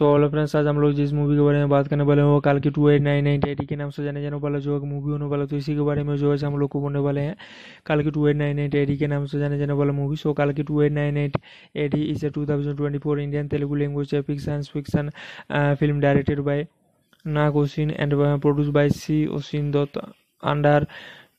सो so, friends आज हम लोग जिस मूवी के बारे में बात करने वाले हैं वो काल की two eight nine nine T के नाम से जाने जाने वाला जो एक मूवी होने वाला तो इसी के बारे में जो है हम लोग को बोलने वाले हैं काल की two eight nine nine T के नाम से जाने जाने वाला मूवी सो काल की two eight nine eight AD is a two thousand twenty four Indian Telugu language fiction fiction fiction film directed by Nag Ashwin and produce by C ओसिन Dutt under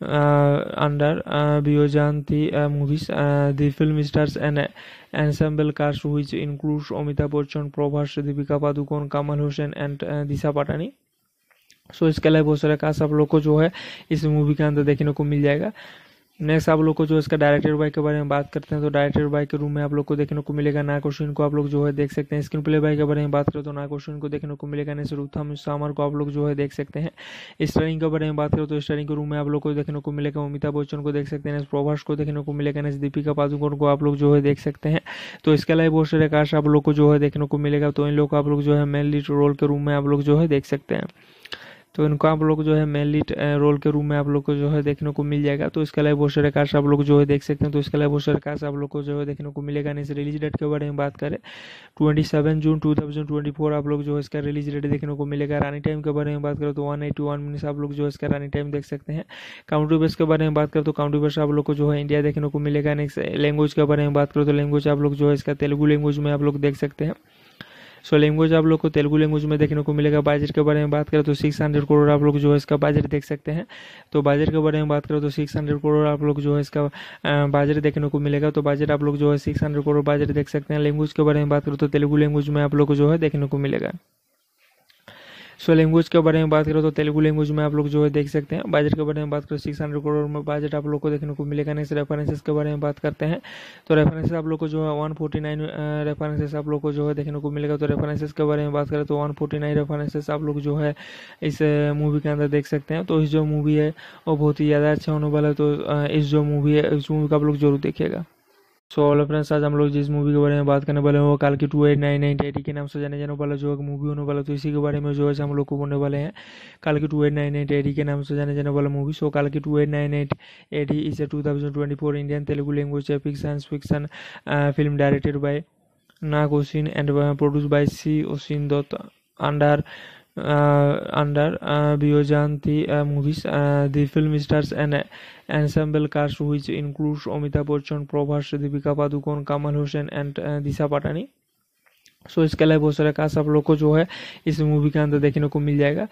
under Biojanti movies. the film stars an ensemble cast which includes Amitabh Bachchan, Prabhas, Deepika Padukone, Kamal Hussain and Disha Patani. So so, इसके अलावा बहुत सारा cast आप लोग को जो है इस मूवी के अंदर देखने को मिल जाएगा नेक्स्ट आप लोग को जो इसका डायरेक्टर बाई के बारे में बात करते हैं तो डायरेक्टर बाई के रूम में आप लोग को देखने को मिलेगा ना क्वेश्चन को आप लोग जो है देख सकते हैं स्क्रीन प्ले बाई के बारे में बात करें तो ना क्वेश्चन को देखने को मिलेगा नहीं रुथम सामर को आप लोग जो है देख सकते हैं स्टरिंग के बारे में बात करें तो स्टरिंग के रूम में आप लोग को देखने को मिलेगा अमिताभ बच्चन को देख सकते हैं प्रभाष को देखने को मिलेगा नहीं दीपिका पादुकोण को आप लोग जो है देख सकते हैं तो इसके अलावा बहुत सारे आप लोग को जो है देखने को मिलेगा तो इन लोग को आप लोग जो है मेनली रोल के रूम में आप लोग जो है देख सकते हैं तो इनको आप लोग जो है मेनली रोल के रूम में आप लोग को जो है देखने को मिल जाएगा तो इसके अलावा बहुत सारे कार्ड्स आप लोग जो है देख सकते हैं तो इसके अलावा बहुत सारे कार्ड्स आप लोग को जो है देखने को मिलेगा नहीं रिलीज डेट के बारे में बात करें twenty seven June two thousand twenty four आप लोग जो है इसका रिलीज डेट देखने को मिलेगा रानी टाइम के बारे में बात करें तो वन एटी वन मिनट्स आप लोग जो है इसका रानी टाइम देख सकते हैं काउंटी बेस के बारे में बात करें तो काउंटी बेस आप लोग को जो है इंडिया देखने को मिलेगा नेक्स्ट लैंग्वेज के बारे में बात करें तो लैंग्वेज आप लोग जो है इसका तेलुगु लैंग्वेज में आप लोग देख सकते हैं सो लैंग्वेज आप लोग को तेलुगु लैंग्वेज में देखने को मिलेगा बाजर के बारे में बात करें तो सिक्स हंड्रेड करोड़ आप लोग जो है इसका बाजर देख सकते हैं तो बाजर के बारे में बात करें तो सिक्स हंड्रेड करोड़ आप लोग जो है इसका बाजर देखने को मिलेगा तो बाजर आप लोग जो है सिक्स हंड्रेड करोड़ बाजर देख सकते हैं लैंग्वेज के बारे में बात करें तो तेलुगु लैंग्वेज में आप लोग को जो है देखने को मिलेगा सो लैंग्वेज के बारे में बात करें तो तेलुगु लैंग्वेज में आप लोग जो है देख सकते हैं बजट के बारे में बात करें सिक्स हंड्रेड करोड़ में बजट आप लोग को देखने को मिलेगा नेक्स्ट रेफरेंसेस के बारे में बात करते हैं तो रेफरेंसेस आप लोग को जो है वन फोर्टी नाइन रेफरेंसेस आप लोग को जो है देखने को मिलेगा तो रेफरेंसेस के बारे में बात करें तो वन फोर्टी नाइन रेफरेंसेस आप लोग जो है इस मूवी के अंदर देख सकते हैं तो इस जो मूवी है वो बहुत ही ज़्यादा अच्छा होने वाला है तो इस जो मूवी है इस मूवी का आप लोग जरूर देखिएगा सो ऑल फ्रेंड्स आज हम लोग जिस मूवी के बारे में बात करने वाले हैं वो काल की two eight nine nine AD के नाम से जाने जाने वाला जो एक मूवी होने वाला तो इसी के बारे में जो है हम लोग को बोलने वाले हैं काल की two eight nine nine AD के नाम से जाने जाने वाला मूवी सो काल की two eight nine eight AD a two thousand twenty four Indian Telugu language epic fiction film directed by Nag Ashwin and produce by C ओसिन Dutt under uh, under uh, the film stars and ensemble cast which includes Amitabh Bachchan, Prabhas, Deepika Padukone, Kamal Hossain and uh, Disha Patani. So so, इसके अलावा बहुत सारे cast आप लोग को जो है इस मूवी के अंदर देखने को मिल जाएगा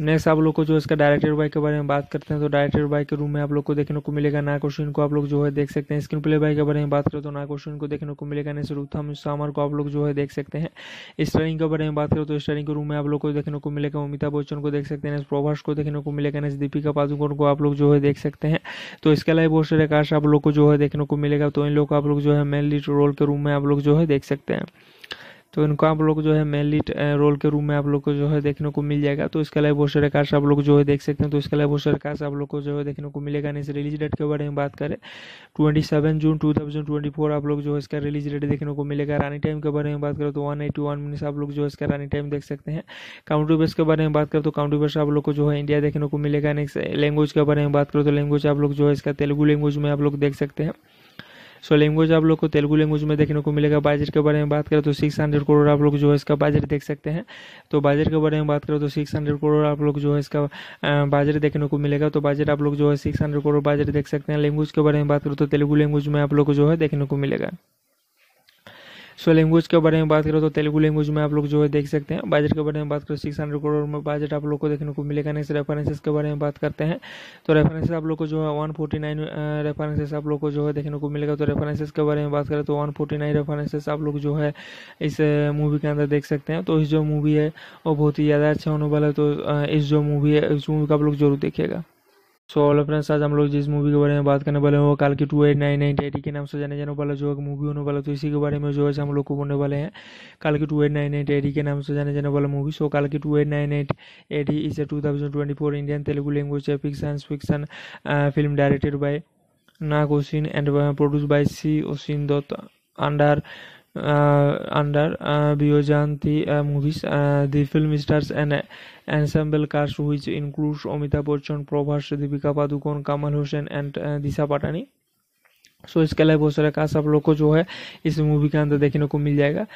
नेक्स्ट आप लोग को जो इसका डायरेक्टर बाय के बारे में बात करते हैं तो डायरेक्टर बाई के रूम में आप लोग को देखने को मिलेगा ना क्वेश्चन को आप लोग जो है देख सकते हैं स्क्रीन प्ले बाय के बारे में बात करें तो ना क्वेश्चन को देखने को मिलेगा नहीं रूथम सामर को आप लोग जो है देख सकते हैं स्टरिंग के बारे में बात करें तो स्टरिंग के रूम में आप लोग को देखने को मिलेगा अमिताभ बच्चन को देख सकते हैं प्रभाष को देखने को मिलेगा नेक्स्ट दीपिका पादुकोण को आप लोग जो है देख सकते हैं तो इसके अलावा बहुत सारे काश आप लोग को जो है देखने को मिलेगा तो इन लोग को आप लोग जो है मेनली रोल के रूम में आप लोग जो है देख सकते हैं तो इनको आप लोग जो है मेन लीड रोल के रूम में आप लोग को जो है देखने को मिल जाएगा तो इसके अलावा बहुत सारे कार्ड्स आप लोग जो है देख सकते हैं तो इसके अलावा बहुत सारे कार्ड्स आप लोग को जो है देखने को मिलेगा नहीं रिलीज डेट के बारे में बात करें twenty seven June two thousand twenty four आप लोग जो है इसका रिलीज डेट देखने को मिलेगा रानी टाइम के बारे में बात करें तो वन एटी वन मिनट्स आप लोग जो है इसका रानी टाइम देख सकते हैं काउंटर बेस के बारे में बात करें तो काउंटर बेस आप लोग को जो है इंडिया देखने को मिलेगा नहीं लैंग्वेज के बारे में बात करें तो लैंग्वेज आप लोग जो है इसका तेलुगू लैंग्वेज में आप लोग देख सकते हैं सो लैंग्वेज आप लोग को तेलुगु लैंग्वेज में देखने को मिलेगा बजट के बारे में बात करें तो सिक्स हंड्रेड करोड़ आप लोग जो है इसका बजट देख सकते हैं तो बजट के बारे में बात करें तो सिक्स हंड्रेड करोड़ आप लोग जो है इसका बजट देखने को मिलेगा तो बजट आप लोग जो है सिक्स हंड्रेड करोड़ बजट देख सकते हैं लैंग्वेज के बारे में बात करो तो तेलुगु लैंग्वेज में आप लोग को जो है देखने को मिलेगा सो लैंग्वेज के बारे में बात करो तो तेलुगु लैंग्वेज में आप लोग जो है देख सकते हैं बजट के बारे में बात करो सिक्स हंड्रेड करोड़ में बजट आप लोग को देखने को मिलेगा नेक्स्ट रेफरेंसेस के बारे में बात करते हैं तो रेफरेंसेस आप लोग को जो है वन फोर्टी नाइन रेफरेंसेस आप लोग को जो है देखने को मिलेगा तो रेफरेंसेस के बारे में बात करें तो वन फोर्टी नाइन रेफरेंसेस आप लोग जो है इस मूवी के अंदर देख सकते हैं तो इस जो मूवी है वो बहुत ही ज़्यादा अच्छा होने वाला है तो इस जो मूवी है इस मूवी का आप लोग जरूर देखेगा सो ऑल फ्रेंड्स आज हम लोग जिस मूवी के बारे में बात करने वाले हैं वो काल की two eight nine nine AD के नाम से जाने जाने वाला जो मूवी होने वाला तो इसी के बारे में जो है हम लोग को बोलने वाले हैं काल की two eight nine eight AD के नाम से जाने जाने वाला मूवी सो काल की two eight nine eight AD is a two thousand twenty four Indian Telugu language epic science fiction film directed by Nag Ashwin and produce by C ओसिन Dutt under under Biojanti movies. the film stars an ensemble cast which includes Amitabh Bachchan, Prabhas, Deepika Padukone, Kamal Hossein and Disha Patani. So so, इसके अलावा बहुत सारा cast आप लोग को जो है इस मूवी के अंदर देखने को मिल जाएगा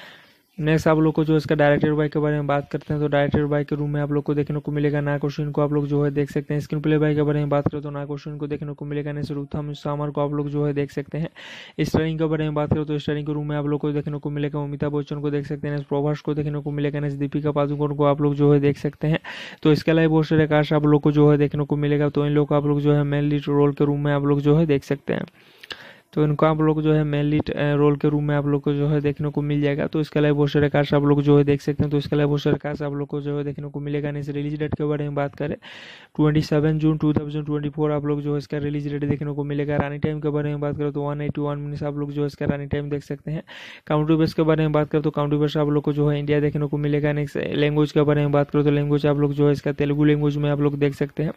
नेक्स्ट आप लोग को जो इसका डायरेक्टर बाइक के बारे में बात करते हैं तो डायरेक्टर बाइक के रूम में आप लोग को देखने को मिलेगा ना क्वेश्चन को आप लोग जो है देख सकते हैं स्क्रीन प्ले बाइक के बारे में बात करें तो ना क्वेश्चन को देखने को मिलेगा नहीं उत्थम तो सामर को आप लोग जो है देख सकते हैं स्टरिंग के बारे में बात करें तो स्टरिंग के रूम में आप लोग को देखने को मिलेगा अमिताभ बच्चन को देख सकते हैं प्रभाष को देखने को मिलेगा नहीं दीपिका पादुकोण को आप लोग जो है देख सकते हैं तो इसके अलावा बहुत सारे आप लोग को जो है देखने को मिलेगा तो इन लोग को आप लोग जो है मेनली रोल के रूम में आप लोग जो है देख सकते हैं तो इनको आप लोग जो है मेनली रोल के रूम में आप लोग को जो है देखने को मिल जाएगा तो इसके अलावा बहुत सारे कार्ड्स आप लोग जो है देख सकते हैं तो इसके अलावा बहुत सारे कार्ड्स आप लोग को जो है देखने को मिलेगा नहीं रिलीज डेट के बारे में बात करें twenty seven June two thousand twenty four आप लोग जो है इसका रिलीज डेट देखने को मिलेगा रानी टाइम के बारे में बात करें तो वन एटी वन आप लोग जो है इसका रानी टाइम देख सकते हैं काउंट्री बेस के बारे में बात करें तो काउंट्री बेस आप लोग को जो है इंडिया देखने को मिलेगा नेक्स्ट लैंग्वेज के बारे में बात करें तो लैंग्वेज आप लोग जो है इसका तेलुगु लैंग्वेज में आप लोग देख सकते हैं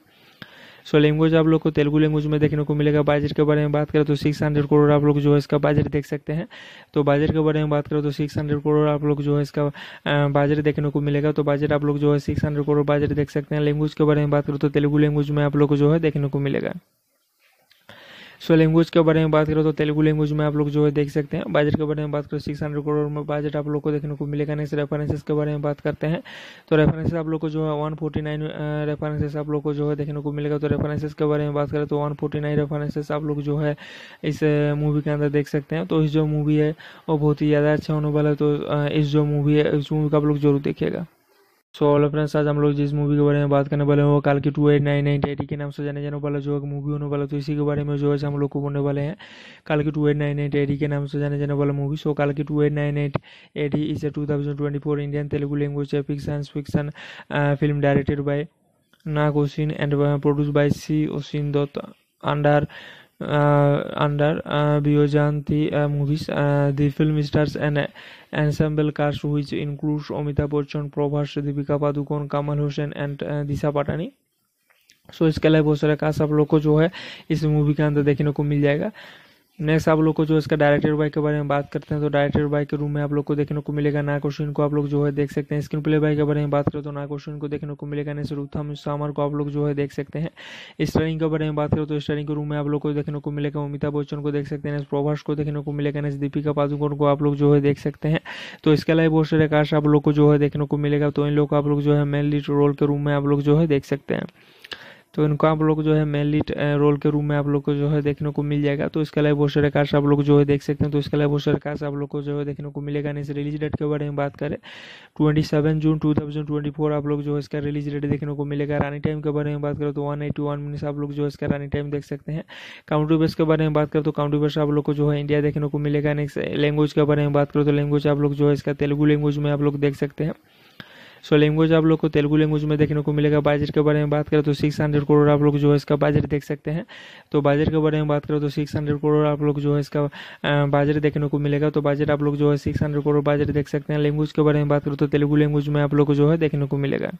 सो लैंग्वेज आप लोग को तेलुगु लैंग्वेज में देखने को मिलेगा बजट के बारे में बात करें तो सिक्स हंड्रेड करोड़ आप लोग जो है इसका बजट देख सकते हैं तो बजट के बारे में बात करें तो सिक्स हंड्रेड करोड़ आप लोग जो है इसका बजट देखने को मिलेगा तो बजट आप लोग जो है सिक्स हंड्रेड करोड़ बजट देख सकते हैं लैंग्वेज के बारे में बात करें तो तेलुगु लैंग्वेज में आप लोग को जो है देखने को मिलेगा सो लैंग्वेज के बारे में बात करें तो तेलुगू लैंग्वेज में आप लोग जो है देख सकते हैं बजट के बारे में बात करें सिक्स हंड्रेड करोड़ में बजट आप लोग को देखने को मिलेगा नेक्स्ट रेफरेंसेस के बारे में बात करते हैं तो रेफरेंसेस आप लोग को जो है वन फोर्टी नाइन रेफरेंसेस आप लोग को जो है देखने को मिलेगा तो रेफरेंसेस के बारे में बात करें तो वन फोर्टी नाइन रेफरेंसेस आप लोग जो है इस मूवी के अंदर देख सकते हैं तो इस जो मूवी है वो बहुत ही ज़्यादा अच्छा होने वाला है तो इस जो मूवी है इस मूवी का आप लोग जरूर देखिएगा सो ऑल फ्रेंड्स आज हम लोग जिस मूवी के बारे में बात करने वाले हैं वो काल की two eight nine nine T के नाम से जाने जाने वाला जो एक मूवी होने वाला तो इसी के बारे में जो है हम लोग को बोलने वाले हैं काल की two eight nine nine T के नाम से जाने जाने वाला मूवी सो काल की two eight nine eight AD is a two thousand twenty four Indian Telugu language fiction fiction film directed by Nag Ashwin and produce by C ओसिन Dutt under uh, under uh, Biojanti uh, movies. Uh, ensemble cast which includes Amitabh Bachchan, Prabhas, Deepika Padukone, Kamal Hossain and uh, Disha Patani so so, इसके अलावा बहुत सारा cast आप लोग को जो है इस मूवी के अंदर देखने को मिल जाएगा नेक्स्ट आप लोग को जो इसका डायरेक्टर बाई के बारे में बात करते हैं तो डायरेक्टर बाई के रूम में आप लोग को देखने को मिलेगा ना क्वेश्चन को आप लोग जो है देख सकते हैं स्क्रीन प्ले बाई के बारे में बात करें तो ना क्वेश्चन को देखने को मिलेगा नहीं सिर्फ सामर को आप लोग जो है देख सकते हैं स्टरिंग के बारे में बात करें तो स्टरिंग के रूम में आप लोग को देखने को मिलेगा अमिताभ बच्चन को देख सकते हैं प्रभाष को देखने को मिलेगा नहीं दीपिका पादुकोण को आप लोग जो है देख सकते हैं तो इसके अलावा बहुत सारे आप लोग को जो है देखने को मिलेगा तो इन लोग को आप लोग जो है मेन लीड रोल के रूम में आप लोग जो है देख सकते हैं तो इनको आप लोग जो है मेनली रोल के रूम में आप लोग को जो है देखने को मिल जाएगा तो इसके अलावा बहुत सारे कार्ड्स आप लोग जो है देख सकते हैं तो इसके अलावा बहुत सारे कार्ड्स आप लोग को जो है देखने को मिलेगा नहीं रिलीज डेट के बारे में बात करें twenty seven June two thousand twenty four आप लोग जो है इसका रिलीज डेट देखने को मिलेगा रानी टाइम के बारे में बात करें तो वन एटी वन मिनट्स आप लोग जो है इसका रानी टाइम देख सकते हैं काउंटी बेस के बारे में बात करें तो काउंटी बेस आप लोग को जो है इंडिया देखने को मिलेगा नेक्स्ट लैंग्वेज के बारे में बात करें तो लैंग्वेज आप लोग जो है इसका तेलुगू लैंग्वेज में आप लोग देख सकते हैं सो लैंग्वेज आप लोग को तेलुगु लैंग्वेज में देखने को मिलेगा बजट के बारे में बात करें तो सिक्स हंड्रेड करोड़ आप लोग जो है इसका बजट देख सकते हैं तो बजट के बारे में बात करें तो सिक्स हंड्रेड करोड़ आप लोग जो है इसका बजट देखने को मिलेगा तो बजट आप लोग जो है सिक्स हंड्रेड करोड़ बजट देख सकते हैं लैंग्वेज के बारे में बात करें तो तेलुगु लैंग्वेज में आप लोग को जो है देखने को मिलेगा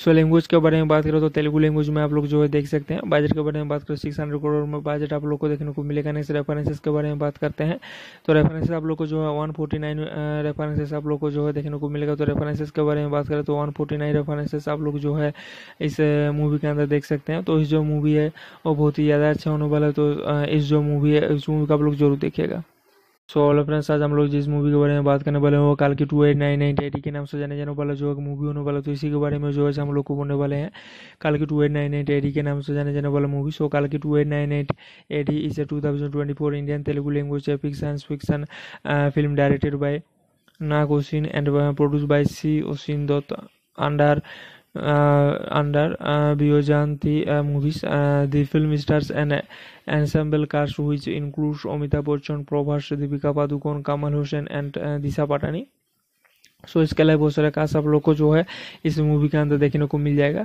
सो लैंग्वेज के बारे में बात करें तो तेलुगु लैंग्वेज में आप लोग जो है देख सकते हैं बजट के बारे में बात करें सिक्स हंड्रेड करोड़ में बजट आप लोग को देखने को मिलेगा नेक्स्ट रेफरेंसेस के बारे में बात करते हैं तो रेफरेंसेस आप लोग को जो है वन फोर्टी नाइन रेफरेंसेस आप लोग को जो है देखने को मिलेगा तो रेफरेंसेस के बारे में बात करें तो वन फोर्टी नाइन रेफरेंसेस आप लोग जो है इस मूवी के अंदर देख सकते हैं तो इस जो मूवी है वो बहुत ही ज़्यादा अच्छा होने वाला है तो इस जो मूवी है इस मूवी का आप लोग जरूर देखिएगा सो ऑल फ्रेंड्स आज हम लोग जिस मूवी के बारे में बात करने वाले हैं वो काल की two eight nine eight AD के नाम से जाने जाने वाला जो मूवी होने वाला तो इसी के बारे में जो है हम लोग को बोलने वाले हैं काल की two eight nine eight AD के नाम से जाने जाने वाला मूवी सो काल की two eight nine eight AD is a two thousand twenty four Indian Telugu language epic science fiction film directed by Nag Ashwin and produce by C ओसिन Dutt under under Byzantine movies. the film stars an ensemble cast which includes Amitabh Bachchan, Prabhas, Deepika Padukone, Kamal Hossain and Disha Patani. So so, इसके अलावा बहुत सारे cast आप लोग को जो है इस मूवी के अंदर देखने को मिल जाएगा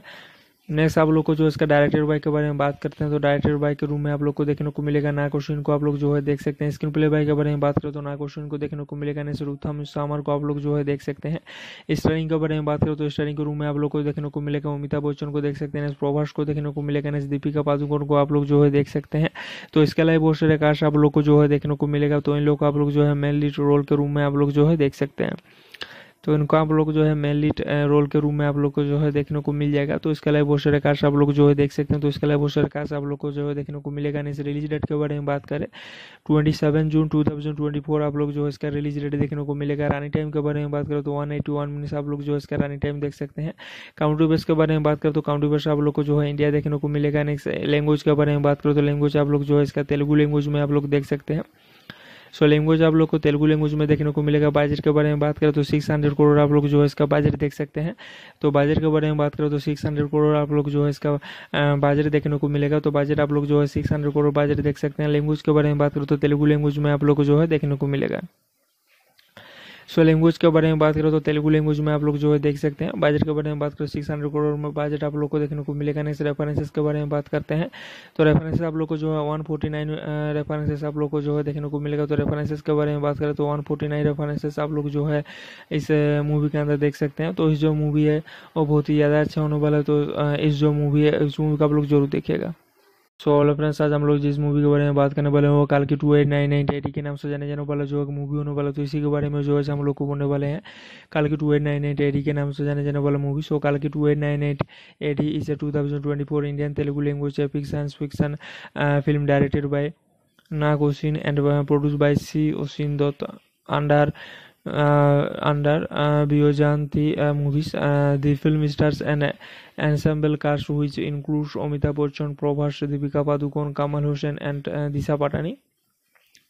नेक्स्ट आप लोग को जो इसका डायरेक्टर बाइक के बारे में बात करते हैं तो डायरेक्टर बाइक के रूम में आप लोग को देखने को मिलेगा ना क्वेश्चन को आप लोग जो है देख सकते हैं स्क्रीन प्ले बाइक के बारे में बात करें तो ना क्वेश्चन को देखने को मिलेगा नहीं रूथम सामर को आप लोग जो है देख सकते हैं स्टरिंग के बारे में बात करें तो स्टरिंग के रूम में आप लोग को देखने को मिलेगा अमिताभ बच्चन को देख सकते हैं प्रभाष को देखने को मिलेगा नेस दीपिका पादुकोण को आप लोग जो है देख सकते हैं तो इसके अलावा बहुत सारे आप लोग को जो है देखने को मिलेगा तो इन लोग को आप लोग जो है मेन लीड रोल के रूम में आप लोग जो है देख सकते हैं तो इनको आप लोग जो है मेनली रोल के रूम में आप लोग को जो है देखने को मिल जाएगा तो इसके अलावा बहुत सारे कार्ड्स आप लोग जो है देख सकते हैं तो इसके अलावा बहुत सारे कार्ड्स आप लोग को जो है देखने को मिलेगा इस रिलीज डेट के बारे में बात करें twenty seven June two thousand twenty four आप लोग जो है इसका रिलीज डेट देखने को मिलेगा रानी टाइम के बारे में बात करें तो वन एटी वन मिनट्स आप लोग जो है इसका रानी टाइम देख सकते हैं काउंटर बेस के बारे में बात करें तो काउंटर बेस आप लोग को जो है इंडिया देखने को मिलेगा नहीं लैंग्वेज के बारे में बात करें तो लैंग्वेज आप लोग जो है इसका तेलुगू लैंग्वेज में आप लोग देख सकते हैं सो लैंग्वेज आप लोग को तेलुगु लैंग्वेज में देखने को मिलेगा बजट के बारे में बात करें तो सिक्स हंड्रेड करोड़ आप लोग जो है इसका बजट देख सकते हैं तो बजट के बारे में बात करें तो सिक्स हंड्रेड करोड़ आप लोग जो है इसका बजट देखने को मिलेगा तो बजट आप लोग जो है सिक्स हंड्रेड करोड़ बाजट देख सकते हैं लैंग्वेज के बारे में बात करें तो तेलुगु लैंग्वेज में आप लोग को जो है देखने को मिलेगा सो लैंग्वेज के बारे में बात करो तो तेलुगु लैंग्वेज में आप लोग जो है देख सकते हैं बजट के बारे में बात करो सिक्स हंड्रेड करोड़ में बजट आप लोग को देखने को मिलेगा नेक्स्ट रेफरेंसेस के बारे में बात करते हैं तो रेफरेंसेस आप लोग को जो है वन फोर्टी नाइन रेफरेंसेस आप लोग को जो है देखने को मिलेगा तो रेफरेंसेस के बारे में बात करें तो वन फोर्टी नाइन रेफरेंसेस आप लोग जो है इस मूवी के अंदर देख सकते हैं तो इस जो मूवी है वो बहुत ही ज़्यादा अच्छा होने वाला है तो इस जो मूवी है इस मूवी का आप लोग जरूर देखेगा सो ऑल फ्रेंड्स आज हम लोग जिस मूवी के बारे में बात करने वाले हैं वो काल की two eight nine nine AD के नाम से जाने जाने वाला जो एक मूवी होने वाला तो इसी के बारे में जो है हम लोग को बोलने वाले हैं काल की two eight nine eight AD के नाम से जाने जाने वाला मूवी सो काल की two eight nine eight AD is a two thousand twenty four Indian Telugu language epic science fiction film directed by Nag Ashwin and produce by C ओसिन Dutt under under Biojanti movies. the film stars an ensemble cast which includes Amitabh Bachchan, Prabhas, Deepika Padukone, Kamal Hossein and Disha Patani.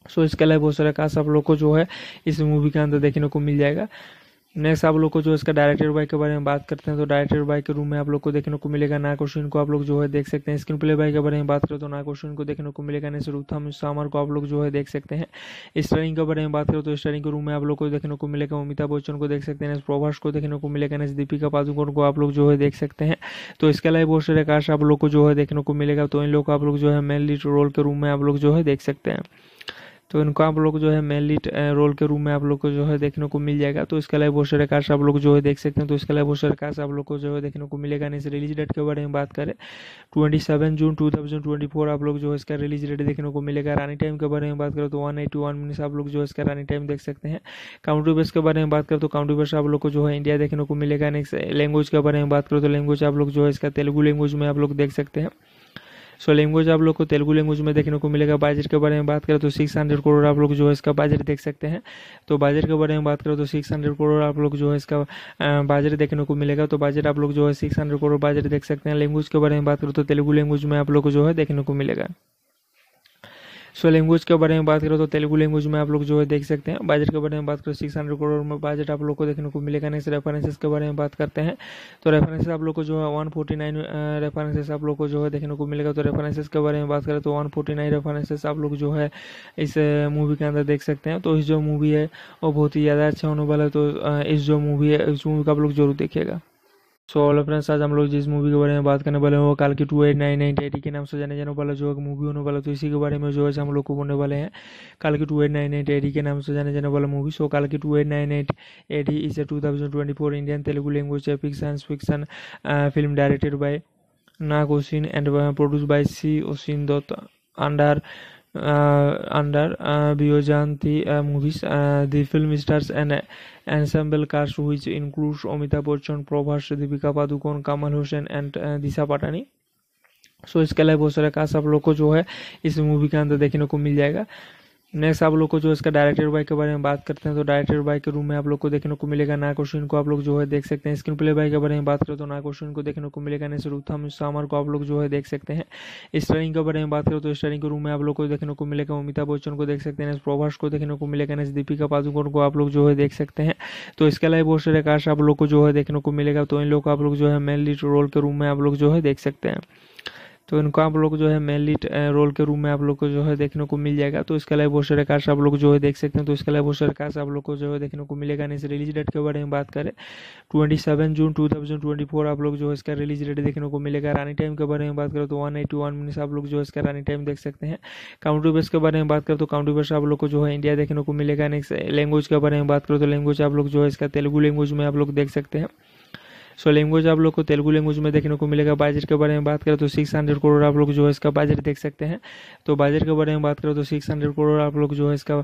So so, इसके अलावा बहुत सारा cast आप लोग को जो है इस मूवी के अंदर देखने को मिल जाएगा नेक्स्ट आप लोग को जो इसका डायरेक्टर बाई के बारे में बात करते हैं तो डायरेक्टर बाई के रूम में आप लोग को देखने को मिलेगा ना क्वेश्चन को आप लोग जो है देख सकते हैं स्क्रीन प्ले बाई के बारे में बात करें तो ना क्वेश्चन को देखने को मिलेगा सर उत्थम सामर को आप लोग जो है देख सकते हैं स्टरिंग के बारे में बात करें तो स्टरिंग के रूम में आप लोग को देखने को मिलेगा अमिताभ बच्चन को देख सकते हैं प्रभाष को देखने को मिलेगा नेक्स्ट दीपिका पादुकोण को आप लोग जो है देख सकते हैं तो इसके अलावा बहुत सारे आप लोग को जो है देखने को मिलेगा तो इन लोग को आप लोग जो है मेनली रोल के रूम में आप लोग जो है देख सकते हैं तो इनको आप लोग जो है मेनली रोल के रूम में आप लोग को जो है देखने को मिल जाएगा तो अलावा बहुत सारे कार्ड आप लोग जो है देख सकते हैं तो अलावा बहुत सारे कार्ड आप लोग को जो है देखने को मिलेगा नहीं रिलीज डेट के बारे में बात करें twenty seven June two thousand twenty four आप लोग जो है इसका रिलीज डेट देखने को मिलेगा रानी टाइम के बारे में बात करें तो वन एटी वन मिनट्स आप लोग जो है इसका रानी टाइम देख सकते हैं काउंटर बेस के बारे में बात करें तो काउंटर बेस आप लोग को जो है इंडिया देखने को मिलेगा नेक्स्ट लैंग्वेज के बारे में बात करें तो लैंग्वेज आप लोग जो है इसका तेलुगु लैंग्वेज में आप लोग देख सकते हैं सो लैंग्वेज आप लोग को तेलुगु लैंग्वेज में देखने को मिलेगा बजट के बारे में बात करें तो सिक्स हंड्रेड करोड़ आप लोग जो है इसका बजट देख सकते हैं तो बजट के बारे में बात करें तो सिक्स हंड्रेड करोड़ आप लोग जो है इसका बजट देखने को मिलेगा तो बजट आप लोग जो है सिक्स हंड्रेड करोड़ बजट देख सकते हैं लैंग्वेज के बारे में बात करें तो तेलुगु लैंग्वेज में आप लोग को जो है देखने को मिलेगा सो लैंग्वेज के बारे में बात करें तो तेलुगू लैंग्वेज में आप लोग जो है देख सकते हैं बजट के बारे में बात करें सिक्स हंड्रेड करोड़ में बजट आप लोग को देखने को मिलेगा नेक्स्ट रेफरेंसेस के बारे में बात करते हैं तो रेफरेंसेस आप लोग को जो है वन फोर्टी नाइन रेफरेंसेस आप लोग को जो है देखने को मिलेगा तो रेफरेंसेस के बारे में बात करें तो वन फोर्टी नाइन रेफरेंसेस आप लोग जो है इस मूवी के अंदर देख सकते हैं तो इस जो मूवी है वो बहुत ही ज़्यादा अच्छा होने वाला है तो इस जो मूवी है इस मूवी का आप लोग जरूर देखिएगा सो ऑल फ्रेंड्स आज हम लोग जिस मूवी के बारे में बात करने वाले हैं वो काल की two eight nine nine AD के नाम से जाने जाने वाला जो एक मूवी होने वाला तो इसी के बारे में जो है हम लोग को बोलने वाले हैं काल की two eight nine eight AD के नाम से जाने जाने वाला मूवी सो काल की two eight nine eight AD is a two thousand twenty four Indian Telugu language fiction fiction fiction film directed by Nag Ashwin and produce by C ओसिन Dutt under uh, under थी uh, movies uh, movies. Uh, ensemble cast which includes Amitabh Bachchan, Prabhas, Deepika Padukone, Kamal Hossain and Disha Patani so so, इसके अलावा बहुत सारा cast आप लोग को जो है इस मूवी के अंदर देखने को मिल जाएगा नेक्स्ट आप लोग को जो इसका डायरेक्टर बाई के बारे में बात करते हैं तो डायरेक्टर बाई के रूम में आप लोग को देखने को मिलेगा ना क्वेश्चन को आप लोग जो है देख सकते हैं स्क्रीन प्ले बाई के बारे में बात करें तो ना क्वेश्चन को देखने को मिलेगा नहीं रूथम सामर को आप लोग जो है देख सकते हैं स्टरिंग के बारे में बात करें तो स्टरिंग के रूम में आप लोग को देखने को मिलेगा अमिताभ बच्चन को देख सकते हैं प्रभाष को देखने को मिलेगा नहीं दीपिका पादुकोण को आप लोग जो है देख सकते हैं तो इसके अलावा बहुत सारे काश आप लोग को जो है देखने को मिलेगा तो इन लोग को आप लोग जो है मेन लीड रोल के रूम में आप लोग जो है देख सकते हैं तो इनको आप लोग जो है मेनली रोल के रूम में आप लोग को जो है देखने को मिल जाएगा तो इसके अलावा बहुत सारे कार्ड्स आप लोग जो है देख सकते हैं तो इसके अलावा बहुत सारे कार्ड्स आप लोग को जो है देखने को मिलेगा नहीं रिलीज डेट के बारे में बात करें twenty seven June two thousand twenty four आप लोग जो है इसका रिलीज डेट देखने को मिलेगा रानी टाइम के बारे में बात करें तो वन एटी वन मिनट्स आप लोग जो है इसका रानी टाइम देख सकते हैं काउंटर बेस के बारे में बात करें तो काउंटर बेस आप लोग को जो है इंडिया देखने को मिलेगा नेक्स्ट लैंग्वेज के बारे में बात करें तो लैंग्वेज आप लोग जो है इसका तेलुगू लैंग्वेज में आप लोग देख सकते हैं सो लैंग्वेज आप लोग को तेलुगु लैंग्वेज में देखने को मिलेगा बजट के बारे में बात करें तो सिक्स हंड्रेड करोड़ आप लोग जो है इसका बजट देख सकते हैं तो बजट के बारे में बात करें तो सिक्स हंड्रेड करोड़ आप लोग जो है इसका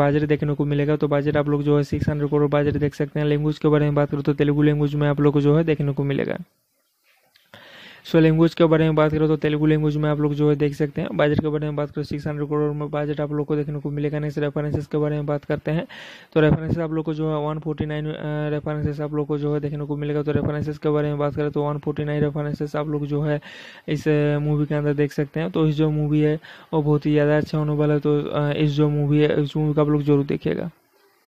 बजट देखने को मिलेगा तो बजट आप लोग जो है सिक्स हंड्रेड करोड़ बजट देख सकते हैं लैंग्वेज के बारे में बात करें तो तेलुगु लैंग्वेज में आप लोग को जो है देखने को मिलेगा सो लैंग्वेज के बारे में बात करें तो तेलुगु लैंग्वेज में आप लोग जो है देख सकते हैं बजट के बारे में बात करें सिक्स हंड्रेड करोड़ में बजट आप लोग को देखने को मिलेगा नेक्स्ट रेफरेंसेस के बारे में बात करते हैं तो रेफरेंसेस आप लोग को जो है वन फोर्टी नाइन रेफरेंसेस आप लोग को जो है देखने को मिलेगा तो रेफरेंसेस के बारे में बात करें तो वन फोर्टी नाइन रेफरेंसेस आप लोग जो है इस मूवी के अंदर देख सकते हैं तो इस जो मूवी है वो बहुत ही ज़्यादा अच्छा होने वाला है तो इस जो मूवी है इस मूवी का आप लोग जरूर देखेगा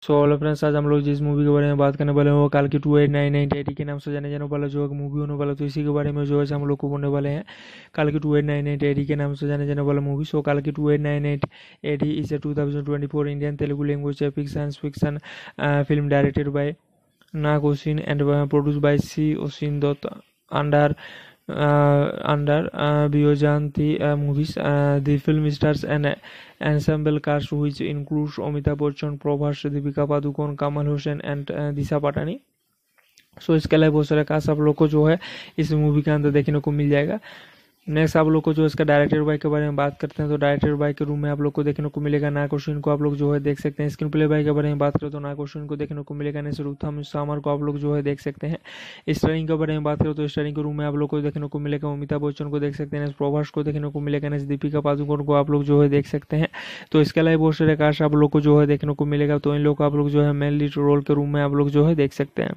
सो ऑल फ्रेंड्स आज हम लोग जिस मूवी के बारे में बात करने वाले हैं वो काल की two eight nine nine T के नाम से जाने जाने वाला जो मूवी होने वाला तो इसी के बारे में जो है हम लोग को बोलने वाले हैं काल की two eight nine nine T के नाम से जाने जाने वाला मूवी सो काल की two eight nine at T is a two thousand twenty four Indian Telugu language epic science fiction film directed by Nag Ashwin and produce by C ओसिन Dutt under under Byzanti movies. the film stars an ensemble cast which includes Amitabh Bachchan, Prabhas, Deepika Padukone, Kamal Hussain and Disha Patani. So so, इसके अलावा बहुत सारे cast आप लोग को जो है इस मूवी के अंदर देखने को मिल जाएगा नेक्स्ट आप लोग को जो इसका डायरेक्टर बाइक के बारे में बात करते हैं तो डायरेक्टर बाइक के रूम में आप लोग को देखने को मिलेगा ना क्वेश्चन को आप लोग जो है देख सकते हैं स्क्रीन प्ले बाइक के बारे में बात करें तो ना क्वेश्चन को देखने को मिलेगा नहीं रूथम सामर को आप लोग जो है देख सकते हैं स्टरिंग के बारे में बात करें तो स्टरिंग के रूम में आप लोग को देखने को मिलेगा अमिताभ बच्चन को देख सकते हैं प्रभाष को देखने को मिलेगा नहीं दीपिका पादुकोण को आप लोग जो है देख सकते हैं तो इसके अलावा बहुत सारे आप लोग को जो है देखने को मिलेगा तो इन लोग को आप लोग जो है मेन लीड रोल के रूम में आप लोग जो है देख सकते हैं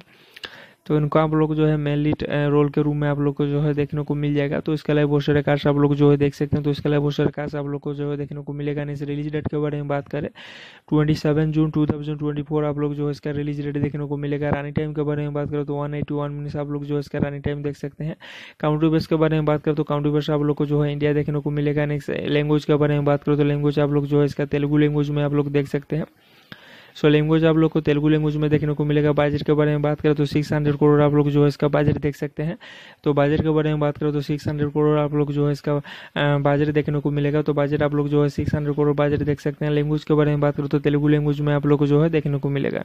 तो इनको आप लोग जो है मेनली रोल के रूम में आप लोग को जो है देखने को मिल जाएगा तो इसके अलावा बहुत सारे कार्स आप लोग जो है देख सकते हैं तो इसके अलावा बहुत सारे कार्स आप लोग को जो है देखने को मिलेगा इस रिलीज डेट के बारे में बात करें twenty seven June two thousand twenty four आप लोग जो है इसका रिलीज डेट देखने को मिलेगा रानी टाइम के बारे में बात करें तो वन एटी वन मिनट्स आप लोग जो है इसका रानी टाइम देख सकते हैं काउंटर बेस के बारे में बात करें तो काउंटर बेस आप लोग को जो है इंडिया देखने को मिलेगा नेक्स्ट लैंग्वेज के बारे में बात करें तो लैंग्वेज आप लोग जो है इसका तेलुगू लैंग्वेज में आप लोग देख सकते हैं सो लैंग्वेज आप लोग को तेलुगु लैंग्वेज में देखने को मिलेगा बजट के बारे में बात करें तो सिक्स हंड्रेड करोड़ आप लोग जो है इसका बजट देख सकते हैं तो बजट के बारे में बात करें तो सिक्स हंड्रेड करोड़ आप लोग जो है इसका बजट देखने को मिलेगा तो बजट आप लोग जो है सिक्स हंड्रेड करोड़ बजट देख सकते हैं लैंग्वेज के बारे में बात करें तो तेलुगु लैंग्वेज में आप लोग को जो है देखने को मिलेगा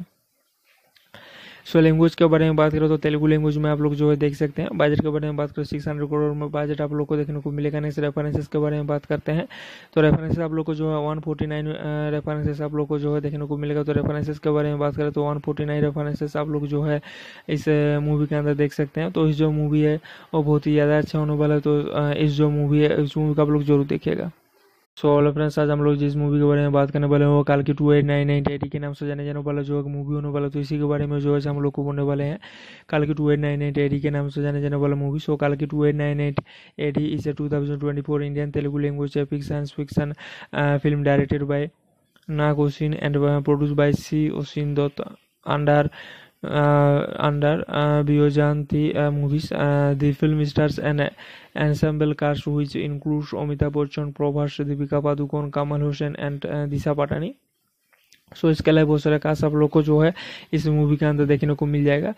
सो लैंग्वेज के बारे में बात करो तो तेलुगु लैंग्वेज में आप लोग जो है देख सकते हैं बजट के बारे में बात करो सिक्स हंड्रेड करोड़ में बजट आप लोग को देखने को मिलेगा नेक्स्ट रेफरेंसेस के बारे में बात करते हैं तो रेफरेंसेस आप लोग को जो है वन फोर्टी नाइन रेफरेंसेस आप लोग को जो है देखने को मिलेगा तो रेफरेंसेस के बारे में बात करें तो वन फोर्टी नाइन रेफरेंसेस आप लोग जो है इस मूवी के अंदर देख सकते हैं तो इस जो मूवी है वो बहुत ही ज़्यादा अच्छा होने वाला है तो इस जो मूवी है इस मूवी का आप लोग जरूर देखिएगा सो so, फ्रेंड्स आज हम लोग जिस मूवी के बारे में बात करने वाले हैं वो काल की two eight nine nine T के नाम से जाने जाने वाला जो एक मूवी होने वाला तो इसी के बारे में जो है हम लोग को बोलने वाले हैं काल की two eight nine nine T के नाम से जाने जाने वाला मूवी सो काल की two eight nine eight AD is two thousand twenty four Indian Telugu language fiction fiction fiction film directed by Nag Ashwin and produce by C ओसिन Dutt under uh, under movies uh, Biojanti uh, movies. Uh, ensemble cast which includes Amitabh Bachchan, Prabhas, Deepika Padukone, Kamal Hussain and uh, Disha Patani so so, इसके अलावा बहुत सारा cast आप लोग को जो है इस मूवी के अंदर देखने को मिल जाएगा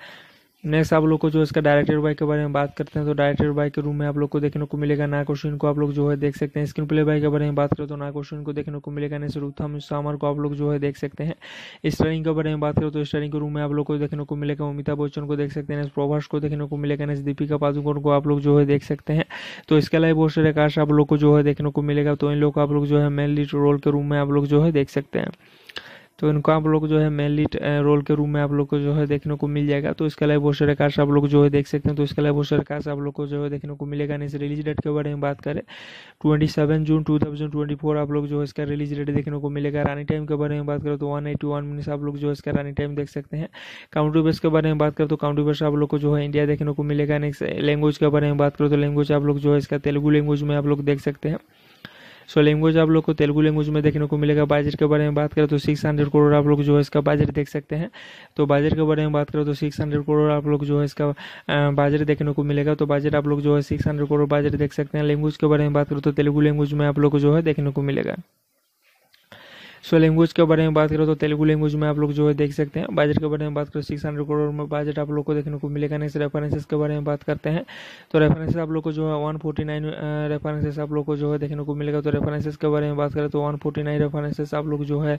नेक्स्ट आप लोग को जो इसका डायरेक्टर बाई के बारे में बात करते हैं तो डायरेक्टर बाई के रूम में आप लोग को देखने को मिलेगा ना क्वेश्चन को आप लोग जो है देख सकते हैं स्क्रीन प्ले बाई के बारे में बात करें तो ना क्वेश्चन को देखने को मिलेगा नहीं रुथम सामर को आप लोग जो है देख सकते हैं स्टरिंग के बारे में बात करें तो स्टरिंग के रूम में आप लोग को देखने को मिलेगा अमिताभ बच्चन को देख सकते हैं प्रभाष को देखने को मिलेगा नहीं दीपिका पादुकोण को आप लोग जो है देख सकते हैं तो इसके अलावा बहुत सारे आप लोग को जो है देखने को मिलेगा तो इन लोग को आप लोग जो है मेनली रोल के रूम में आप लोग जो है देख सकते हैं तो इनको आप लोग जो है मेनली रोल के रूम में आप लोग को जो है देखने को मिल जाएगा तो इसके अलावा बहुत सारे कार्ड्स आप लोग जो है देख सकते हैं तो इसके अलावा बहुत सारे कार्ड्स आप लोग को जो है देखने को मिलेगा नहीं रिलीज डेट के बारे में बात करें twenty seven June two thousand twenty four आप लोग जो है इसका रिलीज डेट देखने को मिलेगा रानी टाइम के बारे में बात करें तो वन एटी वन मिनट्स आप लोग जो है इसका रानी टाइम देख सकते हैं काउंटी बेस के बारे में बात करें तो काउंटी बेस आप लोग को जो है इंडिया देखने को मिलेगा नेक्स्ट लैंग्वेज के बारे में बात करें तो लैंग्वेज आप लोग जो है इसका तेलुगु लैंग्वेज में आप लोग देख सकते हैं सो लैंग्वेज आप लोग को तेलुगु लैंग्वेज में देखने को मिलेगा बाजर के बारे में बात करें तो सिक्स हंड्रेड करोड़ आप लोग जो है इसका बाजर देख सकते हैं तो बाजर के बारे में बात करें तो सिक्स हंड्रेड करोड़ आप लोग जो है इसका बाजर देखने को मिलेगा तो बजट आप लोग जो है सिक्स हंड्रेड करोड़ बाजेट देख सकते हैं लैंग्वेज के बारे में बात करें तो तेलुगु लैंग्वेज में आप लोग को जो है देखने को मिलेगा सो लैंग्वेज के बारे में बात करें तो तेलुगु लैंग्वेज में आप लोग जो है देख सकते हैं बजट के बारे में बात करें सिक्स हंड्रेड करोड़ में बजट आप लोग को देखने को मिलेगा नेक्स्ट रेफरेंसेस के बारे में बात करते हैं तो रेफरेंसेस आप लोग को जो है वन फोर्टी नाइन रेफरेंसेस आप लोग को जो है देखने को मिलेगा तो रेफरेंसेस के बारे में बात करें तो वन फोर्टी नाइन रेफरेंसेस आप लोग जो है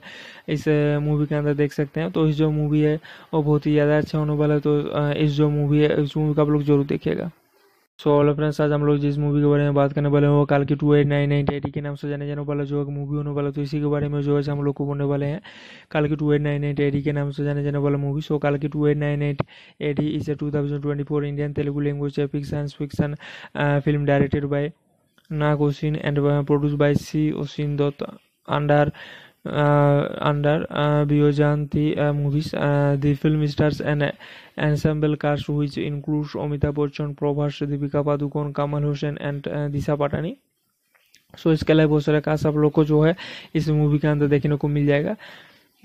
इस मूवी के अंदर देख सकते हैं तो इस जो मूवी है वो बहुत ही ज़्यादा अच्छा होने वाला है तो इस जो मूवी है इस मूवी का आप लोग जरूर देखिएगा सो ऑल फ्रेंड्स आज हम लोग जिस मूवी के बारे में बात करने वाले हैं वो काल की two eight nine nine AD के नाम से जाने जाने वाला जो एक मूवी होने वाला तो इसी के बारे में जो है हम लोग को बोलने वाले हैं काल की two eight nine nine AD के नाम से जाने जाने वाला मूवी सो काल की two eight nine eight AD is a two thousand twenty four Indian Telugu language epic science fiction film directed by Nag Ashwin and produce by C ओसिन Dutt under under Biojanti movies. the film stars an ensemble cast which includes Amitabh Bachchan, Prabhas, Deepika Padukone, Kamal Hossein and Disha Patani. So so, इसके अलावा बहुत सारा cast आप लोग को जो है इस मूवी के अंदर देखने को मिल जाएगा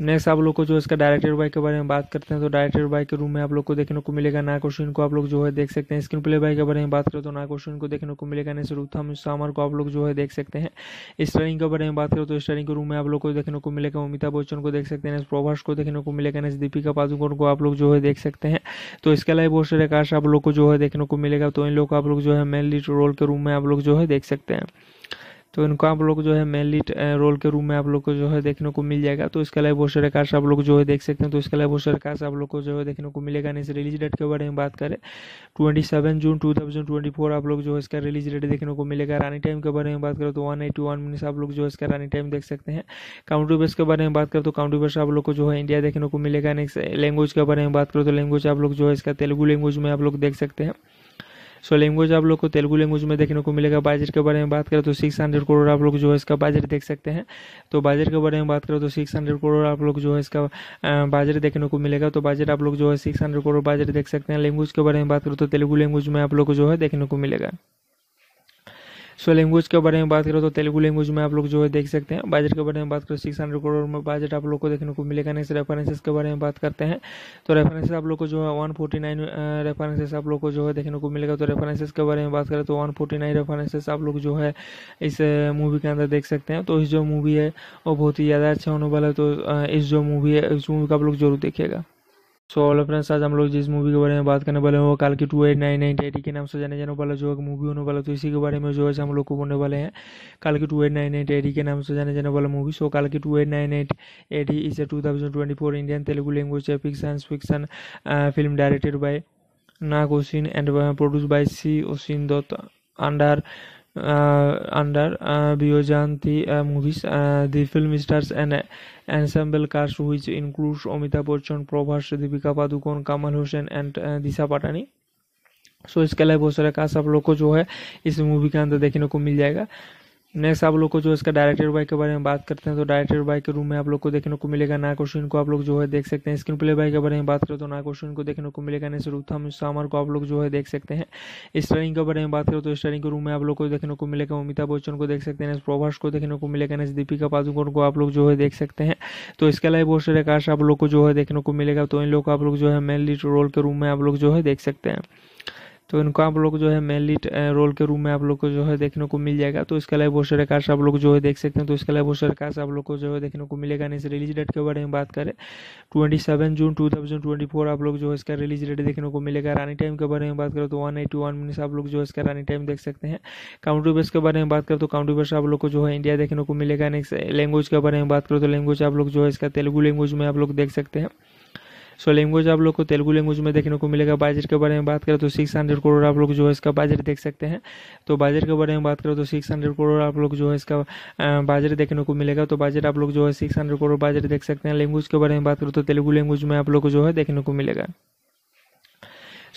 नेक्स्ट आप लोग को जो इसका डायरेक्टर बाई के बारे में बात करते हैं तो डायरेक्टर बाई के रूम में आप लोग को देखने को मिलेगा ना क्वेश्चन को आप लोग जो है देख सकते हैं स्क्रीन प्ले बाई के बारे में बात करें तो ना क्वेश्चन को देखने को मिलेगा नहीं सिरुथम सामर को आप लोग जो है देख सकते हैं स्टरिंग के बारे में बात करें तो स्टरिंग के रूम में आप लोग को देखने को मिलेगा अमिताभ बच्चन को देख सकते हैं प्रभाष को देखने को मिलेगा नहीं दीपिका पादुकोण को आप लोग जो है देख सकते हैं तो इसके अलावा बहुत सारे आप लोग को जो है देखने को मिलेगा तो इन लोग को आप लोग जो है मेनली रोल के रूम में आप लोग जो है देख सकते हैं तो इनको आप लोग जो है मेनली रोल के रूम में आप लोग को जो है देखने को मिल जाएगा तो इसके अलावा बहुत सारे कार्ड्स आप लोग जो है देख सकते हैं तो इसके अलावा बहुत सारे कार्ड्स आप लोग को जो है देखने को मिलेगा नहीं रिलीज डेट के बारे में बात करें twenty seven June two thousand twenty four आप लोग जो है इसका रिलीज डेट देखने को मिलेगा रानी टाइम के बारे में बात करें तो वन एटी वन मिनट्स आप लोग जो है इसका रानी टाइम देख सकते हैं काउंटर बेस के बारे में बात करें तो काउंटर बेस आप लोग को जो है इंडिया देखने को मिलेगा नेक्स्ट लैंग्वेज के बारे में बात करें तो लैंग्वेज आप लोग जो है इसका तेलुगू लैंग्वेज में आप लोग देख सकते हैं सो लैंग्वेज आप लोग को तेलुगु लैंग्वेज में देखने को मिलेगा बजट के बारे में बात करें तो सिक्स हंड्रेड करोड़ आप लोग जो है इसका बजट देख सकते हैं तो बजट के बारे में बात करें तो सिक्स हंड्रेड करोड़ आप लोग जो है इसका बजट देखने को मिलेगा तो बजट आप लोग जो है सिक्स हंड्रेड करोड़ बजट देख सकते हैं लैंग्वेज के बारे में बात करें तो तेलुगु लैंग्वेज में आप लोग को जो है देखने को मिलेगा सो लैंग्वेज के बारे में बात करें तो तेलुगु लैंग्वेज में आप लोग जो है देख सकते हैं बजट के बारे में बात करें सिक्स हंड्रेड करोड़ में बजट आप लोग को देखने को मिलेगा नेक्स्ट रेफरेंसेस के बारे में बात करते हैं तो रेफरेंसेस आप लोग को जो है वन फोर्टी नाइन रेफरेंसेस आप लोग को जो है देखने को मिलेगा तो रेफरेंसेस के बारे में बात करें तो वन फोर्टी नाइन रेफरेंसेस आप लोग जो है इस मूवी के अंदर देख सकते हैं तो इस जो मूवी है वो बहुत ही ज़्यादा अच्छा होने वाला है तो इस जो मूवी है इस मूवी का आप लोग जरूर देखेगा सो ऑल फ्रेंड्स आज हम लोग जिस मूवी के बारे में बात करने वाले हैं वो काल की two eight nine nine T के नाम से जाने जाने वाला जो एक मूवी होने वाला तो इसी के बारे में जो है हम लोग को बोलने वाले हैं काल की two eight nine nine T के नाम से जाने जाने वाला मूवी सो काल की two eight nine eight A is a two thousand twenty four Indian Telugu language epic science fiction film directed by Nag Ashwin and produce by C ओसिन Dutt under under under uh, Biojanti uh, movies. Uh, ensemble cast which includes Amitabh Bachchan, Prabhas, Deepika Padukone, Kamal Hossain and uh, Disha Patani so so, इसके अलावा बहुत सारे cast आप लोग को जो है इस मूवी के अंदर देखने को मिल जाएगा नेक्स्ट आप लोग को जो इसका डायरेक्टर बाई के बारे में बात करते हैं तो डायरेक्टर बाई के रूम में आप लोग को देखने को मिलेगा ना क्वेश्चन को आप लोग जो है देख सकते हैं स्क्रीन प्ले बाई के बारे में बात करें तो ना क्वेश्चन को देखने को मिलेगा नेक्स्ट रूथम सामर को आप लोग जो है देख सकते हैं स्टरिंग के बारे में बात करें तो स्टरिंग के रूम में आप लोग को देखने को मिलेगा अमिताभ बच्चन को देख सकते हैं प्रभाष को देखने को मिलेगा नेक्स्ट दीपिका पादुकोण को आप लोग जो है देख सकते हैं तो इसके अलावा बहुत सारे आप लोग को जो है देखने को मिलेगा तो इन लोग को आप लोग जो है मेन लीड रोल के रूम में आप लोग जो है देख सकते हैं तो इनको आप लोग जो है मेनली रोल के रूम में आप लोग को जो है देखने को मिल जाएगा तो इसके अलावा बहुत सारे कार्ड्स आप लोग जो है देख सकते हैं तो इसके अलावा बहुत सारे कार्ड्स आप लोग को जो है देखने को मिलेगा नहीं रिलीज डेट के बारे में बात करें twenty seven June two thousand twenty four आप लोग जो है इसका रिलीज डेट देखने को मिलेगा रानी टाइम के बारे में बात करें तो वन एटी वन आप लोग जो है इसका रानी टाइम देख सकते हैं काउंटर बेस के बारे में बात करें तो काउंटर बेस आप लोग को जो है इंडिया देखने को मिलेगा नेक्स्ट लैंग्वेज के बारे में बात करें तो लैंग्वेज आप लोग जो है इसका तेलुगू लैंग्वेज में आप लोग देख सकते हैं सो लैंग्वेज आप लोग को तेलुगु लैंग्वेज में देखने को मिलेगा बजट के बारे में बात करें तो सिक्स हंड्रेड करोड़ आप लोग जो है इसका बजट देख सकते हैं तो बजट के बारे में बात करें तो सिक्स हंड्रेड करोड़ आप लोग जो है इसका बजट देखने को मिलेगा तो बजट आप लोग जो है सिक्स हंड्रेड करोड़ बजट देख सकते हैं लैंग्वेज के बारे में बात करें तो तेलुगु लैंग्वेज में आप लोग को जो है देखने को मिलेगा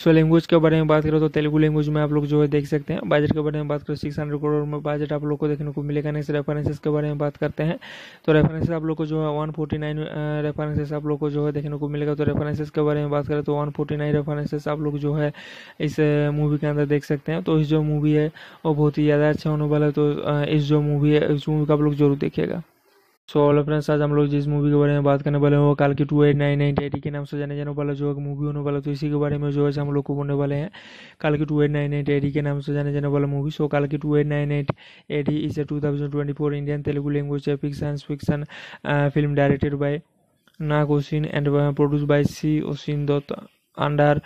सो लैंग्वेज के बारे में बात करो तो तेलुगु लैंग्वेज में आप लोग जो है देख सकते हैं बजट के बारे में बात करो सिक्स हंड्रेड करोड़ में बजट आप लोग को देखने को मिलेगा नेक्स्ट रेफरेंसेस के बारे में बात करते हैं तो रेफरेंसेस आप लोग को जो है वन फोर्टी नाइन रेफरेंसेस आप लोग को जो है देखने को मिलेगा तो रेफरेंसेस के बारे में बात करें तो वन फोर्टी नाइन रेफरेंसेस आप लोग जो है इस मूवी के अंदर देख सकते हैं तो इस जो मूवी है वो बहुत ही ज़्यादा अच्छा होने वाला है तो इस जो मूवी है इस मूवी का आप लोग जरूर देखिएगा सो ऑल फ्रेंड्स आज हम लोग जिस मूवी के बारे में बात करने वाले हैं वो काल की two eight nine nine T के नाम से जाने जाने वाला जो एक मूवी होने वाला तो इसी के बारे में जो है हम लोग को बोलने वाले हैं काल की two eight nine nine T के नाम से जाने जाने वाला मूवी सो काल की two eight nine eight AD is a two thousand twenty four Indian Telugu language epic science fiction film directed by Nag Ashwin and produce by C ओसिन Dutt under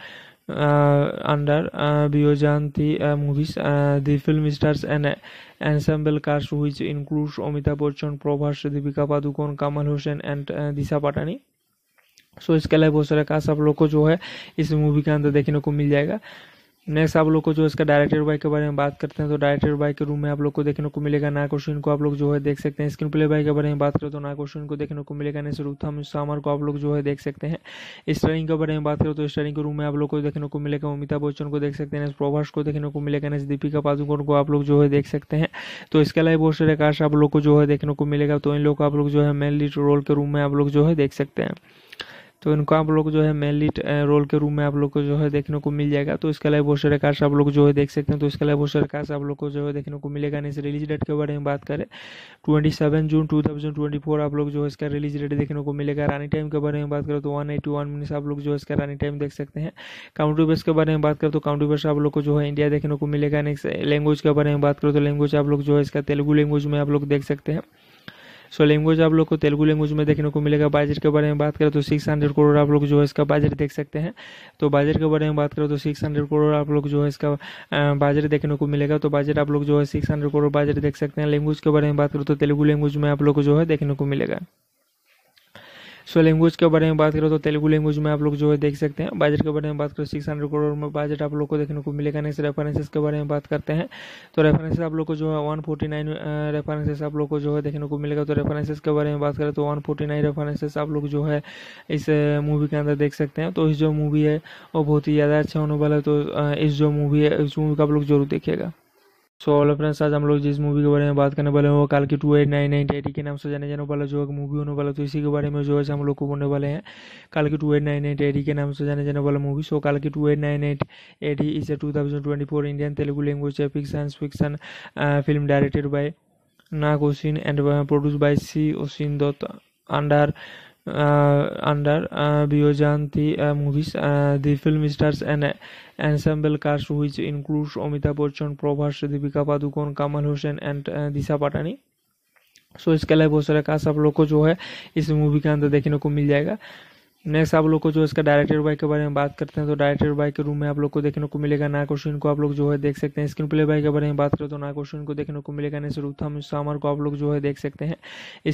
under Biojanti movies. the film stars an ensemble cast which includes Amitabh Bachchan, Prabhas, Deepika Padukone, Kamal Hussain and Disha Patani. So so, इसके अलावा बहुत सारा cast आप लोग को जो है इस मूवी के अंदर देखने को मिल जाएगा नेक्स्ट आप लोग को जो इसका डायरेक्टर बाई के बारे में बात करते हैं तो डायरेक्टर बाई के रूम में आप लोग को देखने को मिलेगा ना क्वेश्चन को आप लोग जो है देख सकते हैं स्क्रीन प्ले बाई के बारे में बात करें तो ना क्वेश्चन को देखने को मिलेगा नहीं रुथम सामर को आप लोग जो है देख सकते हैं स्टरिंग के बारे में बात करें तो स्टरिंग के रूम में आप लोग को देखने को मिलेगा अमिताभ बच्चन को देख सकते हैं प्रभाष को देखने को मिलेगा नहीं दीपिका पादुकोण को आप लोग जो है देख सकते हैं तो इसके अलावा बहुत सारे आप लोग को जो है देखने को मिलेगा तो इन लोग को आप लोग जो है मेन लीड रोल के रूम में आप लोग जो है देख सकते हैं तो इनको आप लोग जो है मेनली रोल के रूम में आप लोग को जो है देखने को मिल जाएगा तो इसके अलावा बहुत सारे कार्ड्स आप लोग जो है देख सकते हैं तो इसके अलावा बहुत सारे कार्ड्स आप लोग को जो है देखने को मिलेगा नहीं रिलीज डेट के बारे में बात करें twenty seven June two thousand twenty four आप लोग जो है इसका रिलीज डेट देखने को मिलेगा रानी टाइम के बारे में बात करें तो वन एटी वन मिनट्स आप लोग जो है इसका रानी टाइम देख सकते हैं काउंटी बेस के बारे में बात करें तो काउंटी बेस आप लोग को जो है इंडिया देखने को मिलेगा नेक्स्ट लैंग्वेज के बारे में बात करें तो लैंग्वेज आप लोग जो है इसका तेलुगू लैंग्वेज में आप लोग देख सकते हैं सो लैंग्वेज आप लोग को तेलुगु लैंग्वेज में देखने को मिलेगा बजट के बारे में बात करें तो सिक्स हंड्रेड करोड़ आप लोग जो है इसका बजट देख सकते हैं तो बजट के बारे में बात करें तो सिक्स हंड्रेड करोड़ आप लोग जो है इसका बजट देखने को मिलेगा तो बजट आप लोग जो है सिक्स हंड्रेड करोड़ बजट देख सकते हैं लैंग्वेज के बारे में बात करें तो तेलुगु लैंग्वेज में आप लोग को जो है देखने को मिलेगा सो लैंग्वेज के बारे में बात करें तो तेलुगु लैंग्वेज में आप लोग जो है देख सकते हैं बजट के बारे में बात करें सिक्स हंड्रेड करोड़ में बजट आप लोग को देखने को मिलेगा नेक्स्ट रेफरेंसेस के बारे में बात करते हैं तो रेफरेंसेस आप लोग को जो है वन फोर्टी नाइन रेफरेंसेस आप लोग को जो है देखने को मिलेगा तो रेफरेंसेस के बारे में बात करें तो वन फोर्टी नाइन रेफरेंसेस आप लोग जो है इस मूवी के अंदर देख सकते हैं तो इस जो मूवी है वो बहुत ही ज़्यादा अच्छा होने वाला है तो इस जो मूवी है इस मूवी का आप लोग जरूर देखिएगा सो ऑल फ्रेंड्स आज हम लोग जिस मूवी के बारे में बात करने वाले हैं वो काल की टू एट नाइन नाइन के नाम से जाने जाने वाला जो एक मूवी होने वाला तो इसी के बारे में जो है हम लोग को बोलने वाले हैं काल की two eight nine nine AD के नाम से जाने जाने वाला मूवी सो काल की two eight nine eight AD is a two thousand twenty four Indian Telugu language fiction fiction fiction film directed by Nag Ashwin and produce by C ओसिन Dutt under uh, under movies Biojanti film stars and ensemble cast which includes Amitabh Bachchan, Prabhas, Deepika Padukone, Kamal Hossain and uh, Disha Patani. So so, इसके अलावा बहुत सारा cast आप लोग को जो है इस मूवी के अंदर देखने को मिल जाएगा नेक्स्ट आप लोग को जो इसका डायरेक्टर बाई के बारे में बात करते हैं तो डायरेक्टर बाई के रूम में आप लोग को देखने को मिलेगा ना क्वेश्चन को आप लोग जो है देख सकते हैं स्क्रीन प्ले बाई के बारे में बात करें तो ना क्वेश्चन को देखने को मिलेगा नहीं रुथम सामर को आप लोग जो है देख सकते हैं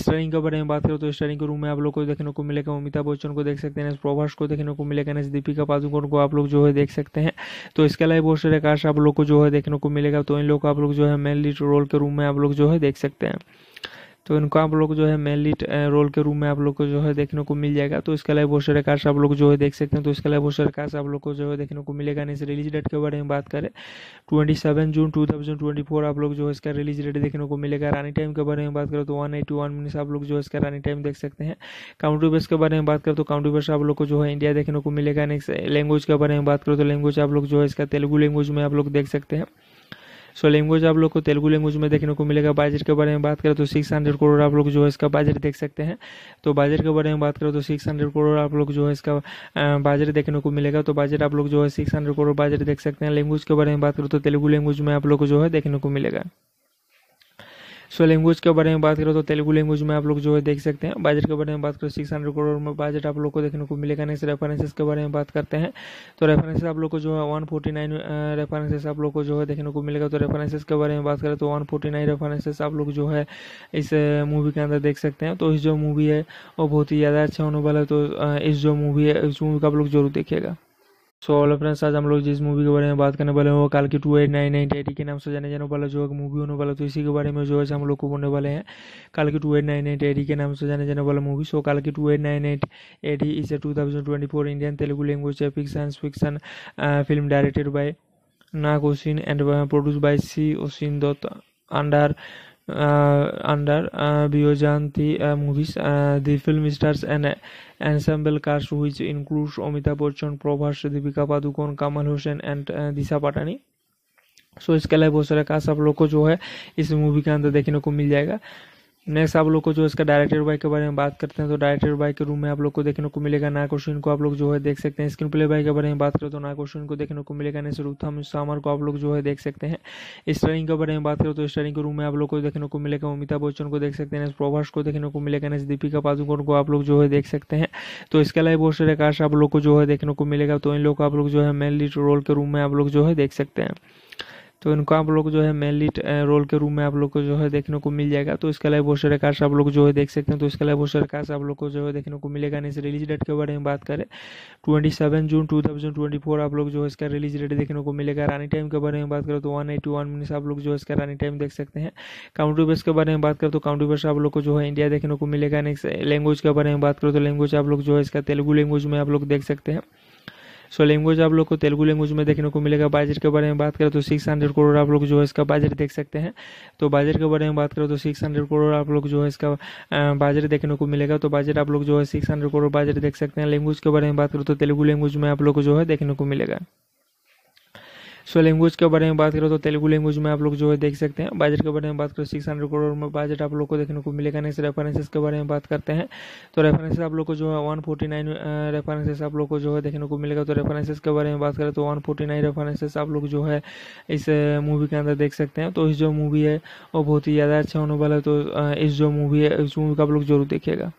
स्टरिंग के बारे में बात करें तो स्टरिंग के रूम में आप लोग को देखने को मिलेगा अमिताभ बच्चन को देख सकते हैं प्रभास को देखने को मिलेगा नेक्स्ट दीपिका पादुकोण को आप लोग जो है देख सकते हैं तो इसके अलावा बहुत सारे आप लोग को जो है देखने को मिलेगा तो इन लोग को आप लोग जो है मेन लीड रोल के रूम में आप लोग जो है देख सकते हैं तो इनको आप लोग जो है मेन लीड रोल के रूम में आप लोग को जो है देखने को मिल जाएगा तो इसके अलावा बहुत सारे कार्ड्स आप लोग जो है देख सकते हैं तो इसके अलावा बहुत सारे कार्ड्स आप लोग को जो है देखने को मिलेगा इस रिलीज डेट के बारे में बात करें twenty seven June two thousand twenty four आप लोग जो है इसका रिलीज डेट देखने को मिलेगा रानी टाइम के बारे में बात करें तो वन एटी वन मिनट्स आप लोग जो है इसका रानी टाइम देख सकते हैं काउंटर बेस के बारे में बात करें तो काउंटर बेस आप लोग को जो है इंडिया देखने को मिलेगा नहीं लैंग्वेज के बारे में बात करें तो लैंग्वेज आप लोग जो है इसका तेलुगू लैंग्वेज में आप लोग देख सकते हैं सो लैंग्वेज आप लोग को तेलुगु लैंग्वेज में देखने को मिलेगा बजट के बारे में बात करें तो सिक्स हंड्रेड करोड़ आप लोग जो है इसका बजट देख सकते हैं तो बजट के बारे में बात करें तो सिक्स हंड्रेड करोड़ आप लोग जो है इसका बजट देखने को मिलेगा तो बजट आप लोग जो है सिक्स हंड्रेड करोड़ बजट देख सकते हैं लैंग्वेज के बारे में बात करें तो तेलुगु लैंग्वेज में आप लोग को जो है देखने को मिलेगा सो लैंग्वेज के बारे में बात करें तो तेलुगु लैंग्वेज में आप लोग जो है देख सकते हैं बजट के बारे में बात करें सिक्स हंड्रेड करोड़ में बजट आप लोग को देखने को मिलेगा नेक्स्ट रेफरेंसेस के बारे में बात करते हैं तो रेफरेंसेस आप लोग को जो है वन फोर्टी नाइन रेफरेंसेस आप लोग को जो है देखने को मिलेगा तो रेफरेंसेस के बारे में बात करें तो वन फोर्टी नाइन रेफरेंसेस आप लोग जो है इस मूवी के अंदर देख सकते हैं तो इस जो मूवी है वो बहुत ही ज़्यादा अच्छा होने वाला है तो इस जो मूवी है इस मूवी का आप लोग जरूर देखेगा सो हेलो फ्रेंड्स आज हम लोग जिस मूवी के बारे में बात करने वाले हैं वो काल की two eight nine nine T के नाम से जाने जाने वाला जो एक मूवी होने वाला तो इसी के बारे में जो है हम लोग को बोलने वाले हैं काल की two eight nine nine T के नाम से जाने जाने वाला मूवी सो काल की two eight nine eight AD is a two thousand twenty four Indian Telugu language fiction fiction film directed by Nag Ashwin and produce by C ओसिन Dutt under under under uh, uh Biojanti uh, movies. Uh, ensemble cast which includes Amitabh Bachchan, Prabhas, Deepika Padukone, Kamal Hossain and uh, Disha Patani so so, इसके अलावा बहुत सारा cast आप लोग को जो है इस मूवी के अंदर देखने को मिल जाएगा नेक्स्ट आप लोग को जो इसका डायरेक्टर बाइक के बारे में बात करते हैं तो डायरेक्टर बाइक के रूम में आप लोग को देखने को मिलेगा ना क्वेश्चन को आप लोग जो है देख सकते हैं स्क्रीन प्ले बाइक के बारे में बात करें तो ना क्वेश्चन को देखने को मिलेगा नहीं रूथम तो सामर को आप लोग जो है देख सकते हैं स्टरिंग के बारे में बात करें तो स्टरिंग के रूम में आप लोग को देखने को मिलेगा अमिताभ बच्चन को देख सकते हैं प्रभाष को देखने को मिलेगा नेस दीपिका पादुकोण को आप लोग जो है देख सकते हैं तो इसके अलावा बहुत सारे आप लोग को जो है देखने को मिलेगा तो इन लोग को आप लोग जो है मेन लीड रोल के रूम में आप लोग जो है देख सकते हैं तो इनको आप लोग जो है मेनली रोल के रूम में आप लोग को जो है देखने को मिल जाएगा तो इसके अलावा बहुत सारे कार्ड्स आप लोग जो है देख सकते हैं तो इसके अलावा बहुत सारे कार्ड्स आप लोग को जो है देखने को मिलेगा नहीं रिलीज डेट के बारे में बात करें twenty seven June two thousand twenty four आप लोग जो है इसका रिलीज डेट देखने को मिलेगा रानी टाइम के बारे में बात करें तो वन एटी वन आप लोग जो है इसका रानी टाइम देख सकते हैं काउंटर बेस के बारे में बात करें तो काउंटर बेस आप लोग को जो है इंडिया देखने को मिलेगा नेक्स्ट लैंग्वेज के बारे में बात करें तो लैंग्वेज आप लोग जो है इसका तेलुगु लैंग्वेज में आप लोग देख सकते हैं सो लैंग्वेज आप लोग को तेलुगु लैंग्वेज में देखने को मिलेगा बजट के बारे में बात करें तो सिक्स हंड्रेड करोड़ आप लोग जो है इसका बजट देख सकते हैं तो बजट के बारे में बात करें तो सिक्स हंड्रेड करोड़ आप लोग जो है इसका बजट देखने को मिलेगा तो बजट आप लोग जो है सिक्स हंड्रेड करोड़ बजट देख सकते हैं लैंग्वेज के बारे में बात करें तो तेलुगु लैंग्वेज में आप लोग को जो है देखने को मिलेगा सो लैंग्वेज के बारे में बात करें तो तेलुगु लैंग्वेज में आप लोग जो है देख सकते हैं बजट के बारे में बात करें सिक्स हंड्रेड करोड़ में बजट आप लोग को देखने को मिलेगा नेक्स्ट रेफरेंसेस के बारे में बात करते हैं तो रेफरेंसेस आप लोग को जो है वन फोर्टी नाइन रेफरेंसेस आप लोग को जो है देखने को मिलेगा तो रेफरेंसेस के बारे में बात करें तो वन फोर्टी नाइन रेफरेंसेस आप लोग जो है इस मूवी के अंदर देख सकते हैं तो इस जो मूवी है वो बहुत ही ज़्यादा अच्छा होने वाला है तो इस जो मूवी है इस मूवी का आप लोग जरूर देखिएगा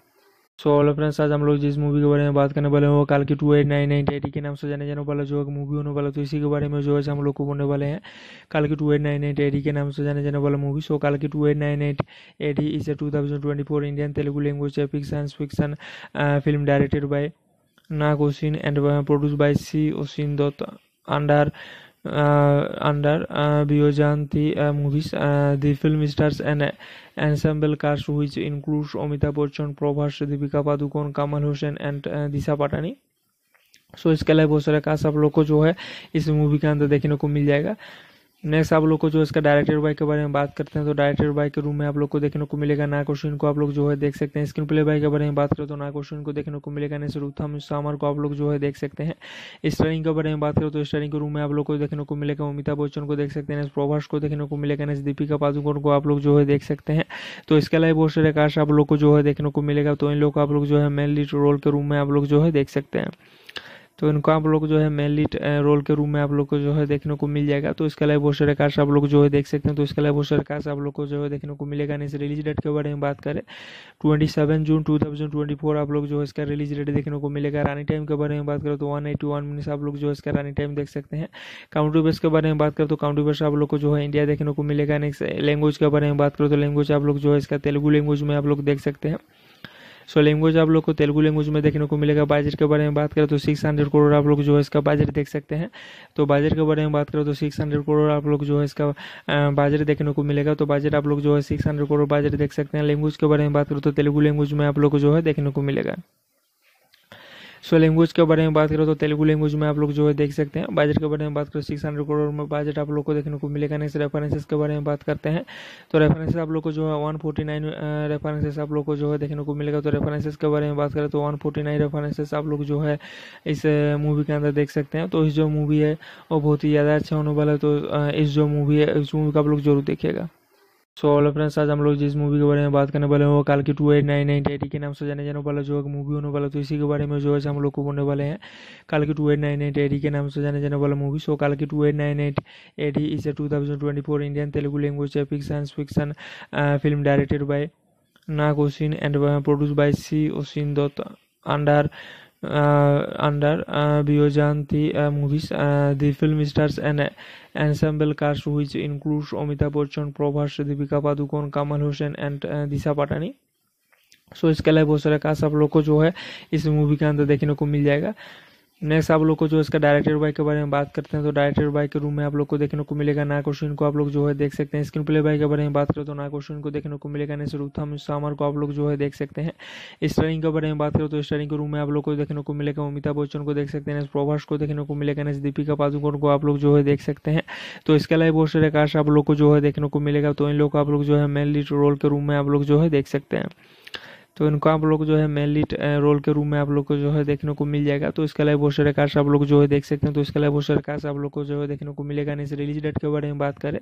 सो ऑल फ्रेंड्स आज हम लोग जिस मूवी के बारे में बात करने वाले हैं वो काल की two eight nine nine AD के नाम से जाने जाने वाला जो एक मूवी होने वाला तो इसी के बारे में जो है हम लोग को बोलने वाले हैं काल की two eight nine eight AD के नाम से जाने जाने वाला मूवी सो काल की two eight nine eight AD is a two thousand twenty four Indian Telugu language epic science fiction film directed by Nag Ashwin and produce by C ओसिन Dutt under under Biojanti movies. the film stars an ensemble cast which includes Amitabh Bachchan, Prabhas, Deepika Padukone, Kamal Hussain and Disha Patani. So so, इसके अलावा बहुत सारा cast आप लोग को जो है इस मूवी के अंदर देखने को मिल जाएगा नेक्स्ट आप लोग को जो इसका डायरेक्टर बाई के बारे में बात करते हैं तो डायरेक्टर बाई के रूम में आप लोग को देखने को मिलेगा ना क्वेश्चन को आप लोग जो है देख सकते हैं स्क्रीन प्ले बाई के बारे में बात करें तो ना क्वेश्चन को देखने को मिलेगा नहीं रूथम सामर को आप लोग जो है देख सकते हैं स्टरिंग के बारे में बात करें तो स्टरिंग के रूम में आप लोग को देखने को मिलेगा अमिताभ बच्चन को देख सकते हैं प्रभाष को देखने को मिलेगा नहीं दीपिका पादुकोण को आप लोग जो है देख सकते हैं तो इसके अलावा बहुत सारे आप लोग को जो है देखने को मिलेगा तो इन लोग को आप लोग जो है मेनली रोल के रूम में आप लोग जो है देख सकते हैं तो इनको आप लोग जो है मेनली रोल के रूम में आप लोग को जो है देखने को मिल जाएगा तो इसके अलावा बहुत सारे कार्ड्स आप लोग जो है देख सकते हैं तो इसके अलावा बहुत सारे कार्ड्स आप लोग को जो है देखने को मिलेगा नहीं रिलीज डेट के बारे में बात करें twenty seven June two thousand twenty four आप लोग जो है इसका रिलीज डेट देखने को मिलेगा रानी टाइम के बारे में बात करें तो वन एटी वन मिनट्स आप लोग जो है इसका रानी टाइम देख सकते हैं काउंटी बेस के बारे में बात करें तो काउंटी बेस आप लोग को जो है इंडिया देखने को मिलेगा नेक्स्ट लैंग्वेज के बारे में बात करें तो लैंग्वेज आप लोग जो है इसका तेलुगू लैंग्वेज में आप लोग देख सकते हैं सो लैंग्वेज आप लोग को तेलुगु लैंग्वेज में देखने को मिलेगा बजट के बारे में बात करें तो सिक्स हंड्रेड करोड़ आप लोग जो है इसका बजट देख सकते हैं तो बजट के बारे में बात करें तो सिक्स हंड्रेड करोड़ आप लोग जो है इसका बजट देखने को मिलेगा तो बजट आप लोग जो है सिक्स हंड्रेड करोड़ बजट देख सकते हैं लैंग्वेज के बारे में बात करें तो तेलुगु लैंग्वेज में आप लोग को जो है देखने को मिलेगा सो लैंग्वेज के बारे में बात करें तो तेलुगु लैंग्वेज में आप लोग जो है देख सकते हैं बजट के बारे में बात करें सिक्स हंड्रेड करोड़ में बजट आप लोग को देखने को मिलेगा नेक्स्ट रेफरेंसेस के बारे में बात करते हैं तो रेफरेंसेस आप लोग को जो है वन फोर्टी नाइन रेफरेंसेस आप लोग को जो है देखने को मिलेगा तो रेफरेंसेस के बारे में बात करें तो वन फोर्टी नाइन रेफरेंसेस आप लोग जो है इस मूवी के अंदर देख सकते हैं तो इस जो मूवी है वो बहुत ही ज़्यादा अच्छा होने वाला है तो इस जो मूवी है इस मूवी का आप लोग जरूर देखेगा सो ऑल फ्रेंड्स आज हम लोग जिस मूवी के बारे में बात करने वाले हैं वो काल की टू एट नाइन नाइन के नाम से जाने जाने वाला जो एक मूवी होने वाला तो इसी के बारे में जो है हम लोग को बोलने वाले हैं काल की two eight nine nine AD के नाम से जाने जाने वाला मूवी सो काल की two eight nine eight AD is a two thousand twenty four Indian Telugu language fiction fiction film directed by Nag Ashwin and produce by C ओसिन Dutt under uh, movies the film stars and ensemble cast which includes Amitabh Bachchan, Prabhas, Deepika Padukone, Kamal Hossain and uh, Disha Patani so so, इसके अलावा बहुत सारे cast आप लोग को जो है इस मूवी के अंदर देखने को मिल जाएगा नेक्स्ट आप लोग को जो इसका डायरेक्टर बाई के बारे में बात करते हैं तो डायरेक्टर बाई के रूम में आप लोग को देखने को मिलेगा ना क्वेश्चन को आप लोग जो है देख सकते हैं स्क्रीन प्ले बाई के बारे में बात करें तो ना क्वेश्चन को देखने को मिलेगा नहीं रूथम सामर को आप लोग जो है देख सकते हैं स्टरिंग के बारे में बात करें तो स्टरिंग के रूम में आप लोग को देखने को मिलेगा अमिताभ बच्चन को देख सकते हैं प्रोभास को देखने को मिलेगा नेक्स्ट दीपिका पादुकोण को आप लोग जो है देख सकते हैं तो इसके अलावा बहुत सारे आप लोग को जो है देखने को मिलेगा तो इन लोग को आप लोग जो है मेन लीड रोल के रूम में आप लोग जो है देख सकते हैं तो इनको आप लोग जो है मेनली रोल के रूम में आप लोग को जो है देखने को मिल जाएगा तो इसके अलावा बहुत सारे कार्स आप लोग जो है देख सकते हैं तो इसके अलावा बहुत सारे कार्स आप लोग को जो है देखने को मिलेगा नहीं रिलीज डेट के बारे में बात करें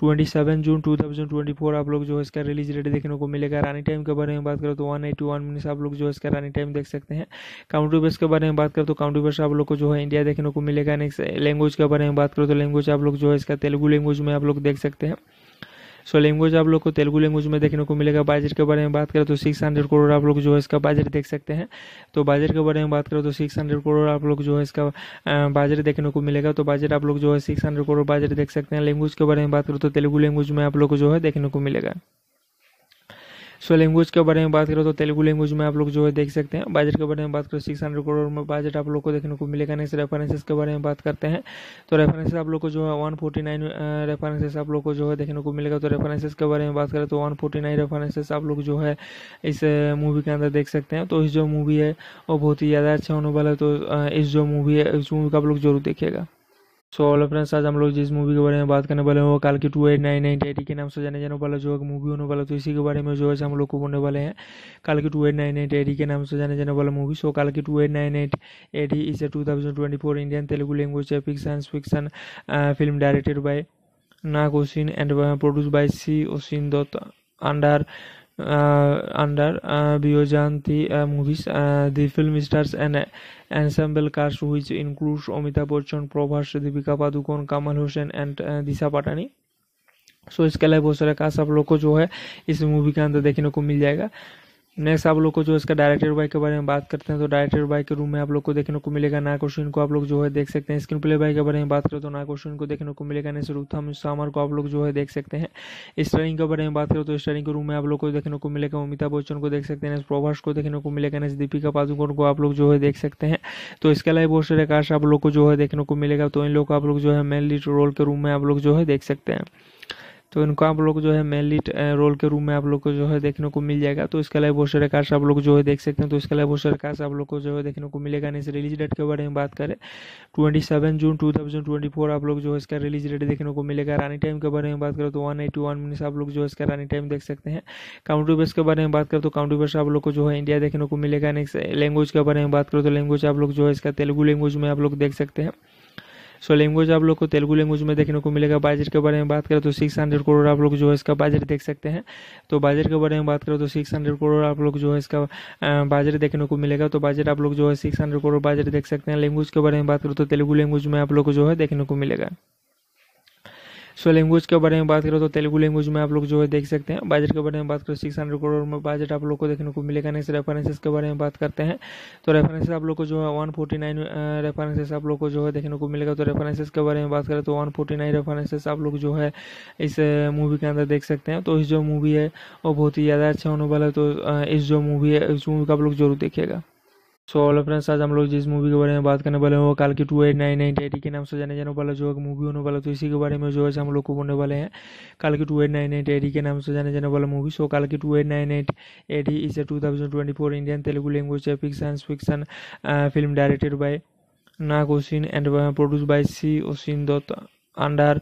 twenty seven June two thousand twenty four आप लोग जो है इसका रिलीज डेट देखने को मिलेगा रानी टाइम के बारे में बात करें तो वन एटी वन मिनट्स आप लोग जो है इसका रानी टाइम देख सकते हैं काउंटर बेस के बारे में बात करें तो काउंटर बेस आप लोग को जो है इंडिया देखने को मिलेगा नहीं लैंग्वेज के बारे में बात करें तो लैंग्वेज आप लोग जो है इसका तेलुगू लैंग्वेज में आप लोग देख सकते हैं सो लैंग्वेज आप लोग को तेलुगु लैंग्वेज में देखने को मिलेगा बजट के बारे में बात करें तो सिक्स हंड्रेड करोड़ आप लोग जो है इसका बजट देख सकते हैं तो बजट के बारे में बात करें तो सिक्स हंड्रेड करोड़ आप लोग जो है इसका बजट देखने को मिलेगा तो बजट आप लोग जो है सिक्स हंड्रेड करोड़ बजट देख सकते हैं लैंग्वेज के बारे में बात करें तो तेलुगु लैंग्वेज में आप लोग को जो है देखने को मिलेगा सो लैंग्वेज के बारे में बात करें तो तेलुगु लैंग्वेज में आप लोग जो है देख सकते हैं बजट के बारे में बात करें सिक्स हंड्रेड करोड़ में बजट आप लोग को देखने को मिलेगा नेक्स्ट रेफरेंसेस के बारे में बात करते हैं तो रेफरेंसेस आप लोग को जो है वन फोर्टी नाइन रेफरेंसेस आप लोग को जो है देखने को मिलेगा तो रेफरेंसेस के बारे में बात करें तो वन फोर्टी नाइन रेफरेंसेस आप लोग जो है इस मूवी के अंदर देख सकते हैं तो इस जो मूवी है वो बहुत ही ज़्यादा अच्छा होने वाला है तो इस जो मूवी है इस मूवी का आप लोग जरूर देखेगा सो ऑल फ्रेंड्स आज हम लोग जिस मूवी के बारे में बात करने वाले हैं वो काल की two eight nine nine T के नाम से जाने जाने वाला जो मूवी होने वाला तो इसी के बारे में जो है हम लोग को बोलने वाले हैं काल की two eight nine nine T के नाम से जाने जाने वाला मूवी सो काल की two eight nine eight eight is a two thousand twenty four Indian Telugu language epic science fiction film directed by Nag Ashwin and produce by C ओसिन Dutt under under Biojanti movies. the film stars an ensemble cast which includes Amitabh Bachchan, Prabhas, Deepika Padukone, Kamal Hossain and Disha Patani. So so, इसके अलावा बहुत सारा cast आप लोग को जो है इस मूवी के अंदर देखने को मिल जाएगा नेक्स्ट आप लोग को जो इसका डायरेक्टर बाइक के बारे में बात करते हैं तो डायरेक्टर बाइक के रूम में आप लोग को देखने को मिलेगा ना क्वेश्चन को आप लोग जो है देख सकते हैं स्क्रीन प्ले बाइक के बारे में बात करें तो ना क्वेश्चन को देखने को मिलेगा नहीं रूथम तो सामर को आप लोग जो है देख सकते हैं स्टरिंग के बारे में बात करें तो स्टरिंग के रूम में आप लोग को देखने को मिलेगा अमिताभ बच्चन को देख सकते हैं प्रभाष को देखने को मिलेगा ने दीपिका पादुकोण को आप लोग जो है देख सकते हैं तो इसके अलावा बहुत सारे आप लोग को जो है देखने को मिलेगा तो इन लोग को आप लोग जो है मेनली रोल के रूम में आप लोग जो है देख सकते हैं तो इनको आप लोग जो है मेनली रोल के रूम में आप लोग को जो है देखने को मिल जाएगा तो इसके अलावा बहुत सारे कार्ड्स आप लोग जो है देख सकते हैं तो इसके अलावा बहुत सारे आप लोग को जो है देखने को मिलेगा नहीं रिलीज डेट के बारे में बात करें twenty seven June two thousand twenty four आप लोग जो है इसका रिलीज डेट देखने को मिलेगा रानी टाइम के बारे में बात करें तो वन एटी वन आप लोग जो है इसका रानी टाइम देख सकते हैं काउंटी बेस के बारे में बात करें तो काउंटी बेस आप लोग को जो है इंडिया देखने को मिलेगा नेक्स्ट लैंग्वेज के बारे में बात करें तो लैंग्वेज आप लोग जो है इसका तेलुगु लैंग्वेज में आप लोग देख सकते हैं सो लैंग्वेज आप लोग को तेलुगु लैंग्वेज में देखने को मिलेगा बजट के बारे में बात करें तो सिक्स हंड्रेड करोड़ आप लोग जो है इसका बजट देख सकते हैं तो बजट के बारे में बात करें तो सिक्स हंड्रेड करोड़ आप लोग जो है इसका बजट देखने को मिलेगा तो बजट आप लोग जो है सिक्स हंड्रेड करोड़ बजट देख सकते हैं लैंग्वेज के बारे में बात करें तो तेलुगु लैंग्वेज में आप लोग को जो है देखने को मिलेगा सो लैंग्वेज के बारे में बात करें तो तेलुगू लैंग्वेज में आप लोग जो है देख सकते हैं बजट के बारे में बात करें सिक्स हंड्रेड करोड़ में बजट आप लोग को देखने को मिलेगा नेक्स्ट रेफरेंसेस के बारे में बात करते हैं तो रेफरेंसेस आप लोग को जो है वन फोर्टी नाइन रेफरेंसेस आप लोग को जो है देखने को मिलेगा तो रेफरेंसेस के बारे में बात करें तो वन फोर्टी नाइन रेफरेंसेस आप लोग जो है इस मूवी के अंदर देख सकते हैं तो इस जो मूवी है वो बहुत ही ज़्यादा अच्छा होने वाला है तो इस जो मूवी है इस मूवी का आप लोग जरूर देखिएगा सो ऑल फ्रेंड्स आज हम लोग जिस मूवी के बारे में बात करने वाले हैं वो काल की two eight nine nine AD के नाम से जाने जाने वाला जो एक मूवी होने वाला तो इसी के बारे में जो है हम लोग को बोलने वाले हैं काल की two eight nine nine AD के नाम से जाने जाने वाला मूवी सो काल की two eight nine eight AD is a two thousand twenty four Indian Telugu language fiction fiction fiction film directed by Nag Ashwin and produce by C ओसिन Dutt under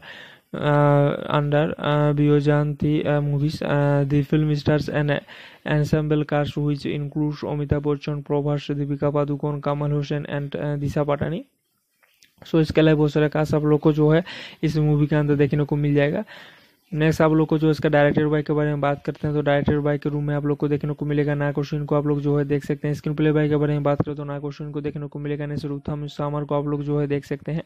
uh, movies uh, Biojanti uh, uh, uh, movies. Uh, ensemble cast which includes Amitabh Bachchan, Prabhas, Deepika Padukone, Kamal Hossain and Disha Patani. So so, इसके अलावा बहुत सारा cast आप लोग को जो है इस मूवी के अंदर देखने को मिल जाएगा नेक्स्ट आप लोग को जो इसका डायरेक्टर बाई के बारे में बात करते हैं तो डायरेक्टर बाई के रूम में आप लोग को देखने को मिलेगा ना क्वेश्चन को आप लोग जो है देख सकते हैं स्क्रीन प्ले बाई के बारे में बात करें तो ना क्वेश्चन को देखने को मिलेगा नहीं सरुथम सामर को आप लोग जो है देख सकते हैं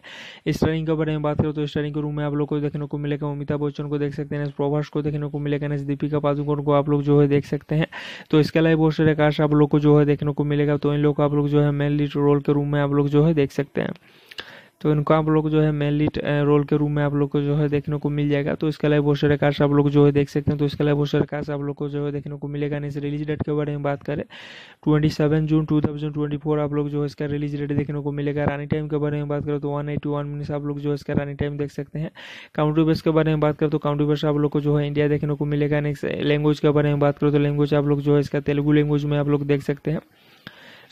स्टरिंग के बारे में बात करें तो स्टरिंग के रूम में आप लोग को देखने को मिलेगा अमिताभ बच्चन को देख सकते हैं प्रभास को देखने को मिलेगा नहीं दीपिका पादुकोण को आप लोग जो है देख सकते हैं तो इसके अलावा बहुत सारे आप लोग को जो है देखने को मिलेगा तो इन लोग को आप लोग जो है मेनली रोल के रूम में आप लोग जो है देख सकते हैं तो इनको आप लोग जो है मेनली रोल के रूम में आप लोग को जो है देखने को मिल जाएगा तो इसके अलावा बहुत सारे कार्ड्स आप लोग जो है देख सकते हैं तो इसके अलावा बहुत सारे कार्ड्स आप लोग को जो है देखने को मिलेगा नहीं रिलीज डेट के बारे में बात करें twenty seven June two thousand twenty four आप लोग जो है इसका रिलीज डेट देखने को मिलेगा रानी टाइम के बारे में बात करें तो वन एटी वन मिनट्स आप लोग जो है इसका रानी टाइम देख सकते हैं काउंटर बेस के बारे में बात करें तो काउंटर बेस आप लोग को जो है इंडिया देखने को मिलेगा नेक्स्ट लैंग्वेज के बारे में बात करें तो लैंग्वेज आप लोग जो है इसका तेलुगू लैंग्वेज में आप लोग देख सकते हैं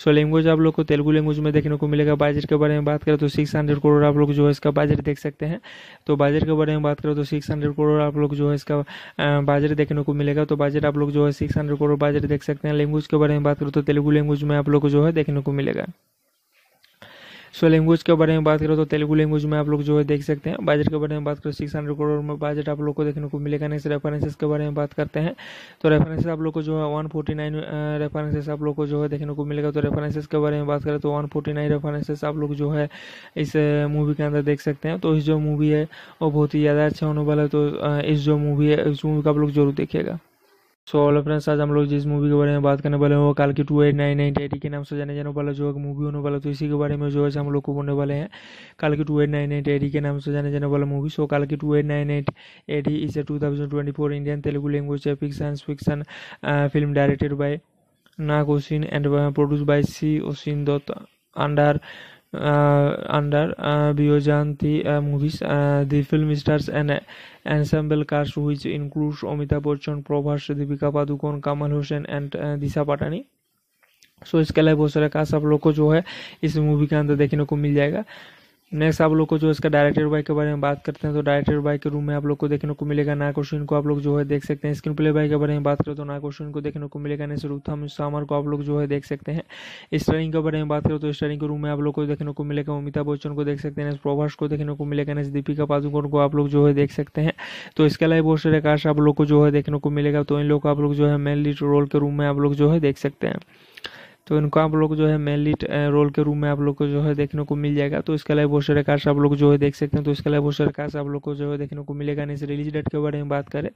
सो लैंग्वेज आप लोग को तेलुगु लैंग्वेज में देखने को मिलेगा बजट के बारे में बात करें तो सिक्स हंड्रेड करोड़ आप लोग जो है इसका बजट देख सकते हैं तो बजट के बारे में बात करें तो सिक्स हंड्रेड करोड़ आप लोग जो है इसका बजट देखने को मिलेगा तो बजट आप लोग जो है सिक्स हंड्रेड करोड़ बजट देख सकते हैं लैंग्वेज के बारे में बात करें तो तेलुगु लैंग्वेज में आप लोग को जो है देखने को मिलेगा सो लैंग्वेज के बारे में बात करें तो तेलुगु लैंग्वेज में आप लोग जो है देख सकते हैं बजट के बारे में बात करें सिक्स हंड्रेड करोड़ में बजट आप लोग को देखने को मिलेगा नेक्स्ट रेफरेंसेस के बारे में बात करते हैं तो रेफरेंसेस आप लोग को जो है वन फोर्टी नाइन रेफरेंसेस आप लोग को जो है देखने को मिलेगा तो रेफरेंसेस के बारे में बात करें तो वन फोर्टी नाइन रेफरेंसेस आप लोग जो है इस मूवी के अंदर देख सकते हैं तो इस जो मूवी है वो बहुत ही ज़्यादा अच्छा होने वाला है तो इस जो मूवी है इस मूवी का आप लोग जरूर देखेगा सो ऑल फ्रेंड्स आज हम लोग जिस मूवी के बारे में बात करने वाले हैं वो काल की two eight nine nine T के नाम से जाने जाने वाला जो एक मूवी होने वाला तो इसी के बारे में जो है हम लोग को बोलने वाले हैं काल की two eight nine nine T के नाम से जाने जाने वाला मूवी सो काल की two eight nine eight AD is a two thousand twenty four Indian Telugu language fiction fiction film directed by Nag Ashwin and produce by C ओसिन Dutt under under Biojanti movies. the film stars an ensemble cast which includes Amitabh Bachchan, Prabhas, Deepika Padukone, Kamal Hussain and Disha Patani. So so, इसके अलावा बहुत सारा cast आप लोग को जो है इस मूवी के अंदर देखने को मिल जाएगा नेक्स्ट आप लोग को जो इसका डायरेक्टर बाई के बारे में बात करते हैं तो डायरेक्टर बाई के रूम में आप लोग को देखने को मिलेगा ना क्वेश्चन को आप लोग जो है देख सकते हैं स्क्रीन प्ले बाई के बारे में बात करें तो ना क्वेश्चन को देखने को मिलेगा नहीं रूथम सामर को आप लोग जो है देख सकते हैं स्टरिंग के बारे में बात करें तो स्टरिंग के रूम में आप लोग को देखने को मिलेगा अमिताभ बच्चन को देख सकते हैं प्रभाष को देखने को मिलेगा नेक्स्ट दीपिका पादुकोण को आप लोग जो है देख सकते हैं तो इसके अलावा बहुत सारे काश आप लोग को जो है देखने को मिलेगा तो इन लोग को आप लोग जो है मेन लीड रोल के रूम में आप लोग जो है देख सकते हैं तो इनको आप लोग जो है मेन लीड रोल के रूम में आप लोग को जो है देखने को मिल जाएगा तो इसके अलावा बहुत सारे कार्ड्स आप लोग जो है देख सकते हैं तो इसके अलावा बहुत सारे कार्ड्स आप लोग को जो है देखने को मिलेगा नहीं रिलीज डेट के बारे में बात करें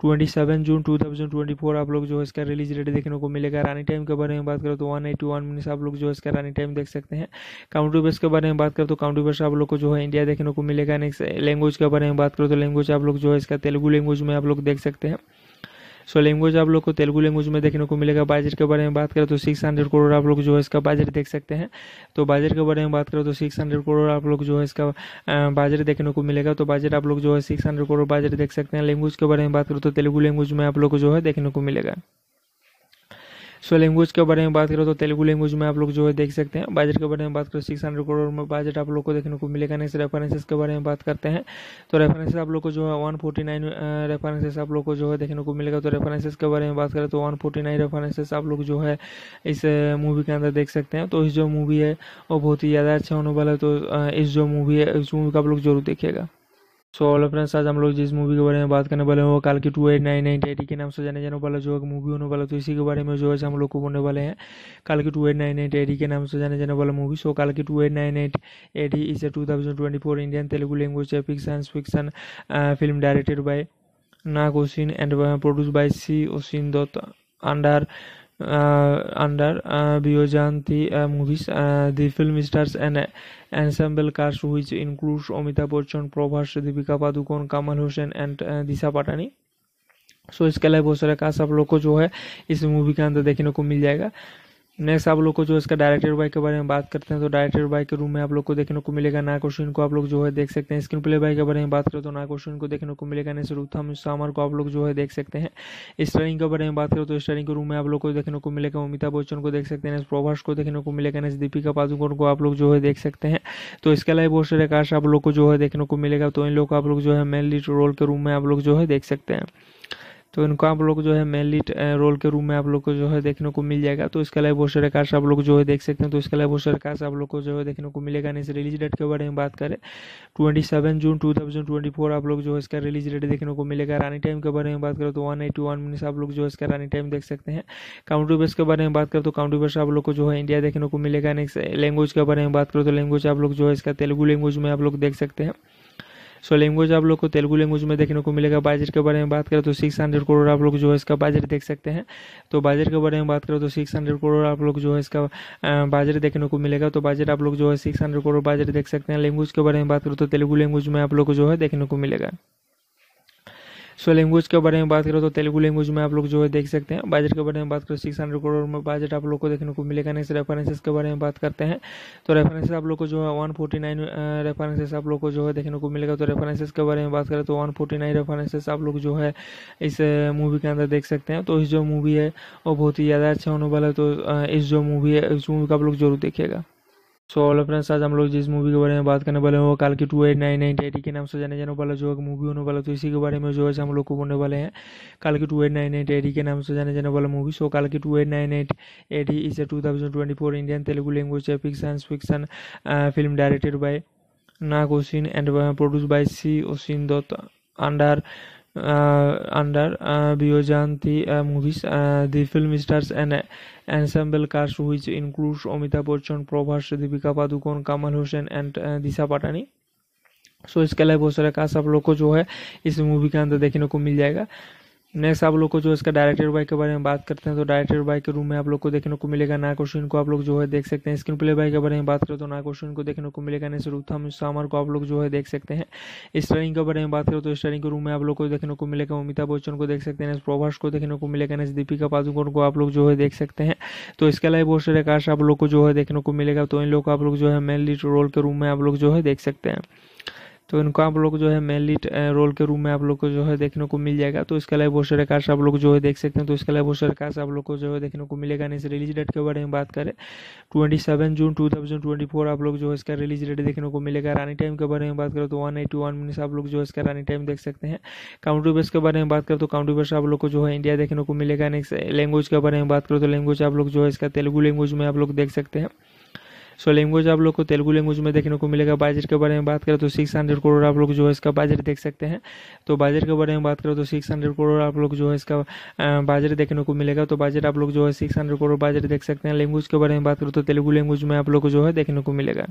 twenty seven June two thousand twenty four आप लोग जो है इसका रिलीज डेट देखने को मिलेगा रानी टाइम के बारे में बात करें तो वन एटी वन मिनट्स आप लोग जो है इसका रानी टाइम देख सकते हैं काउंटर बेस के बारे में बात करें तो काउंटर बेस आप लोग को जो है इंडिया देखने को मिलेगा नेक्स्ट लैंग्वेज के बारे में बात करें तो लैंग्वेज आप लोग जो है इसका तेलुगू लैंग्वेज में आप लोग देख सकते हैं सो लैंग्वेज आप लोग को तेलुगु लैंग्वेज में देखने को मिलेगा बजट के बारे में बात करें तो सिक्स हंड्रेड करोड़ आप लोग जो है इसका बजट देख सकते हैं तो बजट के बारे में बात करें तो सिक्स हंड्रेड करोड़ आप लोग जो है इसका बजट देखने को मिलेगा तो बजट आप लोग जो है सिक्स हंड्रेड करोड़ बजट देख सकते हैं लैंग्वेज के बारे में बात करें तो तेलुगु लैंग्वेज में आप लोग को जो है देखने को मिलेगा सो लैंग्वेज के बारे में बात करो तो तेलुगु लैंग्वेज में आप लोग जो है देख सकते हैं बजट के बारे में बात करो सिक्स हंड्रेड करोड़ में बजट आप लोग को देखने को मिलेगा नेक्स्ट रेफरेंसेस के बारे में बात करते हैं तो रेफरेंसेस आप लोग को जो है वन फोर्टी नाइन रेफरेंसेस आप लोग को जो है देखने को मिलेगा तो रेफरेंसेस के बारे में बात करें तो वन फोर्टी नाइन रेफरेंसेस आप लोग जो है इस मूवी के अंदर देख सकते हैं तो इस जो मूवी है वो बहुत ही ज़्यादा अच्छा होने वाला है तो इस जो मूवी है इस मूवी का आप लोग जरूर देखेगा सो ऑल फ्रेंड्स आज हम लोग जिस मूवी के बारे में बात करने वाले हैं वो काल की two eight nine nine T के नाम से जाने जाने वाला जो मूवी होने वाला तो इसी के बारे में जो है हम लोग को बोलने वाले हैं काल की two eight nine nine T के नाम से जाने जाने वाला मूवी सो काल की two eight nine eight AD is a two thousand twenty four Indian Telugu language epic science fiction film directed by Nag Ashwin and produce by C ओसिन Dutt under uh, under uh, Biojanti uh, movies. Uh, ensemble cast which includes Amitabh Bachchan, Prabhas, Deepika Padukone, Kamal Hossain and uh, Disha Patani so so, इसके अलावा बहुत सारे cast आप लोग को जो है इस मूवी के अंदर देखने को मिल जाएगा नेक्स्ट आप लोग को जो इसका डायरेक्टर बाइक के बारे में बात करते हैं तो डायरेक्टर बाइक के रूम में आप लोग को देखने को मिलेगा ना क्वेश्चन को आप लोग जो है देख सकते हैं स्क्रीन प्ले बाइक के बारे में बात करें तो ना क्वेश्चन को देखने को मिलेगा नहीं रूथम सामर को आप लोग जो है देख सकते हैं स्टरिंग के बारे में बात करें तो स्टरिंग के रूम में आप लोग को देखने को मिलेगा अमिताभ बच्चन को देख सकते हैं प्रभाष को देखने को मिलेगा नहीं दीपिका पादुकोण को आप लोग जो है देख सकते हैं तो इसके अलावा बहुत सारे आप लोग को जो है देखने को मिलेगा तो इन लोग को आप लोग जो है मेनली रोल के रूम में आप लोग जो है देख सकते हैं तो इनको आप लोग जो है मेनली रोल के रूम में आप लोग को जो है देखने को मिल जाएगा तो इसके अलावा बहुत सारे कार्ड्स आप लोग जो है देख सकते हैं तो इसके अलावा बहुत सारे कार्ड्स आप लोग को जो है देखने को मिलेगा नहीं रिलीज डेट के बारे में बात करें twenty seven June two thousand twenty four आप लोग जो है इसका रिलीज डेट देखने को मिलेगा रानी टाइम के बारे में बात करें तो वन एटी वन आप लोग जो है इसका रानी टाइम देख सकते हैं काउंट्री बेस के बारे में बात करें तो काउंट्री बेस आप लोग को जो है इंडिया देखने को मिलेगा नेक्स्ट लैंग्वेज के बारे में बात करें तो लैंग्वेज आप लोग जो है इसका तेलुगु लैंग्वेज में आप लोग देख सकते हैं सो लैंग्वेज आप लोग को तेलुगु लैंग्वेज में देखने को मिलेगा बजट के बारे में बात करें तो सिक्स हंड्रेड करोड़ आप लोग जो है इसका बजट देख सकते हैं तो बजट के बारे में बात करें तो सिक्स हंड्रेड करोड़ आप लोग जो है इसका बाजट देखने को मिलेगा तो बजट आप लोग जो है सिक्स हंड्रेड करोड़ बाजट देख सकते हैं लैंग्वेज के बारे में बात करें तो तेलुगु लैंग्वेज में आप लोग को जो है देखने को मिलेगा सो लैंग्वेज के बारे में बात करें तो तेलुगु लैंग्वेज में आप लोग जो है देख सकते हैं बजट के बारे में बात करें सिक्स हंड्रेड करोड़ में बजट आप लोग को देखने को मिलेगा नेक्स्ट रेफरेंसेस के बारे में बात करते हैं तो रेफरेंसेस आप लोग को जो है वन फोर्टी नाइन रेफरेंसेस आप लोग को जो है देखने को मिलेगा तो रेफरेंसेस के बारे में बात करें तो वन फोर्टी नाइन रेफरेंसेस आप लोग जो है इस मूवी के अंदर देख सकते हैं तो इस जो मूवी है वो बहुत ही ज़्यादा अच्छा होने वाला है तो इस जो मूवी है इस मूवी का आप लोग जरूर देखिएगा सो ऑल फ्रेंड्स आज हम लोग जिस मूवी के बारे में बात करने वाले हैं वो काल की टू एट नाइन नाइन के नाम से जाने जाने वाला जो एक मूवी होने वाला तो इसी के बारे में जो है हम लोग को बोलने वाले हैं काल की टू एट नाइन एट के नाम से जाने जाने वाला मूवी सो काल की two eight nine eight AD is a two thousand twenty four Indian Telugu language fiction fiction film directed by Nag Ashwin and produce by C ओसिन Dutt under uh, under movies the film stars and ensemble cast which includes Amitabh Bachchan, Prabhas, Deepika Padukone, Kamal Hossain and Disha Patani. So so, इसके अलावा बहुत सारा cast आप लोग को जो है इस मूवी के अंदर देखने को मिल जाएगा नेक्स्ट आप लोग को जो इसका डायरेक्टर बाई के बारे में बात करते हैं तो डायरेक्टर बाई के रूम में आप लोग को देखने को मिलेगा ना क्वेश्चन को आप लोग जो है देख सकते हैं स्क्रीन प्ले बाई के बारे में बात करें तो ना क्वेश्चन को देखने को मिलेगा नहीं सिरुथम सामर को आप लोग जो है देख सकते हैं स्टरिंग के बारे में बात करें तो स्टरिंग के रूम में आप लोग को देखने को मिलेगा अमिताभ बच्चन को देख सकते हैं प्रभाष को देखने को मिलेगा नेक्स्ट दीपिका पादुकोण को आप लोग जो है देख सकते हैं तो इसके अलावा बहुत सारे काश आप लोग को जो है देखने को मिलेगा तो इन लोग को आप लोग जो है मेन लीड रोल के रूम में आप लोग जो है देख सकते हैं तो इनको आप लोग जो है मेनली रोल के रूम में आप लोग को जो है देखने को मिल जाएगा तो इसके अलावा बहुत सारे कार्ड्स आप लोग जो है देख सकते हैं तो इसके अलावा बहुत सारे कार्ड्स आप लोग को जो है देखने को मिलेगा इस रिलीज डेट के बारे में बात करें twenty seven June two thousand twenty four आप लोग जो है इसका रिलीज डेट देखने को मिलेगा रानी टाइम के बारे में बात करें तो वन एटी वन मिनट्स आप लोग जो है इसका रानी टाइम देख सकते हैं काउंटर बेस के बारे में बात करें तो काउंटर बेस आप लोग को जो है इंडिया देखने को मिलेगा नहीं लैंग्वेज के बारे में बात करें तो लैंग्वेज आप लोग जो है इसका तेलुगू लैंग्वेज में आप लोग देख सकते हैं सो लैंग्वेज आप लोग को तेलुगु लैंग्वेज में देखने को मिलेगा बजट के बारे में बात करें तो सिक्स हंड्रेड करोड़ आप लोग जो है इसका बजट देख सकते हैं तो बजट के बारे में बात करें तो सिक्स हंड्रेड करोड़ आप लोग जो है इसका बजट देखने को मिलेगा तो बजट आप लोग जो है सिक्स हंड्रेड करोड़ बजट देख सकते हैं लैंग्वेज के बारे में बात करें तो तेलुगु लैंग्वेज में आप लोग को जो है देखने को मिलेगा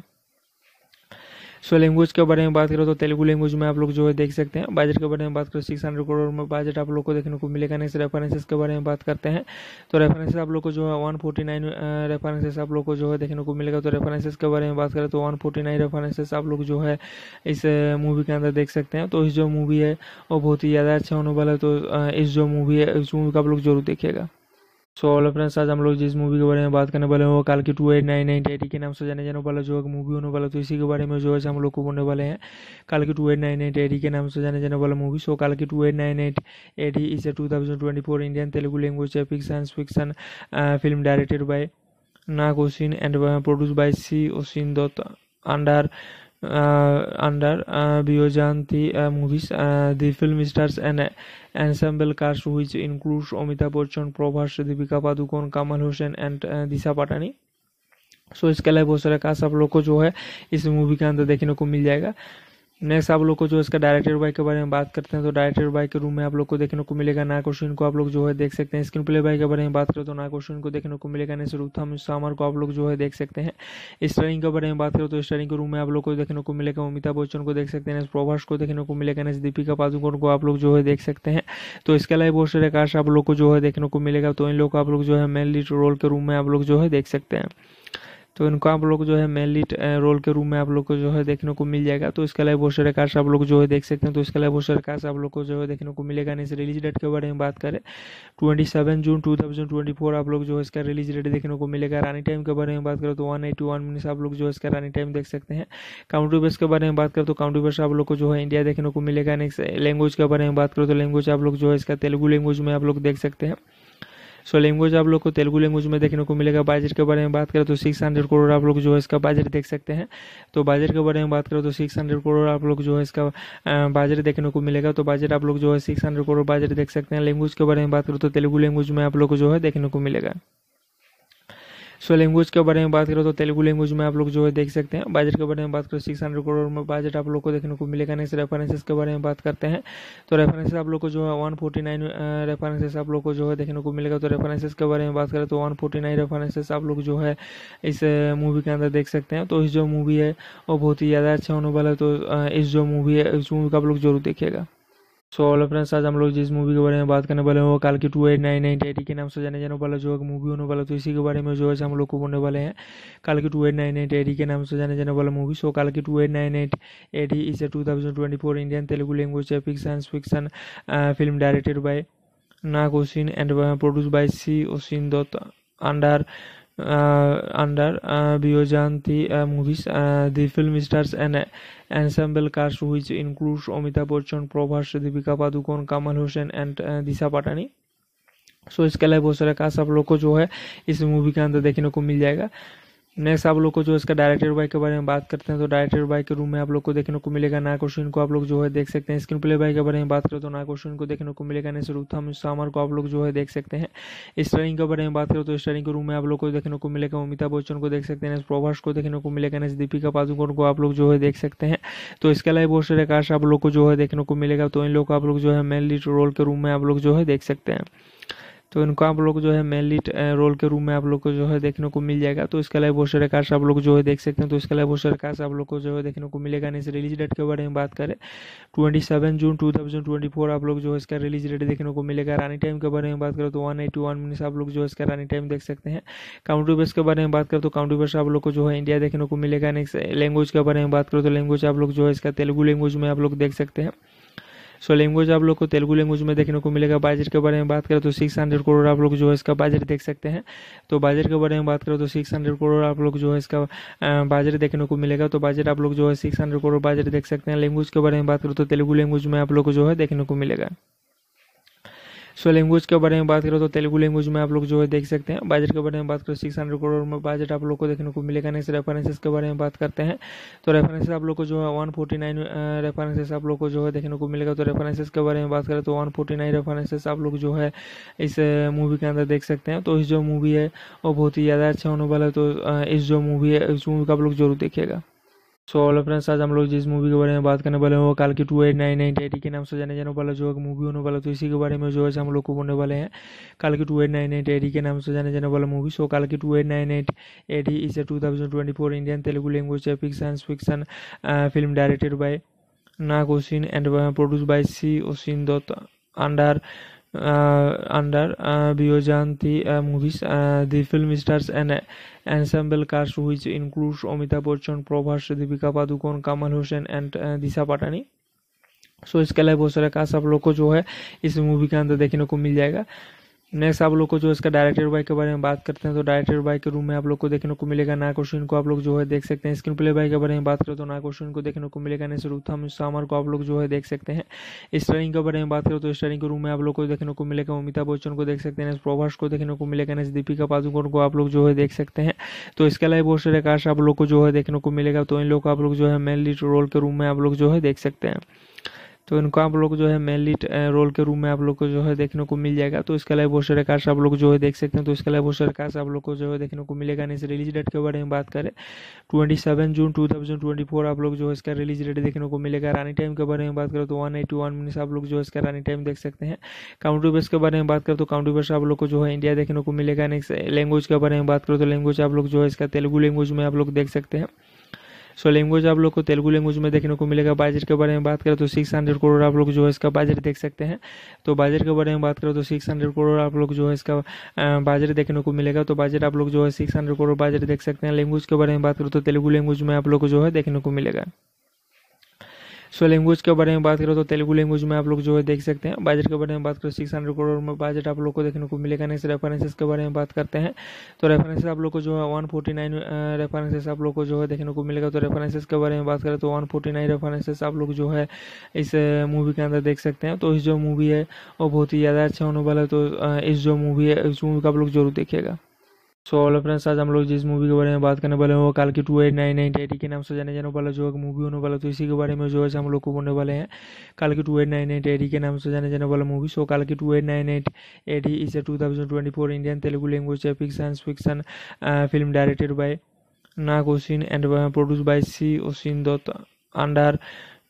सो लैंग्वेज के बारे में बात करें तो तेलुगु लैंग्वेज में आप लोग जो है देख सकते हैं बजट के बारे में बात करें सिक्स हंड्रेड करोड़ में बजट आप लोग को देखने को मिलेगा नेक्स्ट रेफरेंसेस के बारे में बात करते हैं तो रेफरेंसेस आप लोग को जो है वन फोर्टी नाइन रेफरेंसेस आप लोग को जो है देखने को मिलेगा तो रेफरेंसेस के बारे में बात करें तो वन फोर्टी नाइन रेफरेंसेस आप लोग जो है इस मूवी के अंदर देख सकते हैं तो इस जो मूवी है वो बहुत ही ज़्यादा अच्छा होने वाला है तो इस जो मूवी है इस मूवी का आप लोग जरूर देखिएगा सो ऑल फ्रेंड्स आज हम लोग जिस मूवी के बारे में बात करने वाले हैं वो काल की two eight nine nine AD के नाम से जाने जाने वाला जो एक मूवी होने वाला तो इसी के बारे में जो है हम लोग को बोलने वाले हैं काल की two eight nine nine AD के नाम से जाने जाने वाला मूवी सो काल की two eight nine eight AD is a two thousand twenty four Indian Telugu language epic science fiction film directed by Nag Ashwin and produce by C ओसिन Dutt under under Byzanti movies. the film stars an ensemble cast which includes Amitabh Bachchan, Prabhas, Deepika Padukone, Kamal Hossain and Disha Patani. So so, इसके अलावा बहुत सारे cast आप लोग को जो है इस मूवी के अंदर देखने को मिल जाएगा नेक्स्ट आप लोग को जो इसका डायरेक्टर बाई के बारे में बात करते हैं तो डायरेक्टर बाय के रूम में आप लोग को देखने को मिलेगा ना क्वेश्चन को आप लोग जो है देख सकते हैं स्क्रीन प्ले बाय के बारे में बात करें तो ना क्वेश्चन को देखने को मिलेगा नहीं रूथम सामर को आप लोग जो है देख सकते हैं स्टरिंग के बारे में बात करें तो स्टरिंग के रूम में आप लोग को देखने को मिलेगा अमिताभ बच्चन को देख सकते हैं प्रभाष को देखने को मिलेगा नहीं दीपिका पादुकोण को आप लोग जो है देख सकते हैं तो इसके अलावा बहुत सारे आप लोग को जो है देखने को मिलेगा तो इन लोग को आप लोग जो है मेनली रोल के रूम में आप लोग जो है देख सकते हैं तो इनको आप लोग जो है मेनली रोल के रूप में आप लोग को जो है देखने को मिल जाएगा तो इसके अलावा बहुत सारे कार्ड्स आप लोग जो है देख सकते हैं तो इसके अलावा बहुत सारे कार्ड्स आप लोग को जो है देखने को मिलेगा नहीं रिलीज डेट के बारे में बात करें twenty seven June two thousand twenty four आप लोग जो है इसका रिलीज डेट देखने को मिलेगा रानी टाइम के बारे में बात करें तो वन एटी वन मिनट्स आप लोग जो है इसका रानी टाइम देख सकते हैं काउंटर बेस के बारे में बात करें तो काउंटर बेस आप लोग को जो है इंडिया देखने को मिलेगा नहीं लैंग्वेज के बारे में बात करें तो लैंग्वेज आप लोग जो है इसका तेलुगू लैंग्वेज में आप लोग देख सकते हैं सो लैंग्वेज आप लोग को तेलुगु लैंग्वेज में देखने को मिलेगा बजट के बारे में बात करें तो सिक्स हंड्रेड करोड़ आप लोग जो है इसका बजट देख सकते हैं तो बजट के बारे में बात करें तो सिक्स हंड्रेड करोड़ आप लोग जो है इसका बजट देखने को मिलेगा तो बजट आप लोग जो है सिक्स हंड्रेड करोड़ बजट देख सकते हैं लैंग्वेज के बारे में बात करो तो तेलुगु लैंग्वेज में आप लोग को जो है देखने को मिलेगा सो लैंग्वेज के बारे में बात करो तो तेलुगु लैंग्वेज में आप लोग जो है देख सकते हैं बजट के बारे में बात करो सिक्स हंड्रेड करोड़ में बजट आप लोग को देखने को मिलेगा नेक्स्ट रेफरेंसेस के बारे में बात करते हैं तो रेफरेंसेस आप लोग को जो है वन फोर्टी नाइन रेफरेंसेस आप लोग को जो है देखने को मिलेगा तो रेफरेंसेस के बारे में बात करें तो वन फोर्टी नाइन रेफरेंसेस आप लोग जो है इस मूवी के अंदर देख सकते हैं तो इस जो मूवी है वो बहुत ही ज़्यादा अच्छा होने वाला है तो इस जो मूवी है इस मूवी का आप लोग जरूर देखेगा सो ऑल फ्रेंड्स आज हम लोग जिस मूवी के बारे में बात करने वाले हैं वो काल की two eight nine nine AD के नाम से जाने जाने वाला जो मूवी होने वाला तो इसी के बारे में जो है हम लोग को बोलने वाले हैं काल की two eight nine eight AD के नाम से जाने जाने वाला मूवी सो काल की two eight nine eight AD is two thousand twenty four Indian Telugu language epic science fiction film directed by Nag Ashwin and produce by C ओसिन Dutt under uh, under uh, Biojanti uh, movies. Uh, ensemble cast which includes Amitabh Bachchan, Prabhas, Deepika Padukone, Kamal Hossain and uh, Disha Patani so so, इसके अलावा बहुत सारा cast आप लोग को जो है इस मूवी के अंदर देखने को मिल जाएगा नेक्स्ट आप लोग को जो इसका डायरेक्टर बाइक के बारे में बात करते हैं तो डायरेक्टर बाइक के रूम में आप लोग को देखने को मिलेगा नाकोशिन को आप लोग जो है देख सकते हैं स्क्रीन प्ले बाइक के बारे में बात करें तो नाकोशिन को देखने को मिलेगा नेक्स्ट रूथम सामर को आप लोग जो है देख सकते हैं स्टरिंग के बारे में बात करें तो स्टरिंग के रूम में आप लोग को देखने को मिलेगा अमिताभ बच्चन को देख सकते हैं नेक्स्ट प्रभाष को देखने को मिलेगा नेक्स्ट दीपिका पादुकोण को आप लोग जो है देख सकते हैं तो इसके अलावा बहुत सारे आप लोग को जो है देखने को मिलेगा तो इन लोग को आप लोग जो है मेनली रोल के रूम में आप लोग जो है देख सकते हैं तो इनको आप लोग जो है मेनली रोल के रूम में आप लोग को जो है देखने को मिल जाएगा तो इसके अलावा बहुत सारे कार्ड आप लोग जो है देख सकते हैं तो अलावा बहुत सारे कार्ड आप लोग को जो है देखने को मिलेगा नहीं रिलीज डेट के बारे में बात करें twenty seven June two thousand twenty four आप लोग जो है इसका रिलीज डेट देखने को मिलेगा रानी टाइम के बारे में बात करें तो वन एटी वन आप लोग जो है इसका रानी टाइम देख सकते हैं काउंट्री बेस के बारे में बात करें तो काउंट्री बेस आप लोग को जो है इंडिया देखने को मिलेगा नेक्स्ट लैंग्वेज के बारे में बात करें तो लैंग्वेज आप लोग जो है इसका तेलुगु लैंग्वेज में आप लोग देख सकते हैं सो लैंग्वेज आप लोग को तेलुगु लैंग्वेज में देखने को मिलेगा बजट के बारे में बात करें तो सिक्स हंड्रेड करोड़ आप लोग जो है इसका बजट देख सकते हैं तो बजट के बारे में बात करें तो सिक्स हंड्रेड करोड़ आप लोग जो है इसका बजट देखने को मिलेगा तो बजट आप लोग जो है सिक्स हंड्रेड करोड़ बजट देख सकते हैं लैंग्वेज के बारे में बात करें तो तेलुगु लैंग्वेज में आप लोग को जो है देखने को मिलेगा सो लैंग्वेज के बारे में बात करें तो तेलुगू लैंग्वेज में आप लोग जो है देख सकते हैं बजट के बारे में बात करें सिक्स हंड्रेड करोड़ में बजट आप लोग को देखने को मिलेगा नेक्स्ट रेफरेंसेस के बारे में बात करते हैं तो रेफरेंसेस आप लोग को जो है वन फोर्टी नाइन रेफरेंसेस आप लोग को जो है देखने को मिलेगा तो रेफरेंसेस के बारे में बात करें तो वन फोर्टी नाइन रेफरेंसेस आप लोग जो है इस मूवी के अंदर देख सकते हैं तो इस जो मूवी है वो बहुत ही ज़्यादा अच्छा होने वाला है तो इस जो मूवी है इस मूवी का आप लोग जरूर देखिएगा सो ऑल फ्रेंड्स आज हम लोग जिस मूवी के बारे में बात करने वाले हैं वो काल की two eight nine nine AD के नाम से जाने जाने वाला जो एक मूवी होने वाला तो इसी के बारे में जो है हम लोग को बोलने वाले हैं काल की two eight nine nine AD के नाम से जाने जाने वाला मूवी सो काल की two eight nine eight AD is a two thousand twenty four Indian Telugu language epic science fiction film directed by Nag Ashwin and produce by C ओसिन Dutt under under Biojanti movies. the film stars an ensemble cast which includes Amitabh Bachchan, Prabhas, Deepika Padukone, Kamal Hossein and Disha Patani. So so, इसके अलावा बहुत सारा cast आप लोग को जो है इस मूवी के अंदर देखने को मिल जाएगा नेक्स्ट आप लोग को जो इसका डायरेक्टर बाई के बारे में बात करते हैं तो डायरेक्टर बाई के रूम में आप लोग को देखने को मिलेगा ना क्वेश्चन को आप लोग जो है देख सकते हैं स्क्रीन प्ले बाई के बारे में बात करें तो ना क्वेश्चन को देखने को मिलेगा नहीं रूथम सामर को आप लोग जो है देख सकते हैं स्टरिंग के बारे में बात करें तो स्टरिंग के रूम में आप लोग को देखने को मिलेगा अमिताभ बच्चन को देख सकते हैं प्रभाष को देखने को मिलेगा नेक्स्ट दीपिका पादुकोण को आप लोग जो है देख सकते हैं तो इसके अलावा बहुत सारे आप लोग को जो है देखने को मिलेगा तो इन लोग को आप लोग जो है मेन लीड रोल के रूम में आप लोग जो है देख सकते हैं तो इनको आप लोग जो है मेनली रोल के रूम में आप लोग को जो है देखने को मिल जाएगा तो इसके अलावा बहुत सारे कार्ड्स आप लोग जो है देख सकते हैं तो इसके अलावा बहुत सारे कार्ड्स आप लोग को जो है देखने को मिलेगा नहीं रिलीज डेट के बारे में बात करें twenty seven June two thousand twenty four आप लोग जो है इसका रिलीज डेट देखने को मिलेगा रानी टाइम के बारे में बात करें तो वन एटी वन मिनट्स आप लोग जो है इसका रानी टाइम देख सकते हैं काउंट्री बेस के बारे में बात करें तो काउंट्री बेस आप लोग को जो है इंडिया देखने को मिलेगा नहीं लैंग्वेज के बारे में बात करें तो लैंग्वेज आप लोग जो है इसका तेलुगू लैंग्वेज में आप लोग देख सकते हैं सो लैंग्वेज आप लोग को तेलुगु लैंग्वेज में देखने को मिलेगा बजट के बारे में बात करें तो सिक्स हंड्रेड करोड़ आप लोग जो है इसका बजट देख सकते हैं तो बजट के बारे में बात करें तो सिक्स हंड्रेड करोड़ आप लोग जो है इसका बजट देखने को मिलेगा तो बजट आप लोग जो है सिक्स हंड्रेड करोड़ बजट देख सकते हैं लैंग्वेज के बारे में बात करें तो तेलुगु लैंग्वेज में आप लोग को जो है देखने को मिलेगा सो लैंग्वेज के बारे में बात करें तो तेलुगु लैंग्वेज में आप लोग जो है देख सकते हैं बजट के बारे में बात करें सिक्स हंड्रेड करोड़ में बजट आप लोग को देखने को मिलेगा नेक्स्ट रेफरेंसेस के बारे में बात करते हैं तो रेफरेंसेस आप लोग को जो है वन फोर्टी नाइन रेफरेंसेस आप लोग को जो है देखने को मिलेगा तो रेफरेंसेस के बारे में बात करें तो वन फोर्टी नाइन रेफरेंसेस आप लोग जो है इस मूवी के अंदर देख सकते हैं तो इस जो मूवी है वो बहुत ही ज़्यादा अच्छा होने वाला है तो इस जो मूवी है इस मूवी का आप लोग जरूर देखेगा सो ऑल फ्रेंड्स आज हम लोग जिस मूवी के बारे में बात करने वाले हैं वो काल की two eight nine eight AD के नाम से जाने जाने वाला जो एक मूवी होने वाला तो इसी के बारे में जो है हम लोग को बोलने वाले हैं काल की two eight nine eight AD के नाम से जाने जाने वाला मूवी सो काल की two eight nine eight AD is a two thousand twenty four Indian Telugu language epic science fiction film directed by Nag Ashwin and produce by C ओसिन Dutt under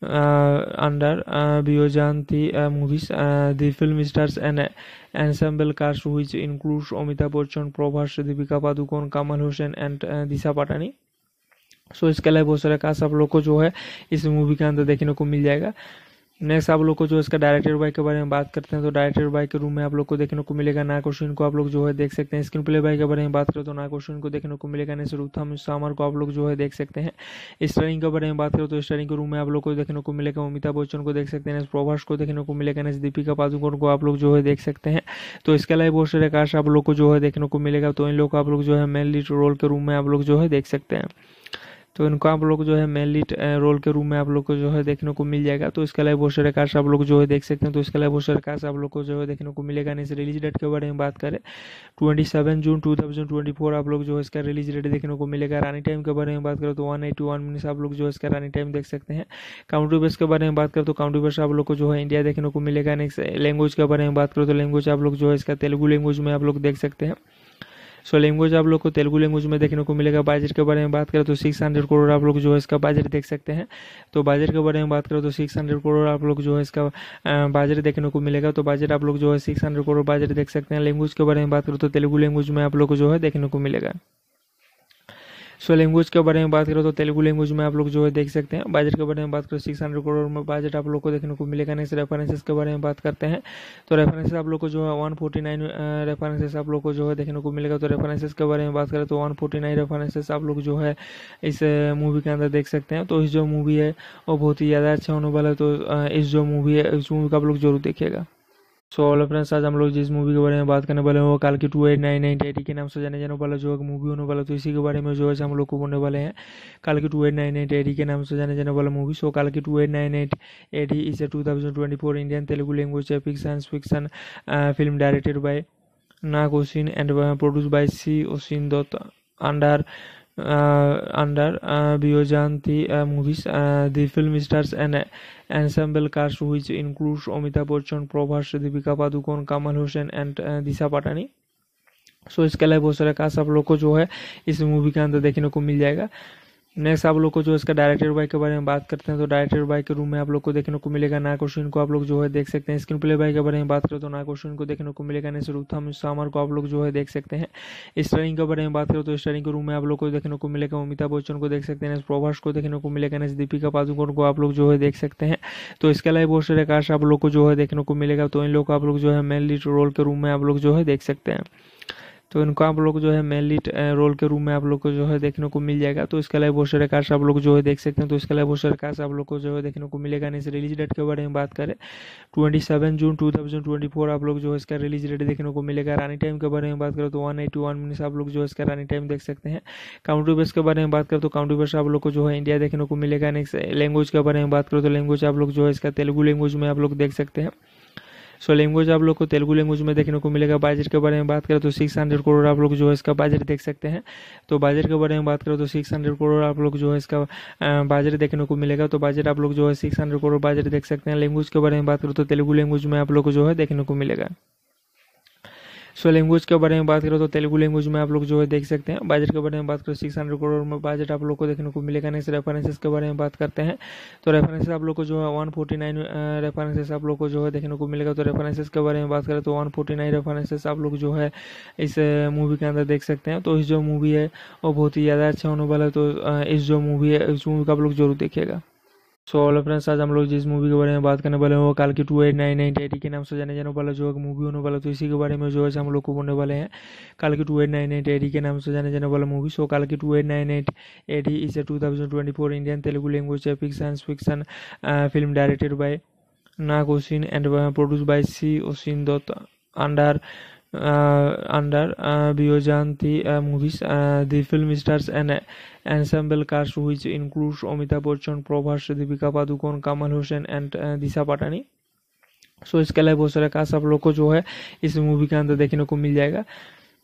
under Biojanti movies. the film stars an ensemble cast which includes Amitabh Bachchan, Prabhas, Deepika Padukone, Kamal Hossain and Disha Patani. So so, इसके अलावा बहुत सारा cast आप लोग को जो है इस मूवी के अंदर देखने को मिल जाएगा नेक्स्ट आप लोग को जो इसका डायरेक्टर बाइक के बारे में बात करते हैं तो डायरेक्टर बाइक के रूम में आप लोग को देखने को मिलेगा ना क्वेश्चन को आप लोग जो है देख सकते हैं स्क्रीन प्ले बाइक के बारे में बात करें तो ना क्वेश्चन को देखने को मिलेगा नहीं रूथम सामर को आप लोग जो है देख सकते हैं स्टरिंग के बारे में बात करें तो स्टरिंग के रूम में आप लोग को देखने को मिलेगा अमिताभ बच्चन को देख सकते हैं प्रभाष को देखने को मिलेगा नहीं दीपिका पादुकोण को आप लोग जो है देख सकते हैं तो इसके अलावा बहुत सारे आप लोग को जो है देखने को मिलेगा तो इन लोग को आप लोग जो है मेन लीड रोल के रूम में आप लोग जो है देख सकते हैं तो इनको आप लोग जो है मेनली रोल के रूम में आप लोग को जो है देखने को मिल जाएगा तो इसके अलावा बहुत सारे कार्ड्स आप लोग जो है देख सकते हैं तो इसके अलावा बहुत सारे कार्ड्स आप लोग को जो है देखने को मिलेगा इस रिलीज डेट के बारे में बात करें twenty seven June two thousand twenty four आप लोग जो है इसका रिलीज डेट देखने को मिलेगा रानी टाइम के बारे में बात करें तो वन एटी वन मिनट्स आप लोग जो है इसका रानी टाइम देख सकते हैं काउंटर बेस के बारे में बात करें तो काउंटर बेस आप लोग को जो है इंडिया देखने को मिलेगा नहीं लैंग्वेज के बारे में बात करें तो लैंग्वेज आप लोग जो है इसका तेलुगू लैंग्वेज में आप लोग देख सकते हैं सो लैंग्वेज आप लोग को तेलुगु लैंग्वेज में देखने को मिलेगा बजट के बारे में बात करें तो सिक्स हंड्रेड करोड़ आप लोग जो है इसका बजट देख सकते हैं तो बजट के बारे में बात करें तो सिक्स हंड्रेड करोड़ आप लोग जो है इसका बजट देखने को मिलेगा तो बजट आप लोग जो है सिक्स हंड्रेड करोड़ बाजट देख सकते हैं लैंग्वेज के बारे में बात करें तो तेलुगु लैंग्वेज में आप लोग को जो है देखने को मिलेगा सो लैंग्वेज के बारे में बात करो तो तेलुगु लैंग्वेज में आप लोग जो है देख सकते हैं बजट के बारे में बात करो सिक्स हंड्रेड करोड़ में बजट आप लोग को देखने को मिलेगा नेक्स्ट रेफरेंसेस के बारे में बात करते हैं तो रेफरेंसेस आप लोग को जो है वन फोर्टी नाइन रेफरेंसेस आप लोग को जो है देखने को मिलेगा तो रेफरेंसेस के बारे में बात करें तो वन फोर्टी नाइन रेफरेंसेस आप लोग जो है इस मूवी के अंदर देख सकते हैं तो इस जो मूवी है वो बहुत ही ज़्यादा अच्छा होने वाला है तो इस जो मूवी है इस मूवी का आप लोग जरूर देखेगा सो ऑल फ्रेंड्स आज हम लोग जिस मूवी के बारे में बात करने वाले हैं वो काल की two eight nine nine T के नाम से जाने जाने वाला जो एक मूवी होने वाला तो इसी के बारे में जो है हम लोग को बोलने वाले हैं काल की two eight nine nine T के नाम से जाने जाने वाला मूवी सो काल की two eight nine eight AD is a two thousand twenty four Indian Telugu language epic science fiction film directed by Nag Ashwin and produce by C ओसिन Dutt under under Biojanti movies. the film stars an ensemble cast which includes Amitabh Bachchan, Prabhas, Deepika Padukone, Kamal Hossein and Disha Patani. So so, इसके अलावा बहुत सारा cast आप लोग को जो है इस मूवी के अंदर देखने को मिल जाएगा नेक्स्ट आप लोग को जो इसका डायरेक्टर बाई के बारे में बात करते हैं तो डायरेक्टर बाय के रूम में आप लोग को देखने को मिलेगा ना क्वेश्चन को आप लोग जो है देख सकते हैं स्क्रीन प्ले बाय के बारे में बात करें तो ना क्वेश्चन को देखने को मिलेगा नहीं सिरुथम सामर को आप लोग जो है देख सकते हैं स्टरिंग के बारे में बात करें तो स्टरिंग के रूम में आप लोग को देखने को मिलेगा अमिताभ बच्चन को देख सकते हैं प्रभाष को देखने को मिलेगा नहीं दीपिका पादुकोण को आप लोग जो है देख सकते हैं तो इसके अलावा बहुत सारे आप लोग को जो है देखने को मिलेगा तो इन लोग को आप लोग जो है मेनली रोल के रूम में आप लोग जो है देख सकते हैं तो इनको आप लोग जो है मेनली रोल के रूम में आप लोग को जो है देखने को मिल जाएगा तो अलावा बहुत सारे कार्ड आप लोग जो है देख सकते हैं तो अलावा बहुत सारे कार्ड आप लोग को जो है देखने को मिलेगा नहीं रिलीज डेट के बारे में बात करें twenty seven June two thousand twenty four आप लोग जो है इसका रिलीज डेट देखने को मिलेगा रानी टाइम के बारे में बात करें तो वन एटी वन मिनट्स आप लोग जो है इसका रानी टाइम देख सकते हैं काउंटर बेस के बारे में बात करें तो काउंटर बेस आप लोग को जो है इंडिया देखने को मिलेगा नेक्स्ट लैंग्वेज के बारे में बात करें तो लैंग्वेज आप लोग जो है इसका तेलुगु लैंग्वेज में आप लोग देख सकते हैं सो लैंग्वेज आप लोग को तेलुगु लैंग्वेज में देखने को मिलेगा बजट के बारे में बात करें तो सिक्स हंड्रेड करोड़ आप लोग जो है इसका बजट देख सकते हैं तो बजट के बारे में बात करें तो सिक्स हंड्रेड करोड़ आप लोग जो है इसका बजट देखने को मिलेगा तो बजट आप लोग जो है सिक्स हंड्रेड करोड़ बजट देख सकते हैं लैंग्वेज के बारे में बात करें तो तेलुगु लैंग्वेज में आप लोग को जो है देखने को मिलेगा सो लैंग्वेज के बारे में बात करें तो तेलुगू लैंग्वेज में आप लोग जो है देख सकते हैं बजट के बारे में बात करें सिक्स हंड्रेड करोड़ में बजट आप लोग को देखने को मिलेगा नेक्स्ट रेफरेंसेस के बारे में बात करते हैं तो रेफरेंसेस आप लोग को जो है वन फोर्टी नाइन रेफरेंसेस आप लोग को जो है देखने को मिलेगा तो रेफरेंसेस के बारे में बात करें तो वन फोर्टी नाइन रेफरेंसेस आप लोग जो है इस मूवी के अंदर देख सकते हैं तो इस जो मूवी है वो बहुत ही ज़्यादा अच्छा होने वाला है तो इस जो मूवी है इस मूवी का आप लोग जरूर देखिएगा सो ऑल फ्रेंड्स आज हम लोग जिस मूवी के बारे में बात करने वाले हैं वो काल की two eight nine nine T के नाम से जाने जाने वाला जो एक मूवी होने वाला तो इसी के बारे में जो है हम लोग को बोलने वाले हैं काल की two eight nine nine T के नाम से जाने जाने वाला मूवी सो काल की two eight nine eight AD is a two thousand twenty four Indian Telugu language fiction fiction film directed by Nag Ashwin and produce by C ओसिन Dutt under under Biojanti movies. the film stars an ensemble cast which includes Amitabh Bachchan, Prabhas, Deepika Padukone, Kamal Hussain and Disha Patani. So so, इसके अलावा बहुत सारा cast आप लोग को जो है इस मूवी के अंदर देखने को मिल जाएगा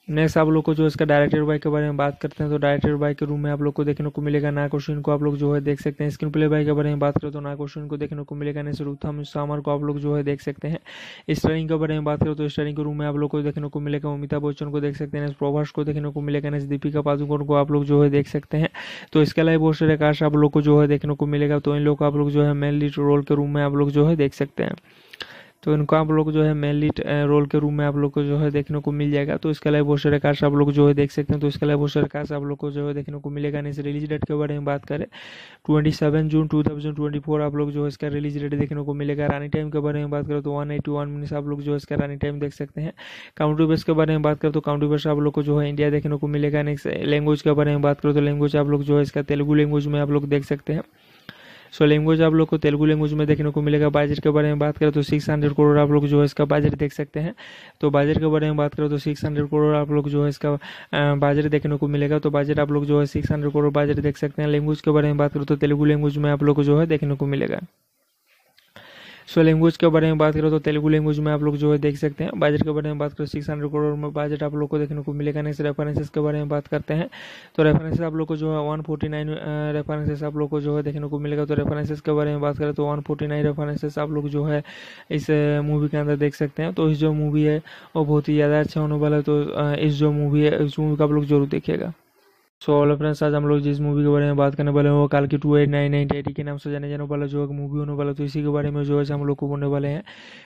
नेक्स्ट आप लोग को जो इसका डायरेक्टर बाई के बारे में बात करते हैं तो डायरेक्टर बाई के रूम में आप लोग को देखने को मिलेगा ना क्वेश्चन को आप लोग जो है देख सकते हैं स्क्रीन प्ले बाई के बारे में बात करें तो ना क्वेश्चन को देखने को मिलेगा नहीं रूथम सामर को आप लोग जो है देख सकते हैं स्टरिंग के बारे में बात करें तो स्टरिंग के रूम में आप लोग को देखने को मिलेगा अमिताभ बच्चन को देख सकते हैं प्रभाष को देखने को मिलेगा नहीं दीपिका पादुकोण को आप लोग जो है देख सकते हैं तो इसके अलावा बहुत सारे आप लोग को जो है देखने को मिलेगा तो इन लोग को आप लोग जो है मेन लीड रोल के रूम में आप लोग जो है देख सकते हैं तो इनको आप लोग जो है मेन लीड रोल के रूम में आप लोग को जो है देखने को मिल जाएगा तो इसके अलावा बहुत सारे कार्ड्स आप लोग जो है देख सकते हैं तो इसके अलावा बहुत सारे कार्ड्स आप लोग को जो है देखने को मिलेगा नहीं रिलीज डेट के बारे में बात करें twenty seven June two thousand twenty four आप लोग जो है इसका रिलीज डेट देखने को मिलेगा रानी टाइम के बारे में बात करें तो वन एटी वन मिनट्स आप लोग जो है इसका रानी टाइम देख सकते हैं काउंटर बेस के बारे में बात करें तो काउंटर बेस आप लोग को जो है इंडिया देखने को मिलेगा नेक्स्ट लैंग्वेज के बारे में बात करें तो लैंग्वेज आप लोग जो है इसका तेलुगू लैंग्वेज में आप लोग देख सकते हैं सो लैंग्वेज आप लोग को तेलुगु लैंग्वेज में देखने को मिलेगा बजट के बारे में बात करें तो सिक्स हंड्रेड करोड़ आप लोग जो है इसका बजट देख सकते हैं तो बजट के बारे में बात करें तो सिक्स हंड्रेड करोड़ आप लोग जो है इसका बजट देखने को मिलेगा तो बजट आप लोग जो है सिक्स हंड्रेड करोड़ बजट देख सकते हैं लैंग्वेज के बारे में बात करें तो तेलुगु लैंग्वेज में आप लोग को जो है देखने को मिलेगा सो लैंग्वेज के बारे में बात करें तो तेलुगु लैंग्वेज में आप लोग जो है देख सकते हैं बजट के बारे में बात करें सिक्स हंड्रेड करोड़ में बजट आप लोग को देखने को मिलेगा नेक्स्ट रेफरेंसेस के बारे में बात करते हैं तो रेफरेंसेस आप लोग को जो है वन फोर्टी नाइन रेफरेंसेस आप लोग को जो है देखने को मिलेगा तो रेफरेंसेस के बारे में बात करें तो वन फोर्टी नाइन रेफरेंसेस आप लोग जो है इस मूवी के अंदर देख सकते हैं तो इस जो मूवी है वो बहुत ही ज़्यादा अच्छा होने वाला है तो इस जो मूवी है इस मूवी का आप लोग जरूर देखेगा सो ऑल फ्रेंड्स आज हम लोग जिस मूवी के बारे में बात करने वाले हैं वो काल की two eight nine nine T के नाम से जाने जाने वाला जो मूवी होने वाला तो इसी के बारे में जो है हम लोग को बोलने वाले हैं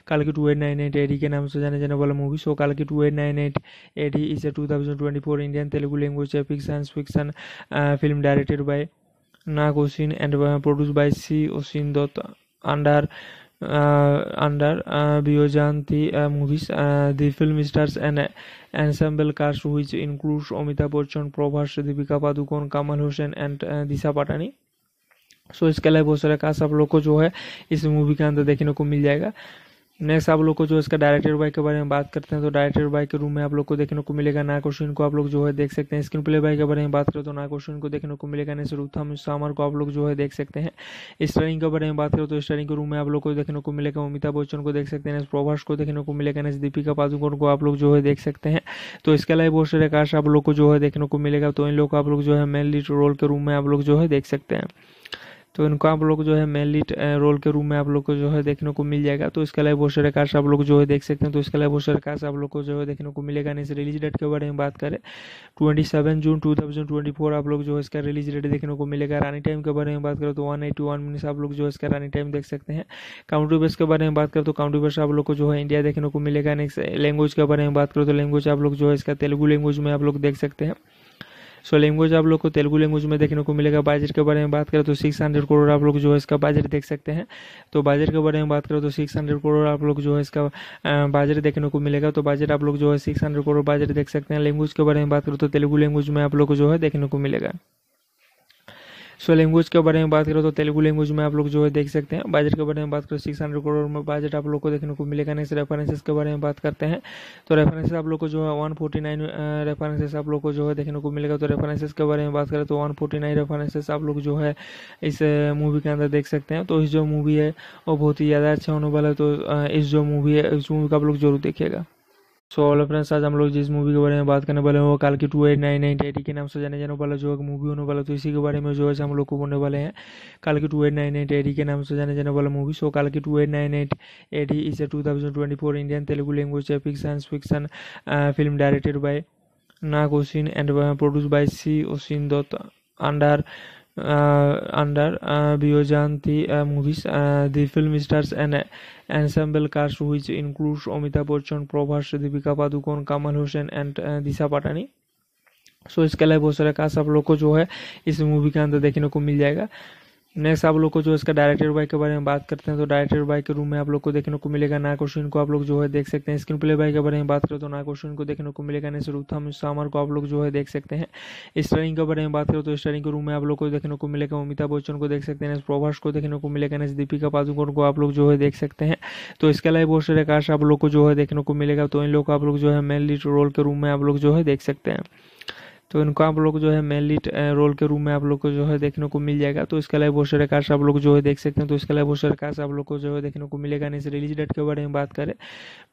काल की two eight nine nine T के नाम से जाने जाने वाला मूवी सो काल की two eight nine at T is a two thousand twenty four Indian Telugu language epic science fiction film directed by Nag Ashwin and produce by C ओसिन Dutt under under Biojanti movies. the film stars an ensemble cast which includes Amitabh Bachchan, Prabhas, Deepika Padukone, Kamal Hussain and Disha Patani. So so, इसके अलावा बहुत सारे cast आप लोग को जो है इस मूवी के अंदर देखने को मिल जाएगा नेक्स्ट आप लोग को जो इसका डायरेक्टर बाइक के बारे में बात करते हैं तो डायरेक्टर बाइक के रूम में आप लोग को देखने को मिलेगा ना क्वेश्चन को आप लोग जो है देख सकते हैं स्क्रीन प्ले बाइक के बारे में बात करें तो ना क्वेश्चन को देखने को मिलेगा नहीं रूथम सामर को आप लोग जो है देख सकते हैं स्टरिंग के बारे में बात करें तो स्टरिंग के रूम में आप लोग को देखने को मिलेगा अमिताभ बच्चन को देख सकते हैं प्रभाष को देखने को मिलेगा नहीं दीपिका पादुकोण को आप लोग जो है देख सकते हैं तो इसके अलावा बहुत सारे आप लोग को जो है देखने को मिलेगा तो इन लोग को आप लोग जो है मेन लीड रोल के रूम में आप लोग जो है देख सकते हैं तो इनको आप लोग जो है मेनली रोल के रूम में आप लोग को जो है देखने को मिल जाएगा तो इसके अलावा बहुत सारे कार्स आप लोग जो है देख सकते हैं तो इसके अलावा बहुत सारे कार्स आप लोग को जो है देखने को मिलेगा इस रिलीज डेट के बारे में बात करें twenty seven June two thousand twenty four आप लोग जो है इसका रिलीज डेट देखने को मिलेगा रानी टाइम के बारे में बात करें तो वन एटी वन आप लोग जो है इसका रानी टाइम देख सकते हैं काउंटर बेस के बारे में बात करें तो काउंटर बेस आप लोग को जो है इंडिया देखने को मिलेगा नेक्स्ट लैंग्वेज के बारे में बात करें तो लैंग्वेज आप लोग जो है इसका तेलुगू लैंग्वेज में आप लोग देख सकते हैं सो लैंग्वेज आप लोग को तेलुगु लैंग्वेज में देखने को मिलेगा बजट के बारे में बात करें तो सिक्स हंड्रेड करोड़ आप लोग जो है इसका बजट देख सकते हैं तो बजट के बारे में बात करें तो सिक्स हंड्रेड करोड़ आप लोग जो है इसका बजट देखने को मिलेगा तो बजट आप लोग जो है सिक्स हंड्रेड करोड़ बजट देख सकते हैं लैंग्वेज के बारे में बात करें तो तेलुगु लैंग्वेज में आप लोग को जो है देखने को मिलेगा सो लैंग्वेज के बारे में बात करो तो तेलुगु लैंग्वेज में आप लोग जो है देख सकते हैं बजट के बारे में बात करो सिक्स हंड्रेड करोड़ में बजट आप लोग को देखने को मिलेगा नेक्स्ट रेफरेंसेस के बारे में बात करते हैं तो रेफरेंसेस आप लोग को जो है वन फोर्टी नाइन रेफरेंसेस आप लोग को जो है देखने को मिलेगा तो रेफरेंसेस के बारे में बात करें तो वन फोर्टी नाइन रेफरेंसेस आप लोग जो है इस मूवी के अंदर देख सकते हैं तो इस जो मूवी है वो बहुत ही ज़्यादा अच्छा होने वाला है तो इस जो मूवी है इस मूवी का आप लोग जरूर देखिएगा सो so, फ्रेंड्स आज हम लोग जिस मूवी के बारे में बात करने वाले हैं वो काल की two eight nine nine T के नाम से जाने जाने वाला जो एक मूवी होने वाला तो इसी के बारे में जो है हम लोग को बोलने वाले हैं काल की two eight nine nine T के नाम से जाने जाने वाला मूवी सो काल की two eight nine eight AD is a two thousand twenty four Indian Telugu language fiction fiction film directed by Nag Ashwin and produce by C ओसिन Dutt under under Biojanti movies. the film stars an ensemble cast which includes Amitabh Bachchan, Prabhas, Deepika Padukone, Kamal Hussain and Disha Patani. So so, इसके अलावा बहुत सारा cast आप लोग को जो है इस मूवी के अंदर देखने को मिल जाएगा नेक्स्ट आप लोग को जो इसका डायरेक्टर बाई के बारे में बात करते हैं तो डायरेक्टर बाई के रूम में आप लोग को देखने को मिलेगा ना क्वेश्चन को आप लोग जो है देख सकते हैं स्क्रीन प्ले बाई के बारे में बात करें तो ना क्वेश्चन को देखने को मिलेगा नहीं रुथम सामर को आप लोग जो है देख सकते हैं स्टरिंग के बारे में बात करें तो स्टरिंग के रूम में आप लोग को देखने को मिलेगा अमिताभ बच्चन को देख सकते हैं प्रभाष को देखने को मिलेगा नहीं दीपिका पादुकोण को आप लोग जो है देख सकते हैं तो इसके अलावा बहुत सारे आप लोग को जो है देखने को मिलेगा तो इन लोग को आप लोग जो है मेन लीड रोल के रूम में आप लोग जो है देख सकते हैं तो इनको आप लोग जो है मेनली रोल के रूम में आप लोग को जो है देखने को मिल जाएगा तो इसके अलावा बहुत सारे कार्ड्स आप लोग जो है देख सकते हैं तो इसके अलावा बहुत सारे कार्ड्स आप लोग को जो है देखने को मिलेगा नहीं रिलीज डेट के बारे में बात करें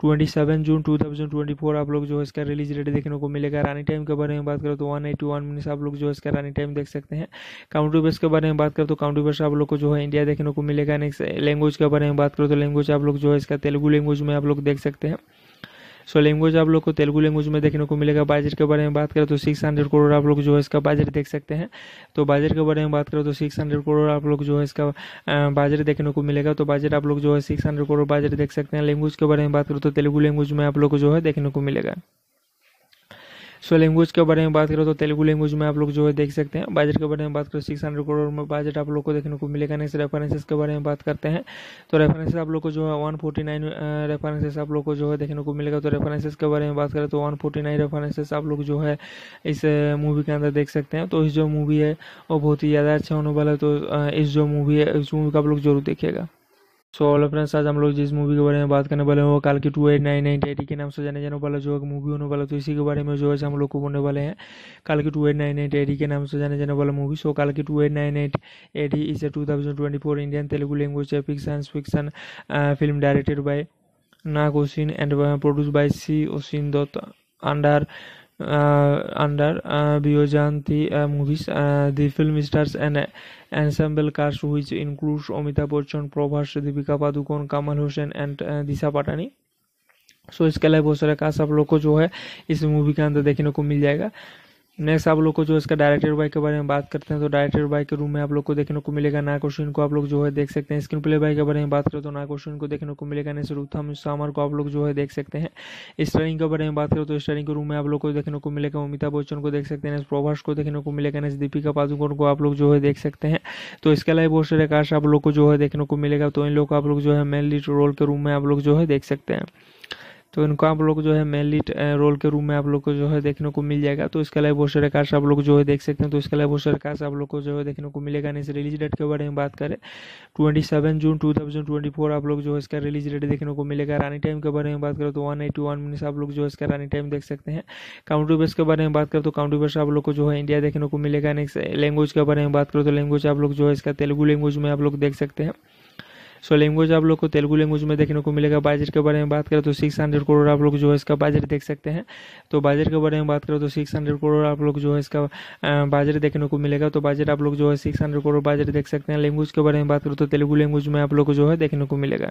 twenty seven June two thousand twenty four आप लोग जो है इसका रिलीज डेट देखने को मिलेगा रानी टाइम के बारे में बात करें तो वन एटी वन आप लोग जो है इसका रानी टाइम देख सकते हैं काउंटी बेस के बारे में बात करें तो काउंटी बेस आप लोग को जो है इंडिया देखने को मिलेगा नेक्स्ट लैंग्वेज के बारे में बात करें तो लैंग्वेज आप लोग जो है इसका तेलुगू लैंग्वेज में आप लोग देख सकते हैं सो लैंग्वेज आप लोग को तेलुगु लैंग्वेज में देखने को मिलेगा बाजर के बारे में बात करें तो सिक्स हंड्रेड करोड़ आप लोग जो है इसका बाजर देख सकते हैं तो बाजर के बारे में बात करें तो सिक्स हंड्रेड करोड़ आप लोग जो है इसका बाजर देखने को मिलेगा तो बाजर आप लोग जो है सिक्स हंड्रेड करोड़ बाजेट देख सकते हैं लैंग्वेज के बारे में बात करें तो तेलुगु लैंग्वेज में आप लोग को जो है देखने को मिलेगा सो लैंग्वेज के बारे में बात करें तो तेलुगु लैंग्वेज में आप लोग जो है देख सकते हैं बजट के बारे में बात करें सिक्स हंड्रेड करोड़ में बजट आप लोग को देखने को मिलेगा नेक्स्ट रेफरेंसेस के बारे में बात करते हैं तो रेफरेंसेस आप लोग को जो है वन फोर्टी नाइन रेफरेंसेस आप लोग को जो है देखने को मिलेगा तो रेफरेंसेस के बारे में बात करें तो वन फोर्टी नाइन रेफरेंसेस आप लोग जो है इस मूवी के अंदर देख सकते हैं तो इस जो मूवी है वो बहुत ही ज़्यादा अच्छा होने वाला है तो इस जो मूवी है इस मूवी का आप लोग जरूर देखिएगा सो ऑल फ्रेंड्स आज हम लोग जिस मूवी के बारे में बात करने वाले हैं वो काल की two eight nine nine AD के नाम से जाने जाने वाला जो मूवी होने वाला तो इसी के बारे में जो है हम लोग को बोलने वाले हैं काल की two eight nine nine AD के नाम से जाने जाने वाला मूवी सो काल की two eight nine eight AD a two thousand twenty four Indian Telugu language epic fiction film directed by Nag Ashwin and produce by C ओसिन Dutt under uh, under uh, the film stars and ensemble cast which includes Amitabh Bachchan, Prabhas, Deepika Padukone, Kamal Hossain and uh, Disha Patani. So so, इसके अलावा बहुत सारे cast आप लोग को जो है इस मूवी के अंदर देखने को मिल जाएगा नेक्स्ट आप लोग को जो इसका डायरेक्टर बाय के बारे में बात करते हैं तो डायरेक्टर बाय के रूम में आप लोग को देखने को मिलेगा ना क्वेश्चन को आप लोग जो है देख सकते हैं स्क्रीन प्ले बाय के बारे में बात करें तो ना क्वेश्चन को देखने को मिलेगा नहीं रूथम सामर को आप लोग जो है देख सकते हैं स्टरिंग के बारे में बात करें तो स्टरिंग के रूम में आप लोग को देखने को मिलेगा अमिताभ बच्चन को देख सकते हैं प्रभाष को देखने को मिलेगा नहीं दीपिका पादुकोण को आप लोग जो है देख सकते हैं तो इसके अलावा बहुत सारे आप लोग को जो है देखने को मिलेगा तो इन लोग को आप लोग जो है मेन लीड रोल के रूम में आप लोग जो है देख सकते हैं तो इनको आप लोग जो है मेन लीड रोल के रूप में आप लोग को जो है देखने को मिल जाएगा तो इसके अलावा बहुत सारे कार्ड्स आप लोग जो है देख सकते हैं तो इसके अलावा बहुत सारे कार्ड्स आप लोग को जो है देखने को मिलेगा नहीं रिलीज डेट के बारे में बात करें twenty seven June two thousand twenty four आप लोग जो है इसका रिलीज डेट देखने को मिलेगा रानी टाइम के बारे में बात करें तो वन एटी वन मिनट्स आप लोग जो है इसका रानी टाइम देख सकते हैं काउंटर बेस के बारे में बात करें तो काउंटर बेस आप लोग को जो है इंडिया देखने को मिलेगा नहीं लैंग्वेज के बारे में बात करें तो लैंग्वेज आप लोग जो है इसका तेलुगू लैंग्वेज में आप लोग देख सकते हैं सो लैंग्वेज आप लोग को तेलुगु लैंग्वेज में देखने को मिलेगा बजट के बारे में बात करें तो सिक्स हंड्रेड करोड़ आप लोग जो है इसका बजट देख सकते हैं तो बजट के बारे में बात करें तो सिक्स हंड्रेड करोड़ आप लोग जो है इसका बजट देखने को मिलेगा तो बजट आप लोग जो है सिक्स हंड्रेड करोड़ बजट देख सकते हैं लैंग्वेज के बारे में बात करो तो तेलुगु लैंग्वेज में आप लोग को जो है देखने को मिलेगा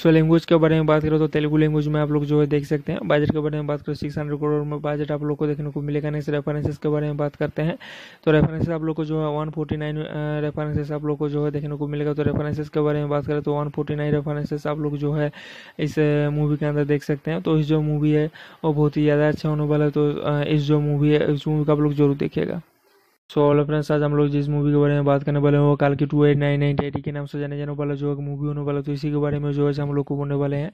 सो लैंग्वेज के बारे में बात करो तो तेलुगु लैंग्वेज में आप लोग जो है देख सकते हैं बजट के बारे में बात करो सिक्स हंड्रेड करोड़ में बजट आप लोग को देखने को मिलेगा नेक्स्ट रेफरेंसेस के बारे में बात करते हैं तो रेफरेंसेस आप लोग को जो है वन फोर्टी नाइन रेफरेंसेस आप लोग को जो है देखने को मिलेगा तो रेफरेंसेस के बारे में बात करें तो वन फोर्टी नाइन रेफरेंसेस आप लोग जो है इस मूवी के अंदर देख सकते हैं तो इस जो मूवी है वो बहुत ही ज़्यादा अच्छा होने वाला है तो इस जो मूवी है इस मूवी का आप लोग जरूर देखेगा सो ऑल फ्रेंड्स आज हम लोग जिस मूवी के बारे में बात करने वाले हैं वो काल की two eight nine nine T के नाम से जाने जाने वाला जो एक मूवी होने वाला तो इसी के बारे में जो है हम लोग को बोलने वाले हैं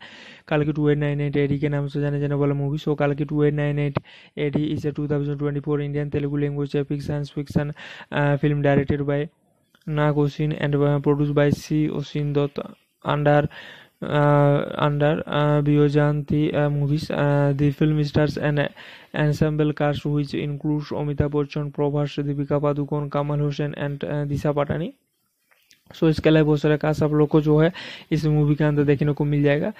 काल की two eight nine nine T के नाम से जाने जाने वाला मूवी सो काल की two eight nine eight AD is a two thousand twenty four Indian Telugu language epic science fiction film directed by Nag Ashwin and produce by C ओसिन Dutt under under Biojanti movies. the film stars an ensemble cast which includes Amitabh Bachchan, Prabhas, Deepika Padukone, Kamal Hossain and Disha Patani. So so, इसके अलावा बहुत सारे cast आप लोग को जो है इस मूवी के अंदर देखने को मिल जाएगा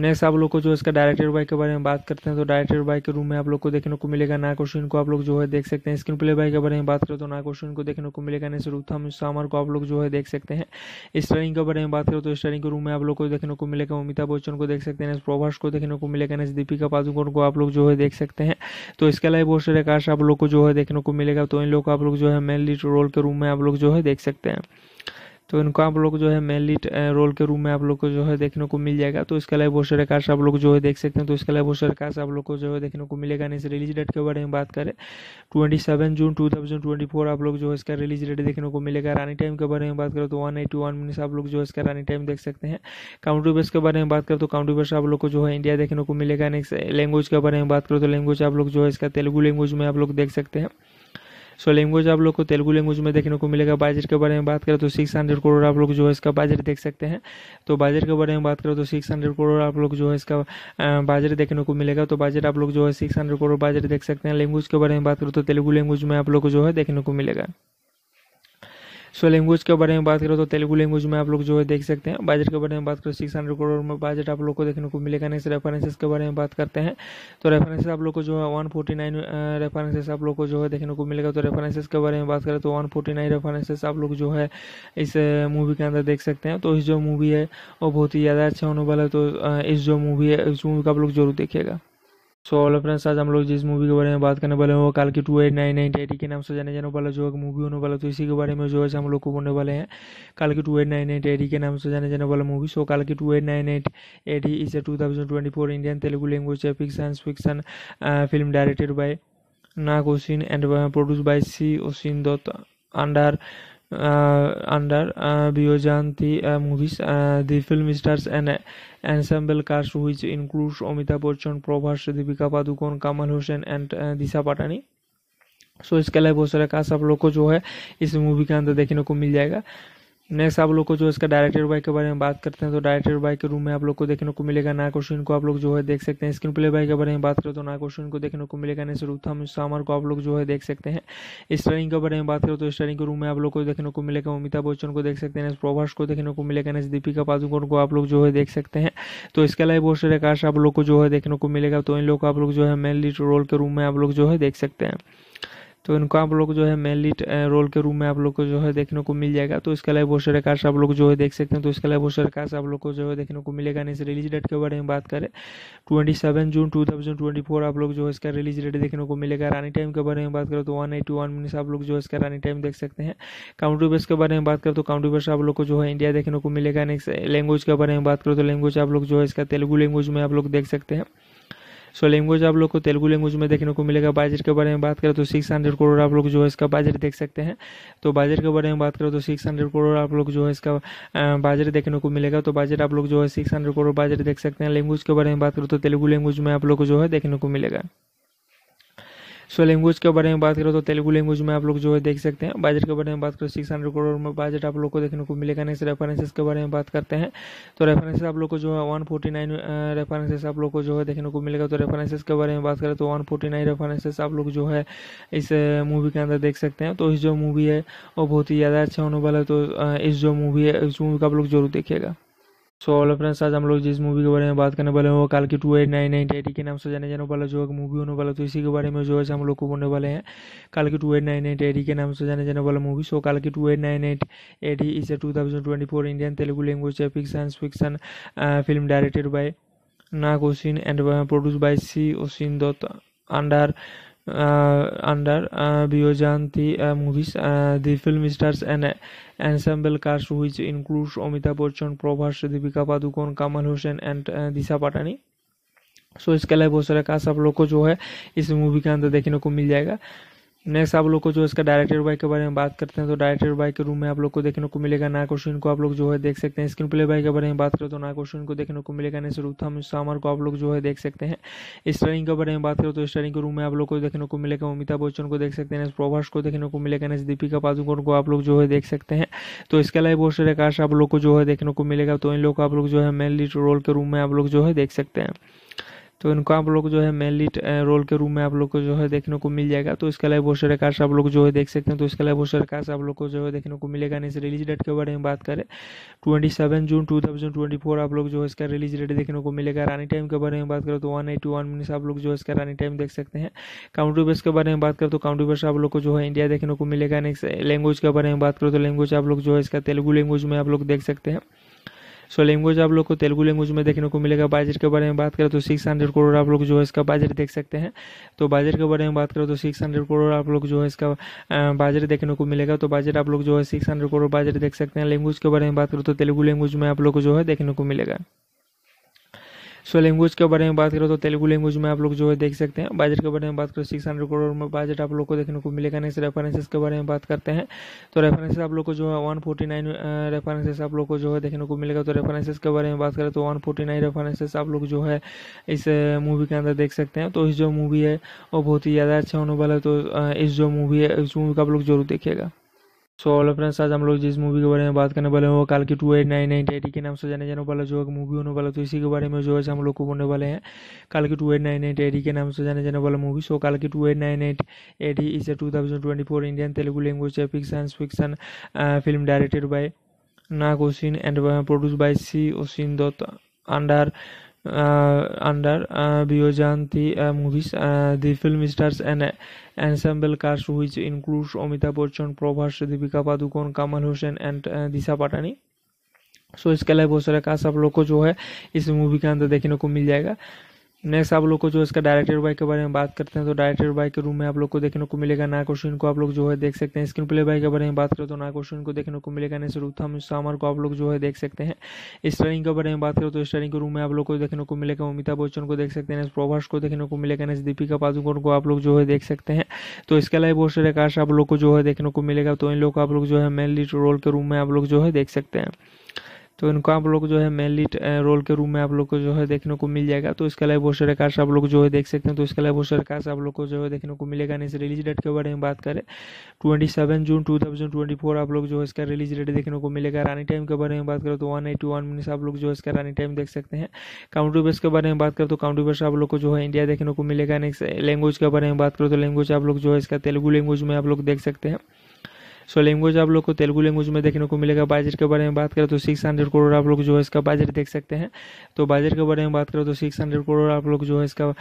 नेक्स्ट आप लोग को जो इसका डायरेक्टर बाई के बारे में बात करते हैं तो डायरेक्टर बाई के रूम में आप लोग को देखने को मिलेगा ना क्वेश्चन को आप लोग जो है देख सकते हैं स्क्रीन प्ले बाई के बारे में बात करें तो ना क्वेश्चन को देखने को मिलेगा नेक्स्ट रूथम सामर को आप लोग जो है देख सकते हैं स्टरिंग के बारे में बात करें तो स्टरिंग के रूम में आप लोग को देखने को मिलेगा अमिताभ बच्चन को देख सकते हैं प्रोभास को देखने को मिलेगा नेक्स्ट दीपिका पादुकोण को आप लोग जो है देख सकते हैं तो इसके अलावा बहुत सारे काश आप लोग को जो है देखने को मिलेगा तो इन लोग को आप लोग जो है मेन लीड रोल के रूम में आप लोग जो है देख सकते हैं तो इनको आप लोग जो है मेनली रोल के रूम में आप लोग को जो है देखने को मिल जाएगा तो इसके अलावा बहुत सारे कार्ड्स आप लोग जो है देख सकते हैं तो इसके अलावा बहुत सारे कार्ड्स आप लोग को जो है देखने को मिलेगा नहीं रिलीज डेट के बारे में बात करें twenty seven June two thousand twenty four आप लोग जो है इसका रिलीज डेट देखने को मिलेगा रानी टाइम के बारे में बात करें तो वन एटी वन आप लोग जो है इसका रानी टाइम देख सकते हैं काउंटर बेस के बारे में बात करें तो काउंटर बेस आप लोग को जो है इंडिया देखने को मिलेगा नहीं लैंग्वेज के बारे में बात करें तो लैंग्वेज आप लोग जो है इसका तेलुगु लैंग्वेज में आप लोग देख सकते हैं सो लैंग्वेज आप लोग को तेलुगु लैंग्वेज में देखने को मिलेगा बजट के बारे में बात करें तो सिक्स हंड्रेड करोड़ आप लोग जो है इसका बजट देख सकते हैं तो बजट के बारे में बात करें तो सिक्स हंड्रेड करोड़ आप लोग जो है इसका बजट देखने को मिलेगा तो बजट आप लोग जो है सिक्स हंड्रेड करोड़ बजट देख सकते हैं लैंग्वेज के बारे में बात करो तो तेलुगु लैंग्वेज में आप लोग को जो है देखने को मिलेगा सो लैंग्वेज के बारे में बात करो तो तेलुगु लैंग्वेज में आप लोग जो है देख सकते हैं बजट के बारे में बात करो सिक्स हंड्रेड करोड़ में बजट आप लोग को देखने को मिलेगा नेक्स्ट रेफरेंसेस के बारे में बात करते हैं तो रेफरेंसेस आप लोग को जो है वन फोर्टी नाइन रेफरेंसेस आप लोग को जो है देखने को मिलेगा तो रेफरेंसेस के बारे में बात करें तो वन फोर्टी नाइन रेफरेंसेस आप लोग जो है इस मूवी के अंदर देख सकते हैं तो इस जो मूवी है वो बहुत ही ज़्यादा अच्छा होने वाला है तो इस जो मूवी है इस मूवी का आप लोग जरूर देखिएगा सो ऑल फ्रेंड्स आज हम लोग जिस मूवी के बारे में बात करने वाले हैं वो काल की two eight nine nine T के नाम से जाने जाने वाला जो एक मूवी होने वाला तो इसी के बारे में जो है हम लोग को बोलने वाले हैं काल की two eight nine nine T के नाम से जाने जाने वाला मूवी सो काल की two eight nine eight AD ही is a two thousand twenty four Indian Telugu language fiction fiction film directed by Nag Ashwin and produce by C ओसिन Dutt under uh, under uh, Biojanti uh, movies. Uh, ensemble cast which includes Amitabh Bachchan, Prabhas, Deepika Padukone, Kamal Hossain and uh, Disha Patani so so, इसके अलावा बहुत सारे cast आप लोग को जो है इस मूवी के अंदर देखने को मिल जाएगा नेक्स्ट आप लोग को जो इसका डायरेक्टर बाई के बारे में बात करते हैं तो डायरेक्टर बाई के रूम में आप लोग को देखने को मिलेगा ना क्वेश्चन को आप लोग जो है देख सकते हैं स्क्रीन प्ले बाई के बारे में बात करें तो ना क्वेश्चन को देखने को मिलेगा नहीं सिर्फ सामर को आप लोग जो है देख सकते हैं स्टरिंग के बारे में बात करें तो स्टरिंग के रूम में आप लोग को देखने को मिलेगा अमिताभ बच्चन को देख सकते हैं प्रभाष को देखने को मिलेगा नहीं दीपिका पादुकोण को आप लोग जो है देख सकते हैं तो इसके अलावा बहुत सारे आप लोग को जो है देखने को मिलेगा तो इन लोग को आप लोग जो है मेनली रोल के रूम में आप लोग जो है देख सकते हैं तो इनको आप लोग जो है मेनली रोल के रूम में आप लोग को जो है देखने को मिल जाएगा तो इसके अलावा बहुत सारे कार्ड्स आप लोग जो है देख सकते हैं तो इसके अलावा बहुत सारे कार्ड्स आप लोग को जो है देखने को मिलेगा नहीं रिलीज डेट के बारे में बात करें twenty seven June two thousand twenty four आप लोग जो है इसका रिलीज डेट देखने को मिलेगा रानी टाइम के बारे में बात करें तो वन एटी वन मिनट्स आप लोग जो है इसका रानी टाइम देख सकते हैं काउंटी बेस के बारे में बात करें तो काउंटी बेस आप लोग को जो है इंडिया देखने को मिलेगा नेक्स्ट लैंग्वेज के बारे में बात करें तो लैंग्वेज आप लोग जो है इसका तेलुगू लैंग्वेज में आप लोग देख सकते हैं सो लैंग्वेज आप लोग को तेलुगु लैंग्वेज में देखने को मिलेगा बजट के बारे में बात करें तो सिक्स हंड्रेड करोड़ आप लोग जो है इसका बजट देख सकते हैं तो बजट के बारे में बात करें तो सिक्स हंड्रेड करोड़ आप लोग जो है इसका बजट देखने को मिलेगा तो बजट आप लोग जो है सिक्स हंड्रेड करोड़ बजट देख सकते हैं लैंग्वेज के बारे में बात करें तो तेलुगु लैंग्वेज में आप लोग को जो है देखने को मिलेगा सो लैंग्वेज के बारे में बात करें तो तेलुगु लैंग्वेज में आप लोग जो है देख सकते हैं बजट के बारे में बात करें सिक्स हंड्रेड करोड़ में बजट आप लोग को देखने को मिलेगा नेक्स्ट रेफरेंसेस के बारे में बात करते हैं तो रेफरेंसेस आप लोग को जो है वन फोर्टी नाइन रेफरेंसेस आप लोग को जो है देखने को मिलेगा तो रेफरेंसेस के बारे में बात करें तो वन फोर्टी नाइन रेफरेंसेस आप लोग जो है इस मूवी के अंदर देख सकते हैं तो इस जो मूवी है वो बहुत ही ज़्यादा अच्छा होने वाला है तो इस जो मूवी है इस मूवी का आप लोग जरूर देखेगा सो ऑल फ्रेंड्स आज हम लोग जिस मूवी के बारे में बात करने वाले हैं वो काल की two eight nine eight AD के नाम से जाने जाने वाला जो एक मूवी होने वाला तो इसी के बारे में जो है हम लोग को बोलने वाले हैं काल की two eight nine eight AD के नाम से जाने जाने वाला मूवी सो काल की two eight nine eight AD इसे two thousand twenty four Indian Telugu language epic science fiction film directed by Nag Ashwin and produce by C ओसिन Dutt under under Biojanti movies. the film stars an ensemble cast which includes Amitabh Bachchan, Prabhas, Deepika Padukone, Kamal Hossain and Disha Patani. So so, इसके अलावा बहुत सारे cast आप लोग को जो है इस मूवी के अंदर देखने को मिल जाएगा नेक्स्ट आप लोग को जो इसका डायरेक्टर बाइक के बारे में बात करते हैं तो डायरेक्टर बाइक के रूम में आप लोग को देखने को मिलेगा ना क्वेश्चन को आप लोग जो है देख सकते हैं स्क्रीन प्ले बाइक के बारे में बात करें तो ना क्वेश्चन को देखने को मिलेगा नहीं रूथम सामर को आप लोग जो है देख सकते हैं स्टरिंग के बारे में बात करें तो स्टरिंग के रूम में आप लोग को देखने को मिलेगा अमिताभ बच्चन को देख सकते हैं प्रभाष को देखने को मिलेगा नेस दीपिका पादुकोण को आप लोग जो है देख सकते हैं तो इसके अलावा बहुत सारे आप लोग को जो है देखने को मिलेगा तो इन लोग को आप लोग जो है मेन लीड रोल के रूम में आप लोग जो है देख सकते हैं तो इनको आप लोग जो है मेनली रोल के रूम में आप लोग को जो है देखने को मिल जाएगा तो इसके अलावा बहुत सारे कार्ड्स आप लोग जो है देख सकते हैं तो इसके अलावा बहुत सारे कार्ड्स आप लोग को जो है देखने को मिलेगा नहीं रिलीज डेट के बारे में बात करें twenty seven June two thousand twenty four आप लोग जो है इसका रिलीज डेट देखने को मिलेगा रानी टाइम के बारे में बात करें तो वन एटी वन मिनट्स आप लोग जो है इसका रानी टाइम देख सकते हैं काउंटर बेस के बारे में बात करें तो काउंटर बेस आप लोग को जो है इंडिया देखने को मिलेगा नहीं लैंग्वेज के बारे में बात करें तो लैंग्वेज आप लोग जो है इसका तेलुगू लैंग्वेज में आप लोग देख सकते हैं सो लैंग्वेज आप लोग को तेलुगु लैंग्वेज में देखने को मिलेगा बजट के बारे में बात करें तो सिक्स हंड्रेड करोड़ आप लोग जो है इसका बजट देख सकते हैं तो बजट के बारे में बात करें तो सिक्स हंड्रेड करोड़ आप लोग जो है इसका बजट देखने को मिलेगा तो बजट आप लोग जो है सिक्स हंड्रेड करोड़ बाजट देख सकते हैं लैंग्वेज के बारे में बात करें तो तेलुगु लैंग्वेज में आप लोग को जो है देखने को मिलेगा सो लैंग्वेज के बारे में बात करो तो तेलुगु लैंग्वेज में आप लोग जो है देख सकते हैं बजट के बारे में बात करो सिक्स हंड्रेड करोड़ में बजट आप लोग को देखने को मिलेगा नेक्स्ट रेफरेंसेस के बारे में बात करते हैं तो रेफरेंसेस आप लोग को जो है वन फोर्टी नाइन रेफरेंसेस आप लोग को जो है देखने को मिलेगा तो रेफरेंसेस के बारे में बात करें तो वन फोर्टी नाइन रेफरेंसेस आप लोग जो है इस मूवी के अंदर देख सकते हैं तो इस जो मूवी है वो बहुत ही ज़्यादा अच्छा होने वाला है तो इस जो मूवी है इस मूवी का आप लोग जरूर देखेगा सो हेलो फ्रेंड्स आज हम लोग जिस मूवी के बारे में बात करने वाले हैं वो काल की two eight nine nine T के नाम से जाने जाने वाला जो है मूवी होने वाला तो इसी के बारे में जो है हम लोग को बोलने वाले हैं काल की two eight nine nine T के नाम से जाने जाने वाला मूवी सो काल की two eight nine eight AD is a two thousand twenty four Indian Telugu language fiction fiction film directed by Nag Ashwin and produce by C ओसिन Dutt under under under movies uh, uh, Biojanti uh, movies. Uh, ensemble cast which includes Amitabh Bachchan, Prabhas, Deepika Padukone, Kamal Hossain and uh, Disha Patani so so, इसके अलावा बहुत सारा cast आप लोग को जो है इस मूवी के अंदर देखने को मिल जाएगा नेक्स्ट आप लोग को जो इसका डायरेक्टर बाय के बारे में बात करते हैं तो डायरेक्टर बाय के रूम में आप लोग को देखने को मिलेगा ना क्वेश्चन को आप लोग जो है देख सकते हैं स्क्रीन प्ले बाय के बारे में बात करें तो ना क्वेश्चन को देखने को मिलेगा नहीं रूथम तो सामर को आप लोग जो है देख सकते हैं स्टरिंग के बारे में बात करें तो स्टरिंग के रूम में आप लोग को देखने को मिलेगा अमिताभ बच्चन को देख सकते हैं प्रभाष को देखने को मिलेगा नेस दीपिका पादुकोण को आप लोग जो है देख सकते हैं तो इसके अलावा बहुत सारे आप लोग को जो है देखने को मिलेगा तो इन लोग को आप लोग जो है मेन लीड रोल के रूम में आप लोग जो है देख सकते हैं तो इनको आप लोग जो है मेनली रोल के रूम में आप लोग को जो है देखने को मिल जाएगा तो इसके अलावा बहुत सारे कार्ड्स आप लोग जो है देख सकते हैं तो इसके अलावा बहुत सारे कार्ड्स आप लोग को जो है देखने को मिलेगा नहीं रिलीज डेट के बारे में बात करें twenty seven June two thousand twenty four आप लोग जो है इसका रिलीज डेट देखने को मिलेगा रानी टाइम के बारे में बात करें तो वन एटी वन मिनट्स आप लोग जो है इसका रानी टाइम देख सकते हैं काउंट्री बेस के बारे में बात करें तो काउंट्री बेस आप लोग को जो है इंडिया देखने को मिलेगा नेक्स्ट लैंग्वेज के बारे में बात करो तो लैंग्वेज आप लोग जो है इसका तेलुगु लैंग्वेज में आप लोग देख सकते हैं सो लैंग्वेज आप लोग को तेलुगु लैंग्वेज में देखने को मिलेगा बजट के बारे में बात करें तो सिक्स हंड्रेड करोड़ आप लोग जो है इसका बजट देख सकते हैं तो बजट के बारे में बात करें तो सिक्स हंड्रेड करोड़ आप लोग जो है इसका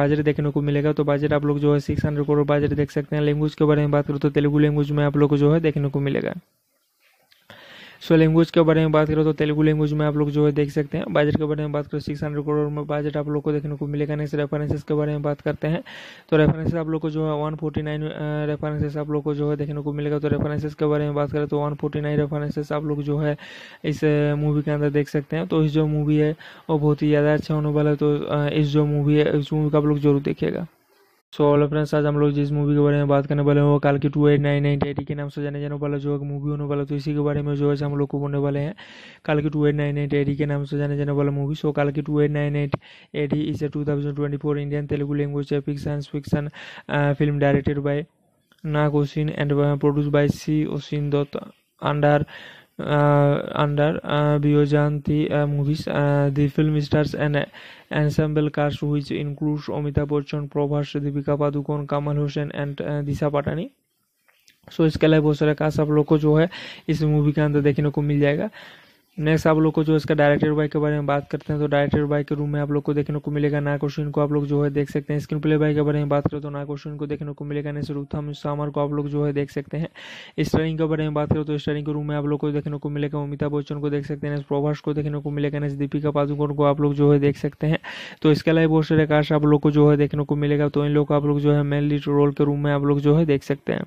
बजट देखने को मिलेगा तो बजट आप लोग जो है सिक्स हंड्रेड करोड़ बजट देख सकते हैं लैंग्वेज के बारे में बात करें तो तेलुगु लैंग्वेज में आप लोग को जो है देखने को मिलेगा सो लैंग्वेज के बारे में बात करें तो तेलुगु लैंग्वेज में आप लोग जो है देख सकते हैं बजट के बारे में बात करें सिक्स हंड्रेड करोड़ में बजट आप लोग को देखने को मिलेगा नेक्स्ट रेफरेंसेस के बारे में बात करते हैं तो रेफरेंसेस आप लोग को जो है वन फोर्टी नाइन रेफरेंसेस आप लोग को जो है देखने को मिलेगा तो रेफरेंसेस के बारे में बात करें तो वन फोर्टी नाइन रेफरेंसेस आप लोग जो है इस मूवी के अंदर देख सकते हैं तो इस जो मूवी है वो बहुत ही ज़्यादा अच्छा होने वाला है तो इस जो मूवी है इस मूवी का आप लोग जरूर देखिएगा सो ऑल फ्रेंड्स आज हम लोग जिस मूवी के बारे में बात करने वाले हैं वो काल की two eight nine nine AD के नाम से जाने जाने वाला जो एक मूवी होने वाला तो इसी के बारे में जो है हम लोग को बोलने वाले हैं काल की two eight nine eight AD के नाम से जाने जाने वाला मूवी सो काल की two eight nine eight AD is two thousand twenty four Indian Telugu language fiction fiction fiction film directed by Nag Ashwin and produce by C ओसिन Dutt under uh, under uh, Biojanti uh, movies. Uh, ensemble cast which includes Amitabh Bachchan, Prabhas, Deepika Padukone, Kamal Hossain and Disha Patani so so, इसके अलावा बहुत सारा cast आप लोग को जो है इस मूवी के अंदर देखने को मिल जाएगा नेक्स्ट आप लोग को जो इसका डायरेक्टर बाई के बारे में बात करते हैं तो डायरेक्टर बाई के रूम में आप लोग को देखने को मिलेगा ना क्वेश्चन को आप लोग जो है देख सकते हैं स्क्रीन प्ले बाई के बारे में बात करें तो ना क्वेश्चन को देखने को मिलेगा नहीं रूथम सामर को आप लोग जो है देख सकते हैं स्टरिंग के बारे में बात करें तो स्टरिंग के रूम में आप लोग को देखने को मिलेगा अमिताभ बच्चन को देख सकते हैं प्रभाष को देखने को मिलेगा नहीं दीपिका पादुकोण को आप लोग जो है देख सकते हैं तो इसके अलावा बहुत सारे आप लोग को जो है देखने को मिलेगा तो इन लोग को आप लोग जो है मेनली रोल के रूम में आप लोग जो है देख सकते हैं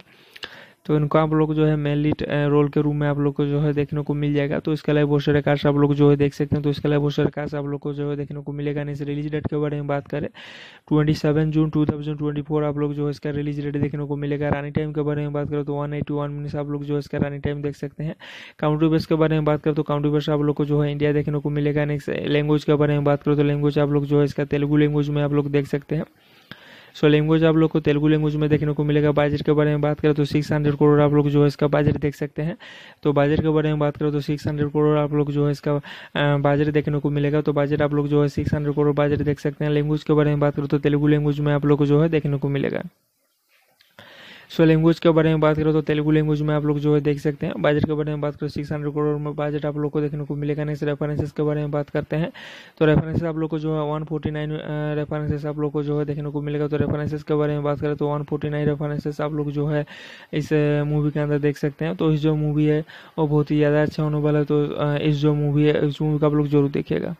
तो इनको आप लोग जो है मेनली रोल के रूम में आप लोग को जो है देखने को मिल जाएगा तो इसके अलावा बहुत सारे कास्ट आप लोग जो है देख सकते हैं तो इसके अलावा बहुत सारे कास्ट आप लोग को जो है देखने को मिलेगा नहीं रिलीज डेट के बारे में बात करें twenty seven June two thousand twenty four आप लोग जो है इसका रिलीज डेट देखने को मिलेगा रानी टाइम के बारे में बात करें तो वन एटी वन मिनट्स आप लोग जो है इसका रानी टाइम देख सकते हैं काउंटर बेस के बारे में बात करें तो काउंटर बेस आप लोग को जो है इंडिया देखने को मिलेगा नेक्स्ट लैंग्वेज के बारे में बात करें तो लैंग्वेज आप लोग जो है इसका तेलुगू लैंग्वेज में आप लोग देख सकते हैं सो लैंग्वेज आप लोग को तेलुगु लैंग्वेज में देखने को मिलेगा बजट के बारे में बात करें तो सिक्स हंड्रेड करोड़ आप लोग जो है इसका बजट देख सकते हैं तो बजट के बारे में बात करें तो सिक्स हंड्रेड करोड़ आप लोग जो है इसका बजट देखने को मिलेगा तो बजट आप लोग जो है सिक्स हंड्रेड करोड़ बजट देख सकते हैं लैंग्वेज के बारे में बात करें तो तेलुगु लैंग्वेज में आप लोग को जो है देखने को मिलेगा सो लैंग्वेज के बारे में बात करें तो तेलुगु लैंग्वेज में आप लोग जो है देख सकते हैं बजट के बारे में बात करें सिक्स हंड्रेड करोड़ में बजट आप लोग को देखने को मिलेगा नेक्स्ट रेफरेंसेस के बारे में बात करते हैं तो रेफरेंसेस आप लोग को जो है वन फोर्टी नाइन रेफरेंसेस आप लोग को जो है देखने को मिलेगा तो रेफरेंसेस के बारे में बात करें तो वन फोर्टी नाइन रेफरेंसेस आप लोग जो है इस मूवी के अंदर देख सकते हैं तो इस जो मूवी है वो बहुत ही ज़्यादा अच्छा होने वाला है तो इस जो मूवी है इस मूवी का आप लोग जरूर देखेगा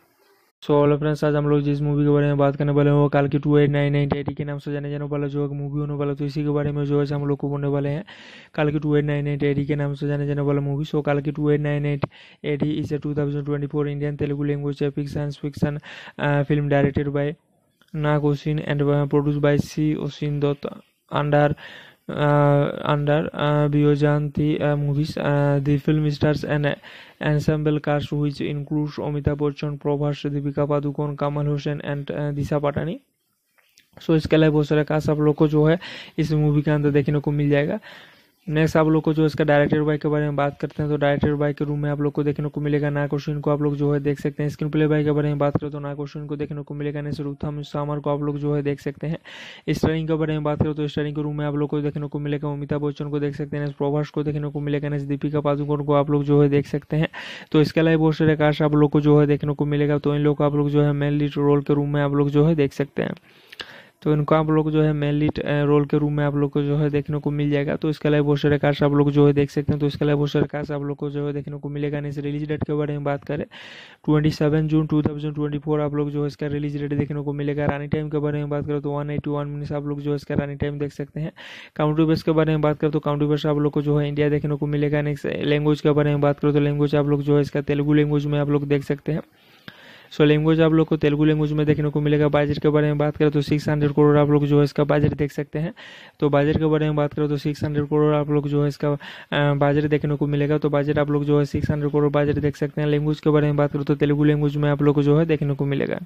सो ऑल फ्रेंड्स आज हम लोग जिस मूवी के बारे में बात करने वाले हैं वो काल की two eight nine nine T के नाम से जाने जाने वाला जो मूवी होने वाला तो इसी के बारे में जो है हम लोग को बोलने वाले हैं काल की two eight nine nine T के नाम से जाने जाने वाला मूवी सो काल की two eight nine eight AD is a two thousand twenty four Indian Telugu language epic science fiction film directed by Nag Ashwin and produce by C ओसिन Dutt under under Byzanti movies. the film stars an ensemble cast which includes Amitabh Bachchan, Prabhas, Deepika Padukone, Kamal Hussain and Disha Patani. So so, इसके अलावा बहुत सारे cast आप लोग को जो है इस मूवी के अंदर देखने को मिल जाएगा नेक्स्ट आप लोग को जो इसका डायरेक्टर बाइक के बारे में बात करते हैं तो डायरेक्टर बाइक के रूम में आप लोग को देखने को मिलेगा ना क्वेश्चन को आप लोग जो है देख सकते हैं स्क्रीन प्ले बाइक के बारे में बात करें तो ना क्वेश्चन को देखने को मिलेगा नहीं रूथम सामर को आप लोग जो है देख सकते हैं स्टरिंग के बारे में बात करें तो स्टरिंग के रूम में आप लोग को देखने को मिलेगा अमिताभ बच्चन को देख सकते हैं प्रभाष को देखने को मिलेगा नहीं दीपिका पादुकोण को आप लोग जो है देख सकते हैं तो इसके अलावा बहुत सारे काश आप लोग को जो है देखने को मिलेगा तो इन लोग को आप लोग जो है मेनली रोल के रूम में आप लोग जो है देख सकते हैं तो इनको आप लोग जो है मेनली रोल के रूम में आप लोग को जो है देखने को मिल जाएगा तो इसके अलावा बहुत सारे कार्स आप लोग जो है देख सकते हैं तो इसके अलावा बहुत सारे कार्स आप लोग को जो है देखने को मिलेगा इस रिलीज डेट के बारे में बात करें twenty seven June two thousand twenty four आप लोग जो है इसका रिलीज डेट देखने को मिलेगा रानी टाइम के बारे में बात करें तो वन एटी वन मिनट्स आप लोग जो है इसका रानी टाइम देख सकते हैं काउंटर बेस के बारे में बात करें तो काउंटर बेस आप लोग को जो है इंडिया देखने को मिलेगा नेक्स्ट लैंग्वेज के बारे में बात करें तो लैंग्वेज आप लोग जो है इसका तेलुगू लैंग्वेज में आप लोग देख सकते हैं सो लैंग्वेज आप लोग को तेलुगु लैंग्वेज में देखने को मिलेगा बाजर के बारे में बात करें तो सिक्स हंड्रेड करोड़ आप लोग जो है इसका बजट देख सकते हैं तो बजट के बारे में बात करें तो सिक्स हंड्रेड करोड़ आप लोग जो है इसका बजट देखने को मिलेगा तो बजट आप लोग जो है सिक्स हंड्रेड करोड़ बजट देख सकते हैं लैंग्वेज के बारे में बात करें तो तेलुगु लैंग्वेज में आप लोग को जो है देखने को मिलेगा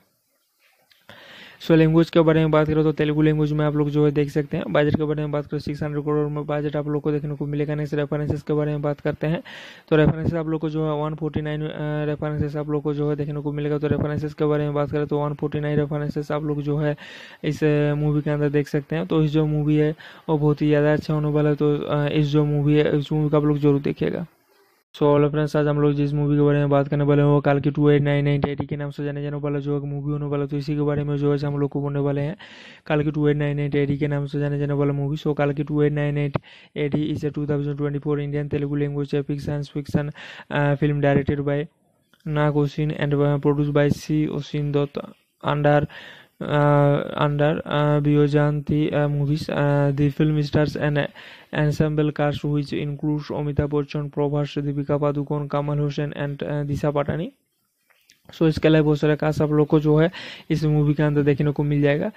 सो लैंग्वेज के बारे में बात करो तो तेलुगु लैंग्वेज में आप लोग जो है देख सकते हैं बजट के बारे में बात करो सिक्स हंड्रेड करोड़ में बजट आप लोग को देखने को मिलेगा नेक्स्ट रेफरेंसेस के बारे में बात करते हैं तो रेफरेंसेस आप लोग को जो है वन फोर्टी नाइन रेफरेंसेस आप लोग को जो है देखने को मिलेगा तो रेफरेंसेस के बारे में बात करें तो वन फोर्टी नाइन रेफरेंसेस आप लोग जो है इस मूवी के अंदर देख सकते हैं तो इस जो मूवी है वो बहुत ही ज़्यादा अच्छा होने वाला है तो इस जो मूवी है इस मूवी का आप लोग जरूर देखिएगा सो ऑल फ्रेंड्स आज हम लोग जिस मूवी के बारे में बात करने वाले हैं वो काल की two eight nine nine T के नाम से जाने जाने वाला जो मूवी होने वाला तो इसी के बारे में जो है हम लोग को बोलने वाले हैं काल की two eight nine nine T के नाम से जाने जाने वाला मूवी सो काल की two eight nine eight AD is a two thousand twenty four Indian Telugu language epic science fiction film directed by Nag Ashwin and produce by C ओसिन Dutt under under Biojanti movies. the film stars an ensemble cast which includes Amitabh Bachchan, Prabhas, Deepika Padukone, Kamal Hossain and Disha Patani. So so, इसके अलावा बहुत सारा cast आप लोग को जो है इस मूवी के अंदर देखने को मिल जाएगा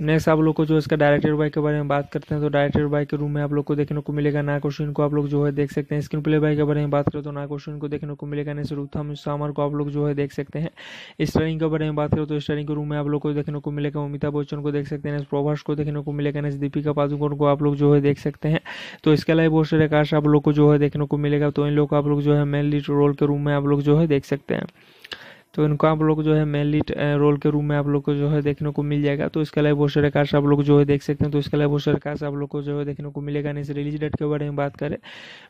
नेक्स्ट आप लोग को जो इसका डायरेक्टर बाइक के बारे में बात करते हैं तो डायरेक्टर बाइक के रूम में आप लोग को देखने को मिलेगा ना क्वेश्चन को आप लोग जो है देख सकते हैं स्क्रीन प्ले बाइक के बारे में बात करें तो ना क्वेश्चन को देखने को मिलेगा नहीं रुथम तो सामर को आप लोग जो है देख सकते हैं स्टरिंग के बारे में बात करें तो स्टरिंग के रूम में आप लोग को देखने को मिलेगा अमिताभ बच्चन को देख सकते हैं प्रभाष को देखने को मिलेगा नहीं दीपिका पादुकोण को आप लोग जो है देख सकते हैं तो इसके अलावा बहुत सारे आप लोग को जो है देखने को मिलेगा तो इन लोग को आप लोग जो है मेनली रोल के रूम में आप लोग जो है देख सकते हैं तो इनको आप लोग जो है मेनली रोल के रूम में आप लोग को जो है देखने को मिल जाएगा तो इसके अलावा बहुत सारे कार्ड्स आप लोग जो है देख सकते हैं तो इसके अलावा बहुत सारे कार्ड्स आप लोग को जो है देखने को मिलेगा इस रिलीज डेट के बारे में बात करें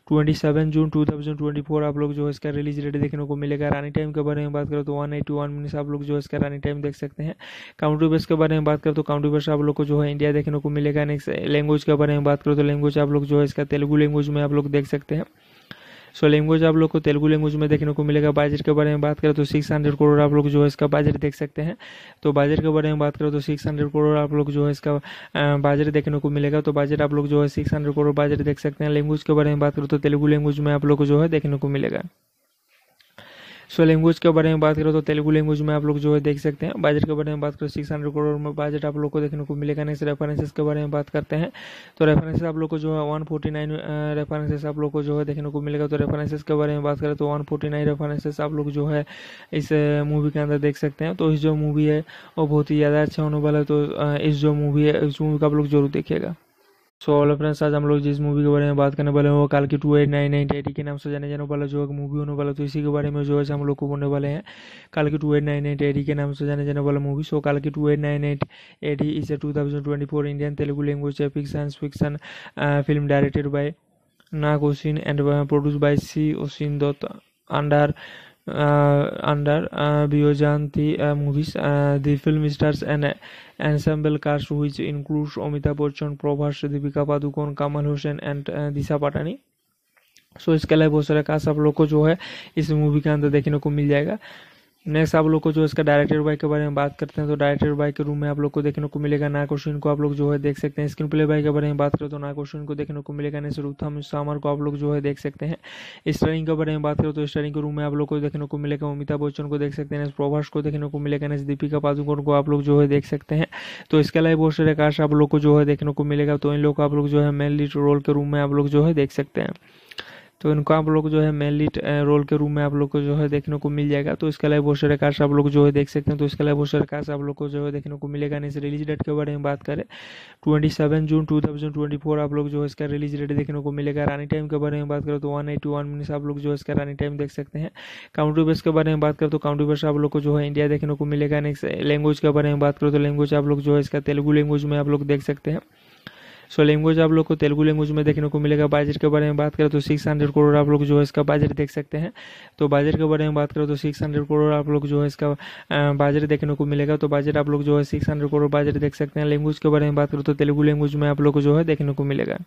twenty seven June two thousand twenty four आप लोग जो है इसका रिलीज डेट देखने को मिलेगा रानी टाइम के बारे में बात करें तो वन एटी वन आप लोग जो है इसका रानी टाइम देख सकते हैं काउंट्री बेस के बारे में बात करें तो काउंट्री बेस आप लोग को जो है इंडिया देखने को मिलेगा नेक्स्ट लैंग्वेज के बारे में बात करें तो लैंग्वेज आप लोग जो है इसका तेलुगु लैंग्वेज में आप लोग देख सकते हैं सो लैंग्वेज आप लोग को तेलुगु लैंग्वेज में देखने को मिलेगा बजट के बारे में बात करें तो सिक्स हंड्रेड करोड़ आप लोग जो है इसका बजट देख सकते हैं तो बजट के बारे में बात करें तो सिक्स हंड्रेड करोड़ आप लोग जो है इसका बजट देखने को मिलेगा तो बजट आप लोग जो है सिक्स हंड्रेड करोड़ बजट देख सकते हैं लैंग्वेज के बारे में बात करें तो तेलुगु लैंग्वेज में आप लोग को जो है देखने को मिलेगा सो लैंग्वेज के बारे में बात करें तो तेलुगू लैंग्वेज में आप लोग जो है देख सकते हैं बजट के बारे में बात करें सिक्स हंड्रेड करोड़ में बजट आप लोग को देखने को मिलेगा नेक्स्ट रेफरेंसेस के बारे में बात करते हैं तो रेफरेंसेस आप लोग को जो है वन फोर्टी नाइन रेफरेंसेस आप लोग को जो है देखने को मिलेगा तो रेफरेंसेस के बारे में बात करें तो वन फोर्टी नाइन रेफरेंसेस आप लोग जो है इस मूवी के अंदर देख सकते हैं तो इस जो मूवी है वो बहुत ही ज़्यादा अच्छा होने वाला है तो इस जो मूवी है इस मूवी का आप लोग जरूर देखिएगा सो ऑल फ्रेंड्स आज हम लोग जिस मूवी के बारे में बात करने वाले हैं वो काल की two eight nine nine AD के नाम से जाने जाने वाला जो एक मूवी होने वाला तो इसी के बारे में जो है हम लोग को बोलने वाले हैं काल की two eight nine nine AD के नाम से जाने जाने वाला मूवी सो काल की two eight nine eight AD is a two thousand twenty four Indian Telugu language epic science fiction film directed by Nag Ashwin and produce by C ओसिन Dutt under under Biojanti movies. the film stars an ensemble cast which includes Amitabh Bachchan, Prabhas, Deepika Padukone, Kamal Hossein and Disha Patani. So so, इसके अलावा बहुत सारा cast आप लोग को जो है इस मूवी के अंदर देखने को मिल जाएगा नेक्स्ट आप लोग को जो इसका डायरेक्टर बाई के बारे में बात करते हैं तो डायरेक्टर बाई के रूम में आप लोग को देखने को मिलेगा ना क्वेश्चन को आप लोग जो है देख सकते हैं स्क्रीन प्ले बाई के बारे में बात करें तो ना क्वेश्चन को देखने को मिलेगा नहीं सिरुथम सामर को आप लोग जो है देख सकते हैं स्टरिंग के बारे में बात करें तो स्टरिंग के रूम में आप लोग को देखने को मिलेगा अमिताभ बच्चन को देख सकते हैं प्रभाष को देखने को मिलेगा नहीं दीपिका पादुकोण को आप लोग जो है देख सकते हैं तो इसके अलावा बहुत सारे आप लोग को जो है देखने को मिलेगा तो इन लोग को आप लोग जो है मेन लीड रोल के रूम में आप लोग जो है देख सकते हैं तो इनको आप लोग जो है मेनली रोल के रूम में आप लोग को जो है देखने को मिल जाएगा तो इसके अलावा बहुत सारे कार्ड्स आप लोग जो है देख सकते हैं तो इसके अलावा बहुत सारे कार्ड्स आप लोग को जो है देखने को मिलेगा नहीं रिलीज डेट के बारे में बात करें twenty seven June two thousand twenty four आप लोग जो है इसका रिलीज डेट देखने को मिलेगा रानी टाइम के बारे में बात करें तो वन एटी वन मिनट्स आप लोग जो है इसका रानी टाइम देख सकते हैं काउंटर बेस के बारे में बात करें तो काउंटर बेस आप लोग को जो है इंडिया देखने को मिलेगा नहीं लैंग्वेज के बारे में बात करें तो लैंग्वेज आप लोग जो है इसका तेलुगू लैंग्वेज में आप लोग देख सकते हैं सो लैंग्वेज आप लोग को तेलुगु लैंग्वेज में देखने को मिलेगा बजट के बारे में बात करें तो सिक्स हंड्रेड करोड़ आप लोग जो है इसका बजट देख सकते हैं तो बजट के बारे में बात करें तो सिक्स हंड्रेड करोड़ आप लोग जो है इसका बजट देखने को मिलेगा तो बजट आप लोग जो है सिक्स हंड्रेड करोड़ बजट देख सकते हैं लैंग्वेज के बारे में बात करें तो तेलुगु लैंग्वेज में आप लोग को जो है देखने को मिलेगा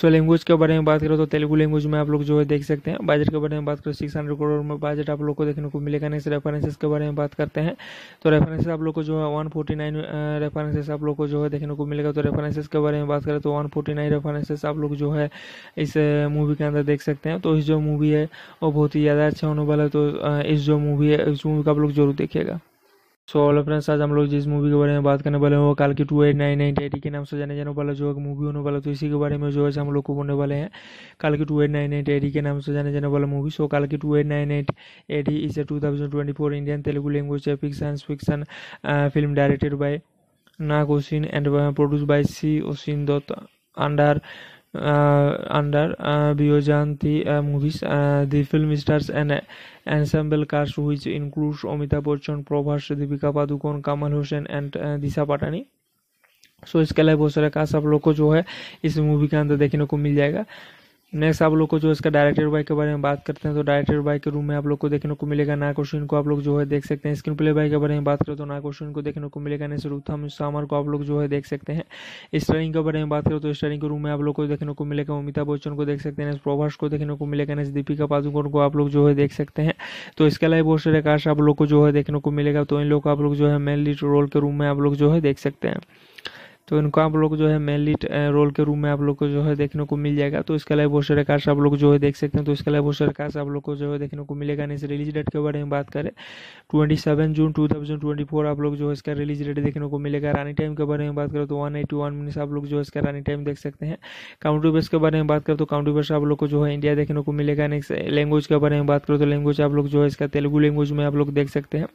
सो लैंग्वेज के बारे में बात करें तो तेलुगु लैंग्वेज में आप लोग जो है देख सकते हैं बजट के बारे में बात करें सिक्स हंड्रेड करोड़ में बजट आप लोग को देखने को मिलेगा नेक्स्ट रेफरेंसेस के बारे में बात करते हैं तो रेफरेंसेस आप लोग को जो है वन फोर्टी नाइन रेफरेंसेस आप लोग को जो है देखने को मिलेगा तो रेफरेंसेस के बारे में बात करें तो वन फोर्टी नाइन रेफरेंसेस आप लोग जो है इस मूवी के अंदर देख सकते हैं तो इस जो मूवी है वो बहुत ही ज़्यादा अच्छा होने वाला है तो इस जो मूवी है इस मूवी का आप लोग जरूर देखेगा सो ऑल फ्रेंड्स आज हम लोग जिस मूवी के बारे में बात करने वाले हैं वो काल की two eight nine nine T के नाम से जाने जाने वाला जो एक मूवी होने वाला तो इसी के बारे में जो है हम लोग को बोलने वाले हैं काल की two eight nine nine T के नाम से जाने जाने वाला मूवी सो काल की two eight nine eight AD is a two thousand twenty four Indian Telugu language fiction fiction film directed by Nag Ashwin and produce by C ओसिन Dutt under under Biojanti movies. the film stars an ensemble cast which includes Amitabh Bachchan, Prabhas, Deepika Padukone, Kamal Hossein and Disha Patani. So so, इसके अलावा बहुत सारा cast आप लोग को जो है इस मूवी के अंदर देखने को मिल जाएगा नेक्स्ट आप लोग को जो इसका डायरेक्टर बाई के बारे में बात करते हैं तो डायरेक्टर बाई के रूम में आप लोग को देखने को मिलेगा ना क्वेश्चन को आप लोग जो है देख सकते हैं स्क्रीन प्ले बाई के बारे में बात करें तो ना क्वेश्चन को देखने को मिलेगा नहीं रूथम सामर को आप लोग जो है देख सकते हैं स्टरिंग के बारे में बात करें तो स्टरिंग के रूम में आप लोग को देखने को मिलेगा अमिताभ बच्चन को देख सकते हैं प्रभाष को देखने को मिलेगा नहीं दीपिका पादुकोण को आप लोग जो है देख सकते हैं तो इसके अलावा बहुत सारे आप लोग को जो है देखने को मिलेगा तो इन लोग को आप लोग जो है मेन लीड रोल के रूम में आप लोग जो है देख सकते हैं तो इनको आप लोग जो है मेन लीड रोल के रूम में आप लोग को जो है देखने को मिल जाएगा तो इसके अलावा बहुत सारे कार्ड्स आप लोग जो है देख सकते हैं तो इसके अलावा बहुत सारे कार्ड्स आप लोग को जो है देखने को मिलेगा नहीं रिलीज डेट के बारे में बात करें twenty seven June two thousand twenty four आप लोग जो है इसका रिलीज डेट देखने को मिलेगा रानी टाइम के बारे में बात करें तो वन एटी वन मिनट्स आप लोग जो है इसका रानी टाइम देख सकते हैं काउंट्री बेस के बारे में बात करें तो काउंट्री बेस आप लोग को जो है इंडिया देखने को मिलेगा नेक्स्ट लैंग्वेज के बारे में बात करें तो लैंग्वेज आप लोग जो है इसका तेलुगू लैंग्वेज में आप लोग देख सकते हैं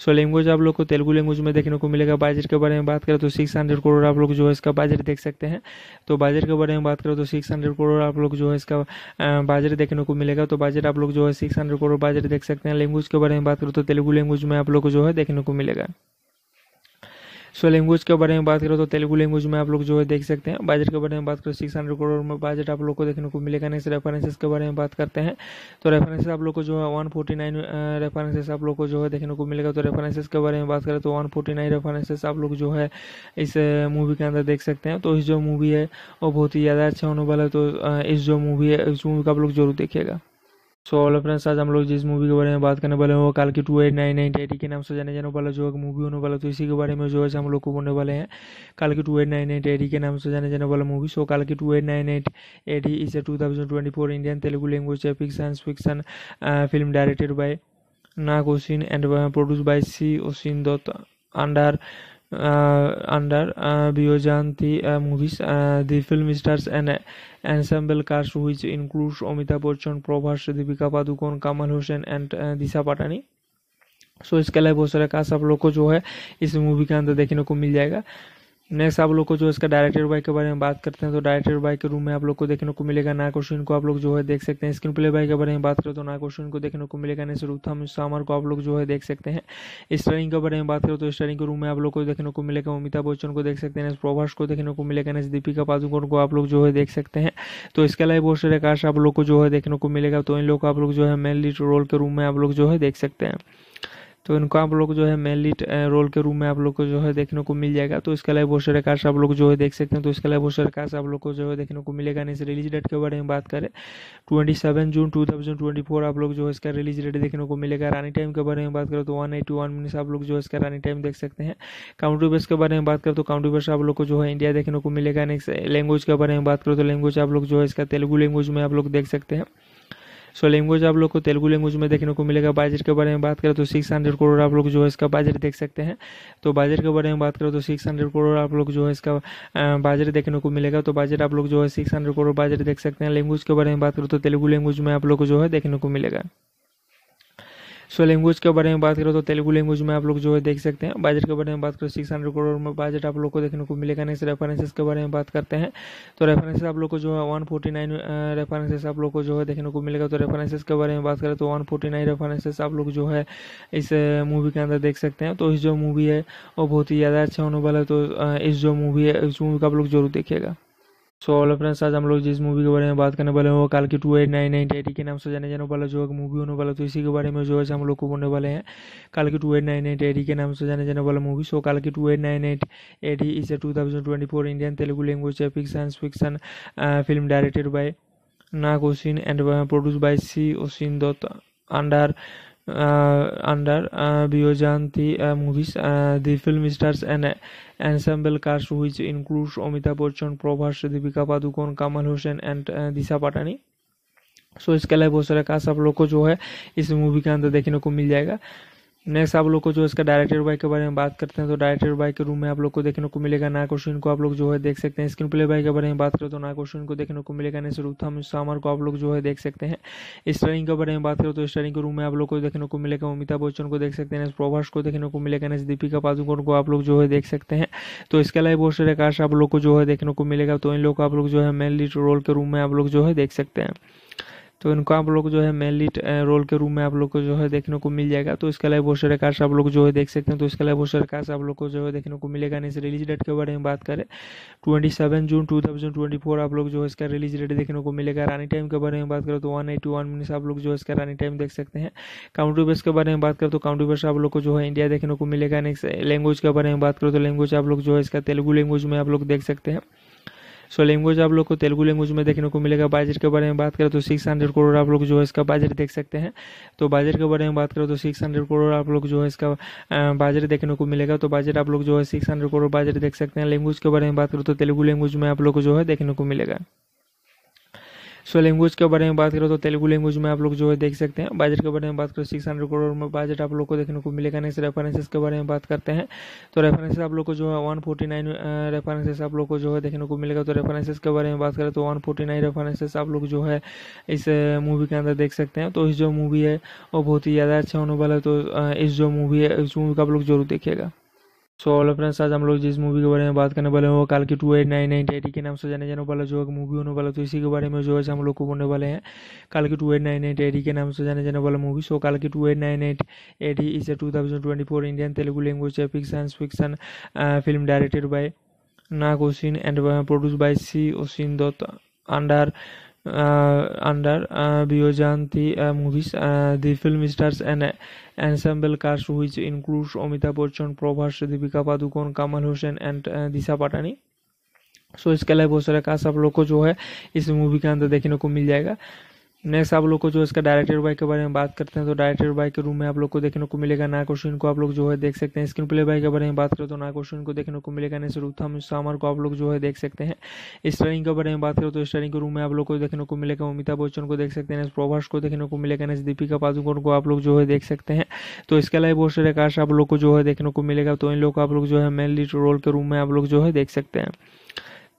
सो लैंग्वेज आप लोग को तेलुगु लैंग्वेज में देखने को मिलेगा बजट के बारे में बात करें तो सिक्स हंड्रेड करोड़ आप लोग जो है इसका बजट देख सकते हैं तो बजट के बारे में बात करें तो सिक्स हंड्रेड करोड़ आप लोग जो है इसका बजट देखने को मिलेगा तो बजट आप लोग जो है सिक्स हंड्रेड करोड़ बजट देख सकते हैं लैंग्वेज के बारे में बात करें तो तेलुगु लैंग्वेज में आप लोग को जो है देखने को मिलेगा सो लैंग्वेज के बारे में बात करो तो तेलुगु लैंग्वेज में आप लोग जो है देख सकते हैं बजट के बारे में बात करें सिक्स हंड्रेड करोड़ में बजट आप लोग को देखने को मिलेगा नेक्स्ट रेफरेंसेस के बारे में बात करते हैं तो रेफरेंसेस आप लोग को जो है वन फोर्टी नाइन रेफरेंसेस आप लोग को जो है देखने को मिलेगा तो रेफरेंसेस के बारे में बात करें तो वन फोर्टी नाइन रेफरेंसेस आप लोग जो है इस मूवी के अंदर देख सकते हैं तो इस जो मूवी है वो बहुत ही ज़्यादा अच्छा होने वाला है तो इस जो मूवी है इस मूवी का आप लोग जरूर देखेगा सो हेलो फ्रेंड्स आज हम लोग जिस मूवी के बारे में बात करने वाले हैं वो काल की two eight nine nine T के नाम से जाने जाने वाला जो मूवी होने वाला तो इसी के बारे में जो है हम लोग को बोलने वाले हैं काल की two eight nine nine T के नाम से जाने जाने वाला मूवी सो काल की two eight nine eight A D is a two thousand twenty four Indian Telugu language epic science fiction film directed by Nag Ashwin and produce by C ओसिन Dutt under under Biojanti movies. the film stars an ensemble cast which includes Amitabh Bachchan, Prabhas, Deepika Padukone, Kamal Hossain and Disha Patani. So so, इसके अलावा बहुत सारे cast आप लोग को जो है इस मूवी के अंदर देखने को मिल जाएगा नेक्स्ट आप लोग को जो इसका डायरेक्टर बाइक के बारे में बात करते हैं तो डायरेक्टर बाइक के रूम में आप लोग को देखने को मिलेगा ना क्वेश्चन को आप लोग जो है देख सकते हैं स्क्रीन प्ले बाइक के बारे में बात करें तो ना क्वेश्चन को देखने को मिलेगा नहीं रूथम सामर को आप लोग जो है देख सकते हैं स्टरिंग के बारे में बात करें तो स्टरिंग के रूम में आप लोग को देखने को मिलेगा अमिताभ बच्चन को देख सकते हैं प्रभाष को देखने को मिलेगा नहीं दीपिका पादुकोण को आप लोग जो है देख सकते हैं तो इसके अलावा बहुत सारे काश आप लोग को जो है देखने को मिलेगा तो इन लोग को आप लोग जो है मेन लीड रोल के रूम में आप लोग जो है देख सकते हैं तो इनको आप लोग जो है मेनली रोल के रूम में आप लोग को जो है देखने को मिल जाएगा तो इसके अलावा बहुत सारे कार्ड्स आप लोग जो है देख सकते हैं तो इसके अलावा बहुत सारे कार्ड्स आप लोग को जो है देखने को मिलेगा नहीं रिलीज डेट के बारे में बात करें twenty seven June two thousand twenty four आप लोग जो है इसका रिलीज डेट देखने को मिलेगा रानी टाइम के बारे में बात करें तो वन एटी वन मिनट्स आप लोग जो है इसका रानी टाइम देख सकते हैं काउंट्री बेस के बारे में बात करें तो काउंट्री बेस आप लोग को जो है इंडिया देखने को मिलेगा नेक्स्ट लैंग्वेज के बारे में बात करें तो लैंग्वेज आप लोग जो है इसका तेलुगु लैंग्वेज में आप लोग देख सकते हैं सो लैंग्वेज आप लोग को तेलुगु लैंग्वेज में देखने को मिलेगा बाजर के बारे में बात करें तो सिक्स हंड्रेड करोड़ आप लोग जो है इसका बजट देख सकते हैं तो बजट के बारे में बात करें तो सिक्स हंड्रेड करोड़ आप लोग जो है इसका बजट देखने को मिलेगा तो बजट आप लोग जो है सिक्स हंड्रेड करोड़ बाजट देख सकते हैं लैंग्वेज के बारे में बात करें तो तेलुगु लैंग्वेज में आप लोग को जो है देखने को मिलेगा सो लैंग्वेज के बारे में बात करें तो तेलुगू लैंग्वेज में आप लोग जो है देख सकते हैं बजट के बारे में बात करें सिक्स हंड्रेड करोड़ में बजट आप लोग को देखने को मिलेगा नेक्स्ट रेफरेंसेस के बारे में बात करते हैं तो रेफरेंसेस आप लोग को जो है वन फोर्टी नाइन रेफरेंसेस आप लोग को जो है देखने को मिलेगा तो रेफरेंसेस के बारे में बात करें तो वन फोर्टी नाइन रेफरेंसेस आप लोग जो है इस मूवी के अंदर देख सकते हैं तो इस जो मूवी है वो बहुत ही ज़्यादा अच्छा होने वाला है तो इस जो मूवी है इस मूवी का आप लोग जरूर देखिएगा सो ऑल फ्रेंड्स आज हम लोग जिस मूवी के बारे में बात करने वाले हैं वो काल की टू एट नाइन नाइन के नाम से जाने जाने वाला जो एक मूवी होने वाला तो इसी के बारे में जो है हम लोग को बोलने वाले हैं काल की टू एट नाइन नाइन के नाम से जाने जाने वाला मूवी सो काल की two eight nine eight AD is a two thousand twenty four Indian Telugu language fiction fiction film directed by Nag Ashwin and produce by C ओसिन Dutt under uh, under movies the film stars and ensemble cast which includes Amitabh Bachchan, Prabhas, Deepika Padukone, Kamal Hossain and uh, Disha Patani. So so, इसके अलावा बहुत सारा cast आप लोग को जो है इस मूवी के अंदर देखने को मिल जाएगा नेक्स्ट आप लोग को जो इसका डायरेक्टर बाई के बारे में बात करते हैं तो डायरेक्टर बाई के रूम में आप लोग को देखने को मिलेगा ना क्वेश्चन को आप लोग जो है देख सकते हैं स्क्रीन प्ले बाई के बारे में बात करें तो ना क्वेश्चन को देखने को मिलेगा नहीं रुथम सामर को आप लोग जो है देख सकते हैं स्टरिंग के बारे में बात करें तो स्टरिंग के रूम में आप लोग को देखने को मिलेगा अमिताभ बच्चन को देख सकते हैं प्रभाष को देखने को मिलेगा नेक्स्ट दीपिका पादुकोण को आप लोग जो है देख सकते हैं तो इसके अलावा बहुत सारे आप लोग को जो है देखने को मिलेगा तो इन लोग को आप लोग जो है मेन लीड रोल के रूम में आप लोग जो है देख सकते हैं तो इनको आप लोग जो है मेनली रोल के रूम में आप लोग को जो है देखने को मिल जाएगा तो इसके अलावा बहुत सारे कार्ड्स आप लोग जो है देख सकते हैं तो इसके अलावा बहुत सारे कार्ड्स आप लोग को जो है देखने को मिलेगा इस रिलीज डेट के बारे में बात करें twenty seven June two thousand twenty four आप लोग जो है इसका रिलीज डेट देखने को मिलेगा रानी टाइम के बारे में बात करें तो वन एटी वन मिनट्स आप लोग जो है इसका रानी टाइम देख सकते हैं काउंटर बेस के बारे में बात करें तो काउंटर बेस आप लोग को जो है इंडिया देखने को मिलेगा नहीं लैंग्वेज के बारे में बात करें तो लैंग्वेज आप लोग जो है इसका तेलुगू लैंग्वेज में आप लोग देख सकते हैं सो लैंग्वेज आप लोग को तेलुगु लैंग्वेज में देखने को मिलेगा बजट के बारे में बात करें तो सिक्स हंड्रेड करोड़ आप लोग जो है इसका बजट देख सकते हैं तो बजट के बारे में बात करें तो सिक्स हंड्रेड करोड़ आप लोग जो है इसका बजट देखने को मिलेगा तो बजट आप लोग जो है सिक्स हंड्रेड करोड़ बजट देख सकते हैं लैंग्वेज के बारे में बात करें तो तेलुगु लैंग्वेज में आप लोग को जो है देखने को मिलेगा सो लैंग्वेज के बारे में बात करें तो तेलुगु लैंग्वेज में आप लोग जो है देख सकते हैं बजट के बारे में बात करें सिक्स हंड्रेड करोड़ में बजट आप लोग को देखने को मिलेगा नेक्स्ट रेफरेंसेस के बारे में बात करते हैं तो रेफरेंसेस आप लोग को जो है वन फोर्टी नाइन रेफरेंसेस आप लोग को जो है देखने को मिलेगा तो रेफरेंसेस के बारे में बात करें तो वन फोर्टी नाइन रेफरेंसेस आप लोग जो है इस मूवी के अंदर देख सकते हैं तो इस जो मूवी है वो बहुत ही ज़्यादा अच्छा होने वाला है तो इस जो मूवी है इस मूवी का आप लोग जरूर देखेगा सो ऑल फ्रेंड्स आज हम लोग जिस मूवी के बारे में बात करने वाले हैं वो काल की two eight nine nine AD के नाम से जाने जाने वाला जो एक मूवी होने वाला तो इसी के बारे में जो है हम लोग को बोलने वाले हैं काल की two eight nine nine AD के नाम से जाने जाने वाला मूवी सो काल की two eight nine eight AD इसे two thousand twenty four Indian Telugu language epic science fiction film directed by Nag Ashwin and produce by C ओसिन Dutt under under Byzanti movies. the film stars an ensemble cast which includes Amitabh Bachchan, Prabhas, Deepika Padukone, Kamal Hossain and Disha Patani. So so, इसके अलावा बहुत सारे cast आप लोग को जो है इस मूवी के अंदर देखने को मिल जाएगा नेक्स्ट आप लोग को जो इसका डायरेक्टर बाई के बारे में बात करते हैं तो डायरेक्टर बाई के रूम में आप लोग को देखने को मिलेगा ना क्वेश्चन को आप लोग जो है देख सकते हैं स्क्रीन प्ले बाई के बारे में बात करें तो ना क्वेश्चन को देखने को मिलेगा नहीं रूथम सामर को आप लोग जो है देख सकते हैं स्टरिंग के बारे में बात करें तो स्टरिंग के रूम में आप लोग को देखने को मिलेगा अमिताभ बच्चन को देख सकते हैं प्रभाष को देखने को मिलेगा नहीं दीपिका पादुकोण को आप लोग जो है देख सकते हैं तो इसके अलावा बहुत सारे काश आप लोग को जो है देखने को मिलेगा तो इन लोग को आप लोग जो है मेनली रोल के रूम में आप लोग जो है देख सकते हैं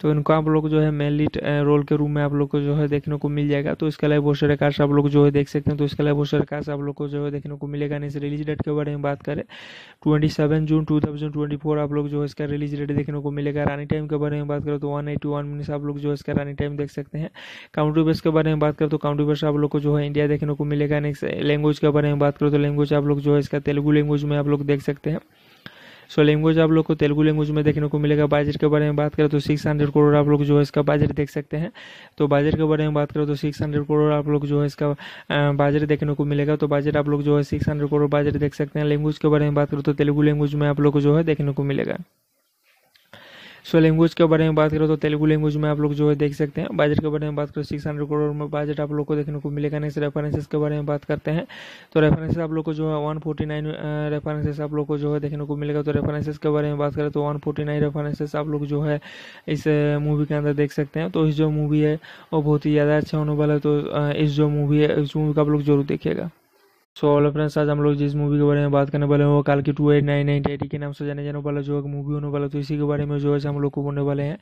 तो इनको आप लोग जो है मेनली रोल के रूप में आप लोग को जो है देखने को मिल जाएगा तो इसके अलावा बहुत सारे कार्ड्स आप लोग जो है देख सकते हैं तो इसके अलावा बहुत सारे कार्ड्स आप लोग को जो है देखने को मिलेगा इस रिलीज डेट के बारे में बात करें twenty seven June two thousand twenty four आप लोग जो है इसका रिलीज डेट देखने को मिलेगा रानी टाइम के बारे में बात करें तो वन एटी वन आप लोग जो है इसका रानी टाइम देख सकते हैं काउंटर बेस के बारे में बात करें तो काउंटर बेस आप लोग को जो है इंडिया देखने को मिलेगा नेक्स्ट लैंग्वेज के बारे में बात करें तो लैंग्वेज आप लोग जो है इसका तेलुगू लैंग्वेज में आप लोग देख सकते हैं सो लैंग्वेज आप लोग को तेलुगु लैंग्वेज में देखने को मिलेगा बजट के बारे में बात करें तो सिक्स हंड्रेड करोड़ आप लोग जो है इसका बजट देख सकते हैं तो बजट के बारे में बात करें तो सिक्स हंड्रेड करोड़ आप लोग जो है इसका बजट देखने को मिलेगा तो बजट आप लोग जो है सिक्स हंड्रेड करोड़ बजट देख सकते हैं लैंग्वेज के बारे में बात करें तो तेलुगु लैंग्वेज में आप लोग को जो है देखने को मिलेगा सो लैंग्वेज के बारे में बात करो तो तेलुगु लैंग्वेज में आप लोग जो है देख सकते हैं बजट के बारे में बात करो सिक्स हंड्रेड करोड़ में बजट आप लोग को देखने को मिलेगा नेक्स्ट रेफरेंसेस के बारे में बात करते हैं तो रेफरेंसेस आप लोग को जो है वन फोर्टी नाइन रेफरेंसेस आप लोग को जो है देखने को मिलेगा तो रेफरेंसेस के बारे में बात करें तो वन फोर्टी नाइन रेफरेंसेस आप लोग जो है इस मूवी के अंदर देख सकते हैं तो इस जो मूवी है वो बहुत ही ज़्यादा अच्छा होने वाला है तो इस जो मूवी है इस मूवी का आप लोग जरूर देखेगा सो ऑल फ्रेंड्स आज हम लोग जिस मूवी के बारे में बात करने वाले हैं वो काल की two eight nine nine AD के नाम से जाने जाने वाला जो मूवी होने वाला तो इसी के बारे में जो है हम लोग को बोलने वाले हैं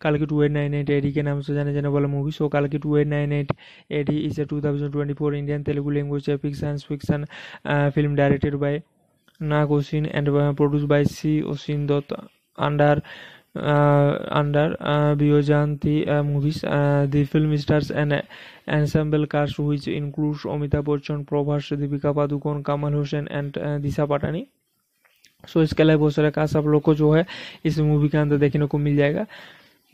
काल की two eight nine eight AD के नाम से जाने जाने वाला मूवी सो काल की two eight nine eight AD is two thousand twenty four Indian Telugu language epic science fiction film directed by Nag Ashwin and produce by C ओसिन Dutt under under बियोजान movies the film stars and ensemble cast which includes Amitabh Bachchan, Prabhas, Deepika Padukone, Kamal Hossain and uh, Disha Patani so so, इसके अलावा बहुत सारा cast आप लोग को जो है इस मूवी के अंदर देखने को मिल जाएगा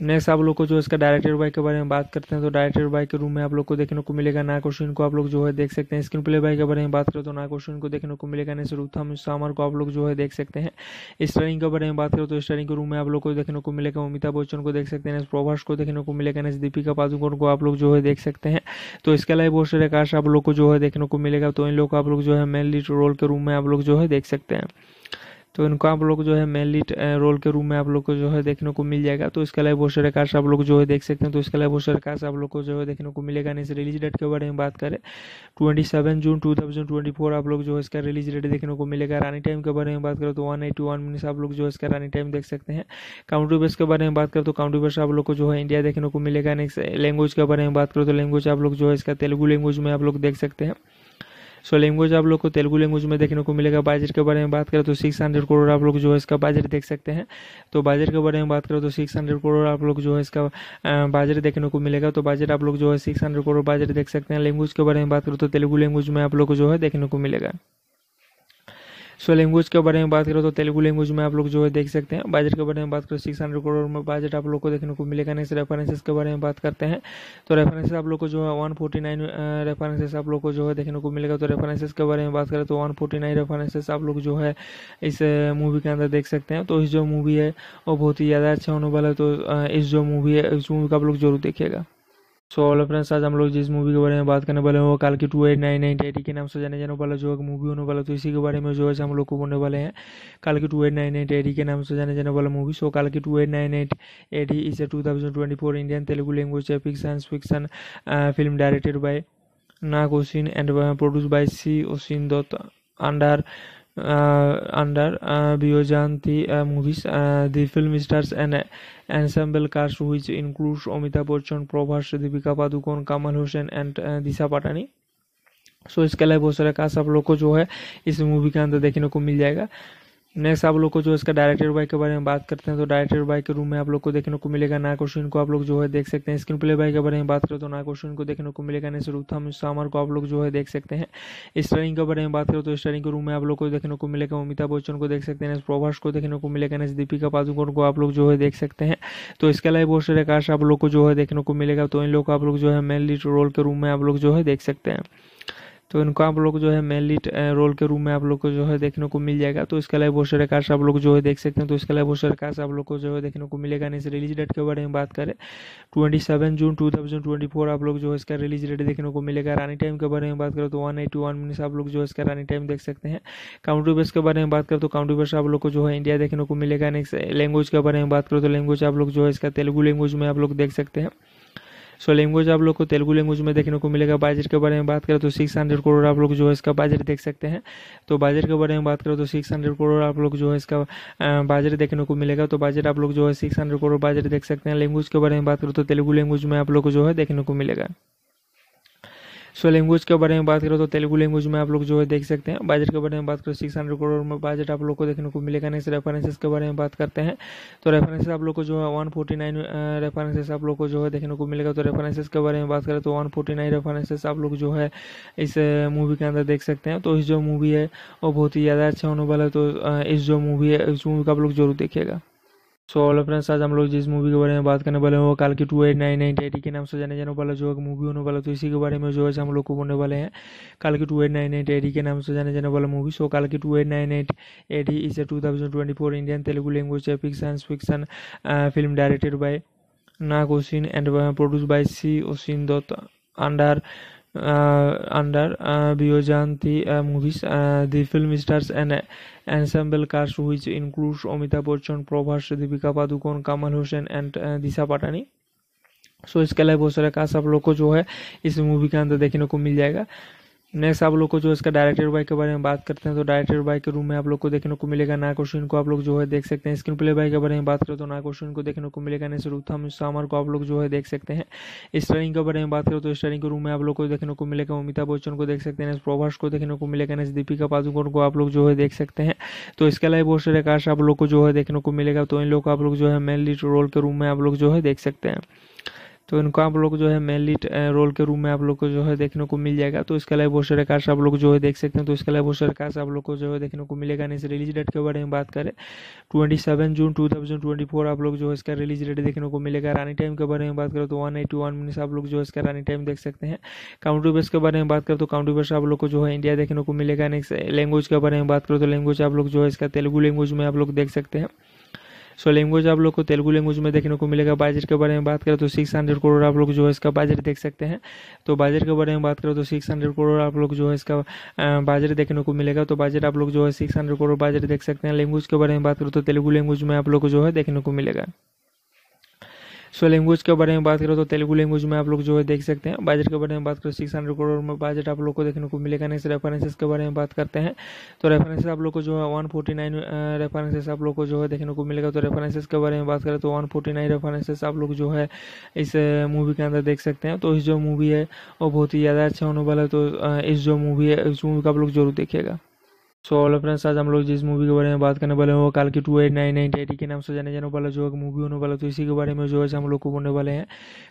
नेक्स्ट आप लोग को जो इसका डायरेक्टर बाइक के बारे में बात करते हैं तो डायरेक्टर बाइक के रूम में आप लोग को देखने को मिलेगा क्वेश्चन को आप लोग जो है देख सकते हैं स्क्रीन प्ले बाइक के बारे में बात करें तो क्वेश्चन को देखने को मिलेगा नेक्स्ट रूथम सामर को आप लोग जो है देख सकते हैं स्टरिंग के बारे में बात करें तो स्टरिंग के रूम में आप लोग को देखने को मिलेगा अमिताभ बच्चन को देख सकते हैं प्रभाष को देखने को मिलेगा नेक्स्ट दीपिका पादुकोण को आप लोग जो है देख सकते हैं तो इसके अलावा बहुत सारे आप लोग को जो है देखने को मिलेगा तो इन लोग को आप लोग जो है मेनली रोल के रूम में आप लोग जो है देख सकते हैं तो इनको आप लोग जो है मेनली रोल के रूम में आप लोग को जो है देखने को मिल जाएगा तो इसके अलावा बहुत सारे कार्ड आप लोग जो है देख सकते हैं तो अलावा बहुत सारे कार्ड आप लोग को जो है देखने को मिलेगा नहीं रिलीज डेट के बारे में बात करें twenty seven June two thousand twenty four आप लोग जो है इसका रिलीज डेट देखने को मिलेगा रानी टाइम के बारे में बात करें तो वन एटी वन आप लोग जो है इसका रानी टाइम देख सकते हैं काउंट्री बेस के बारे में बात करें तो काउंट्री बेस आप लोग को जो है इंडिया देखने को मिलेगा नेक्स्ट लैंग्वेज के बारे में बात करें तो लैंग्वेज आप लोग जो है इसका तेलुगु लैंग्वेज में आप लोग देख सकते हैं सो लैंग्वेज आप लोग को तेलुगु लैंग्वेज में देखने को मिलेगा बजट के बारे में बात करें तो सिक्स हंड्रेड करोड़ आप लोग जो है इसका बजट देख सकते हैं तो बजट के बारे में बात करें तो सिक्स हंड्रेड करोड़ आप लोग जो है इसका बजट देखने को मिलेगा तो बजट आप लोग जो है सिक्स हंड्रेड करोड़ बजट देख सकते हैं लैंग्वेज के बारे में बात करें तो तेलुगु लैंग्वेज में आप लोग को जो है देखने को मिलेगा सो लैंग्वेज के बारे में बात करें तो तेलुगु लैंग्वेज में आप लोग जो है देख सकते हैं बजट के बारे में बात करें सिक्स हंड्रेड करोड़ में बजट आप लोग को देखने को मिलेगा नेक्स्ट रेफरेंसेस के बारे में बात करते हैं तो रेफरेंसेस आप लोग को जो है वन फोर्टी नाइन रेफरेंसेस आप लोग को जो है देखने को मिलेगा तो रेफरेंसेस के बारे में बात करें तो वन फोर्टी नाइन रेफरेंसेस आप लोग जो है इस मूवी के अंदर देख सकते हैं तो इस जो मूवी है वो बहुत ही ज़्यादा अच्छा होने वाला है तो इस जो मूवी है इस मूवी का आप लोग जरूर देखिएगा सो ऑल फ्रेंड्स आज हम लोग जिस मूवी के बारे में बात करने वाले हैं वो काल की two eight nine nine AD के नाम से जाने जाने वाला जो एक मूवी होने वाला तो इसी के बारे में जो है हम लोग को बोलने वाले हैं काल की two eight nine nine AD के नाम से जाने जाने वाला मूवी सो काल की two eight nine eight AD is a two thousand twenty four Indian Telugu language epic science fiction film directed by Nag Ashwin and produce by C ओसिन Dutt under under Biojanti movies. the film stars an ensemble cast which includes Amitabh Bachchan, Prabhas, Deepika Padukone, Kamal Hossein and Disha Patani. So so, इसके अलावा बहुत सारे cast आप लोग को जो है इस मूवी के अंदर देखने को मिल जाएगा नेक्स्ट आप लोग को जो इसका डायरेक्टर बाई के बारे में बात करते हैं तो डायरेक्टर बाई के रूम में आप लोग को देखने को मिलेगा ना क्वेश्चन को आप लोग जो है देख सकते हैं स्क्रीन प्ले बाई के बारे में बात करें तो ना क्वेश्चन को देखने को मिलेगा नहीं रूथम सामर को आप लोग जो है देख सकते हैं स्टरिंग के बारे में बात करें तो स्टरिंग के रूम में आप लोग को देखने को मिलेगा अमिताभ बच्चन को देख सकते हैं प्रभाष को देखने को मिलेगा नेक्स्ट दीपिका पादुकोण को आप लोग जो है देख सकते हैं तो इसके अलावा बहुत सारे आप लोग को जो है देखने को मिलेगा तो इन लोग को आप लोग जो है मेन लीड रोल के रूम में आप लोग जो है देख सकते हैं तो इनको आप लोग जो है मेन लीड रोल के रूम में आप लोग को जो है देखने को मिल जाएगा तो इसके अलावा बहुत सारे कार्स आप लोग जो है देख सकते हैं तो इसके अलावा बहुत सारे कार्स आप लोग को जो है देखने को मिलेगा नहीं रिलीज डेट के बारे में बात करें twenty seven June two thousand twenty four आप लोग जो है इसका रिलीज डेट देखने को मिलेगा रानी टाइम के बारे में बात करें तो वन एटी वन मिनट्स आप लोग जो है इसका रानी टाइम देख सकते हैं काउंटर बेस के बारे में बात करें तो काउंटर बेस आप लोग को जो है इंडिया देखने को मिलेगा नहीं लैंग्वेज के बारे में बात करें तो लैंग्वेज आप लोग जो है इसका तेलुगू लैंग्वेज में आप लोग देख सकते हैं सो लैंग्वेज आप लोग को तेलुगु लैंग्वेज में देखने को मिलेगा बजट के बारे में बात करें तो सिक्स हंड्रेड करोड़ आप लोग जो है इसका बजट देख सकते हैं तो बजट के बारे में बात करें तो सिक्स हंड्रेड करोड़ आप लोग जो है इसका बजट देखने को मिलेगा तो बजट आप लोग जो है सिक्स हंड्रेड करोड़ बजट देख सकते हैं लैंग्वेज के बारे में बात करें तो तेलुगु लैंग्वेज में आप लोग को जो है देखने को मिलेगा सो लैंग्वेज के बारे में बात करें तो तेलुगु लैंग्वेज में आप लोग जो है देख सकते हैं बजट के बारे में बात करें सिक्स हंड्रेड करोड़ में बजट आप लोग को देखने को मिलेगा नेक्स्ट रेफरेंसेस के बारे में बात करते हैं तो रेफरेंसेस आप लोग को जो है वन फोर्टी नाइन रेफरेंसेस आप लोग को जो है देखने को मिलेगा तो रेफरेंसेस के बारे में बात करें तो वन फोर्टी नाइन रेफरेंसेस आप लोग जो है इस मूवी के अंदर देख सकते हैं तो इस जो मूवी है वो बहुत ही ज़्यादा अच्छा होने वाला है तो इस जो मूवी है इस मूवी का आप लोग जरूर देखेगा सो ऑलो फ्रेंड्स आज हम लोग जिस मूवी के बारे में बात करने वाले हैं वो काल की two eight nine nine AD के नाम से जाने जाने वाला जो एक मूवी होने वाला तो इसी के बारे में जो है हम लोग को बोलने वाले हैं काल की two eight nine nine AD के नाम से जाने जाने वाला मूवी सो काल की two eight nine eight AD is a two thousand twenty four Indian Telugu language fiction fiction film directed by Nag Ashwin and produce by C ओसिन Dutt under uh, under movies the film stars and ensemble cast which includes Amitabh Bachchan, Prabhas, Deepika Padukone, Kamal Hossain and uh, Disha Patani. So so, इसके अलावा बहुत सारे cast आप लोग को जो है इस मूवी के अंदर देखने को मिल जाएगा नेक्स्ट आप लोग को जो इसका डायरेक्टर बाइक के बारे में बात करते हैं तो डायरेक्टर बाइक के रूम में आप लोग को देखने को मिलेगा ना क्वेश्चन को आप लोग जो है देख सकते हैं स्क्रीन प्ले बाइक के बारे में बात करें तो ना क्वेश्चन को देखने को मिलेगा नेक्स्ट रूथम सामर को आप लोग जो है देख सकते हैं स्टरिंग के बारे में बात करें तो स्टरिंग के रूम में आप लोग को देखने को मिलेगा अमिताभ बच्चन को देख सकते हैं प्रभाष को देखने को मिलेगा नेक्स्ट दीपिका पादुकोण को आप लोग जो है देख सकते हैं तो इसके अलावा बहुत सारे आप लोग को जो है देखने को मिलेगा तो इन लोग को आप लोग जो है मेन लीड रोल के रूम में आप लोग जो है देख सकते हैं तो इनको आप लोग जो है मेनली रोल के रूम में आप लोग को जो है देखने को मिल जाएगा तो इसके अलावा बहुत सारे कार्ड्स आप लोग जो है देख सकते हैं तो इसके अलावा बहुत सारे कार्ड्स आप लोग को जो है देखने को मिलेगा इस रिलीज डेट के बारे में बात करें twenty seven June two thousand twenty four आप लोग जो है इसका रिलीज डेट देखने को मिलेगा रानी टाइम के बारे में बात करें तो वन एटी वन मिनट्स आप लोग जो है इसका रानी टाइम देख सकते हैं काउंटर बेस के बारे में बात करें तो काउंटर बेस आप लोग को जो है इंडिया देखने को मिलेगा नहीं लैंग्वेज के बारे में बात करें तो लैंग्वेज आप लोग जो है इसका तेलुगू लैंग्वेज में आप लोग देख सकते हैं सो लैंग्वेज आप लोग को तेलुगु लैंग्वेज में देखने को मिलेगा बजट के बारे में बात करें तो सिक्स हंड्रेड करोड़ आप लोग जो है इसका बजट देख सकते हैं तो बजट के बारे में बात करें तो सिक्स हंड्रेड करोड़ आप लोग जो है इसका बजट देखने को मिलेगा तो बजट आप लोग जो है सिक्स हंड्रेड करोड़ बाजट देख सकते हैं लैंग्वेज के बारे में बात करो तो तेलुगु लैंग्वेज में आप लोग को जो है देखने को मिलेगा सो लैंग्वेज के बारे में बात करो तो तेलुगु लैंग्वेज में आप लोग जो है देख सकते हैं बजट के बारे में बात करो सिक्स हंड्रेड करोड़ में बजट आप लोग को देखने को मिलेगा नेक्स्ट रेफरेंसेस के बारे में बात करते हैं तो रेफरेंसेस आप लोग को जो है वन फोर्टी नाइन रेफरेंसेस आप लोग को जो है देखने को मिलेगा तो रेफरेंसेस के बारे में बात करें तो वन फोर्टी नाइन रेफरेंसेस आप लोग जो है इस मूवी के अंदर देख सकते हैं तो इस जो मूवी है वो बहुत ही ज़्यादा अच्छा होने वाला है तो इस जो मूवी है इस मूवी का आप लोग जरूर देखेगा सो ऑल फ्रेंड्स आज हम लोग जिस मूवी के बारे में बात करने वाले हैं वो काल की two eight nine nine T के नाम से जाने जाने वाला जो एक मूवी होने वाला तो इसी के बारे में जो है हम लोग को बोलने वाले हैं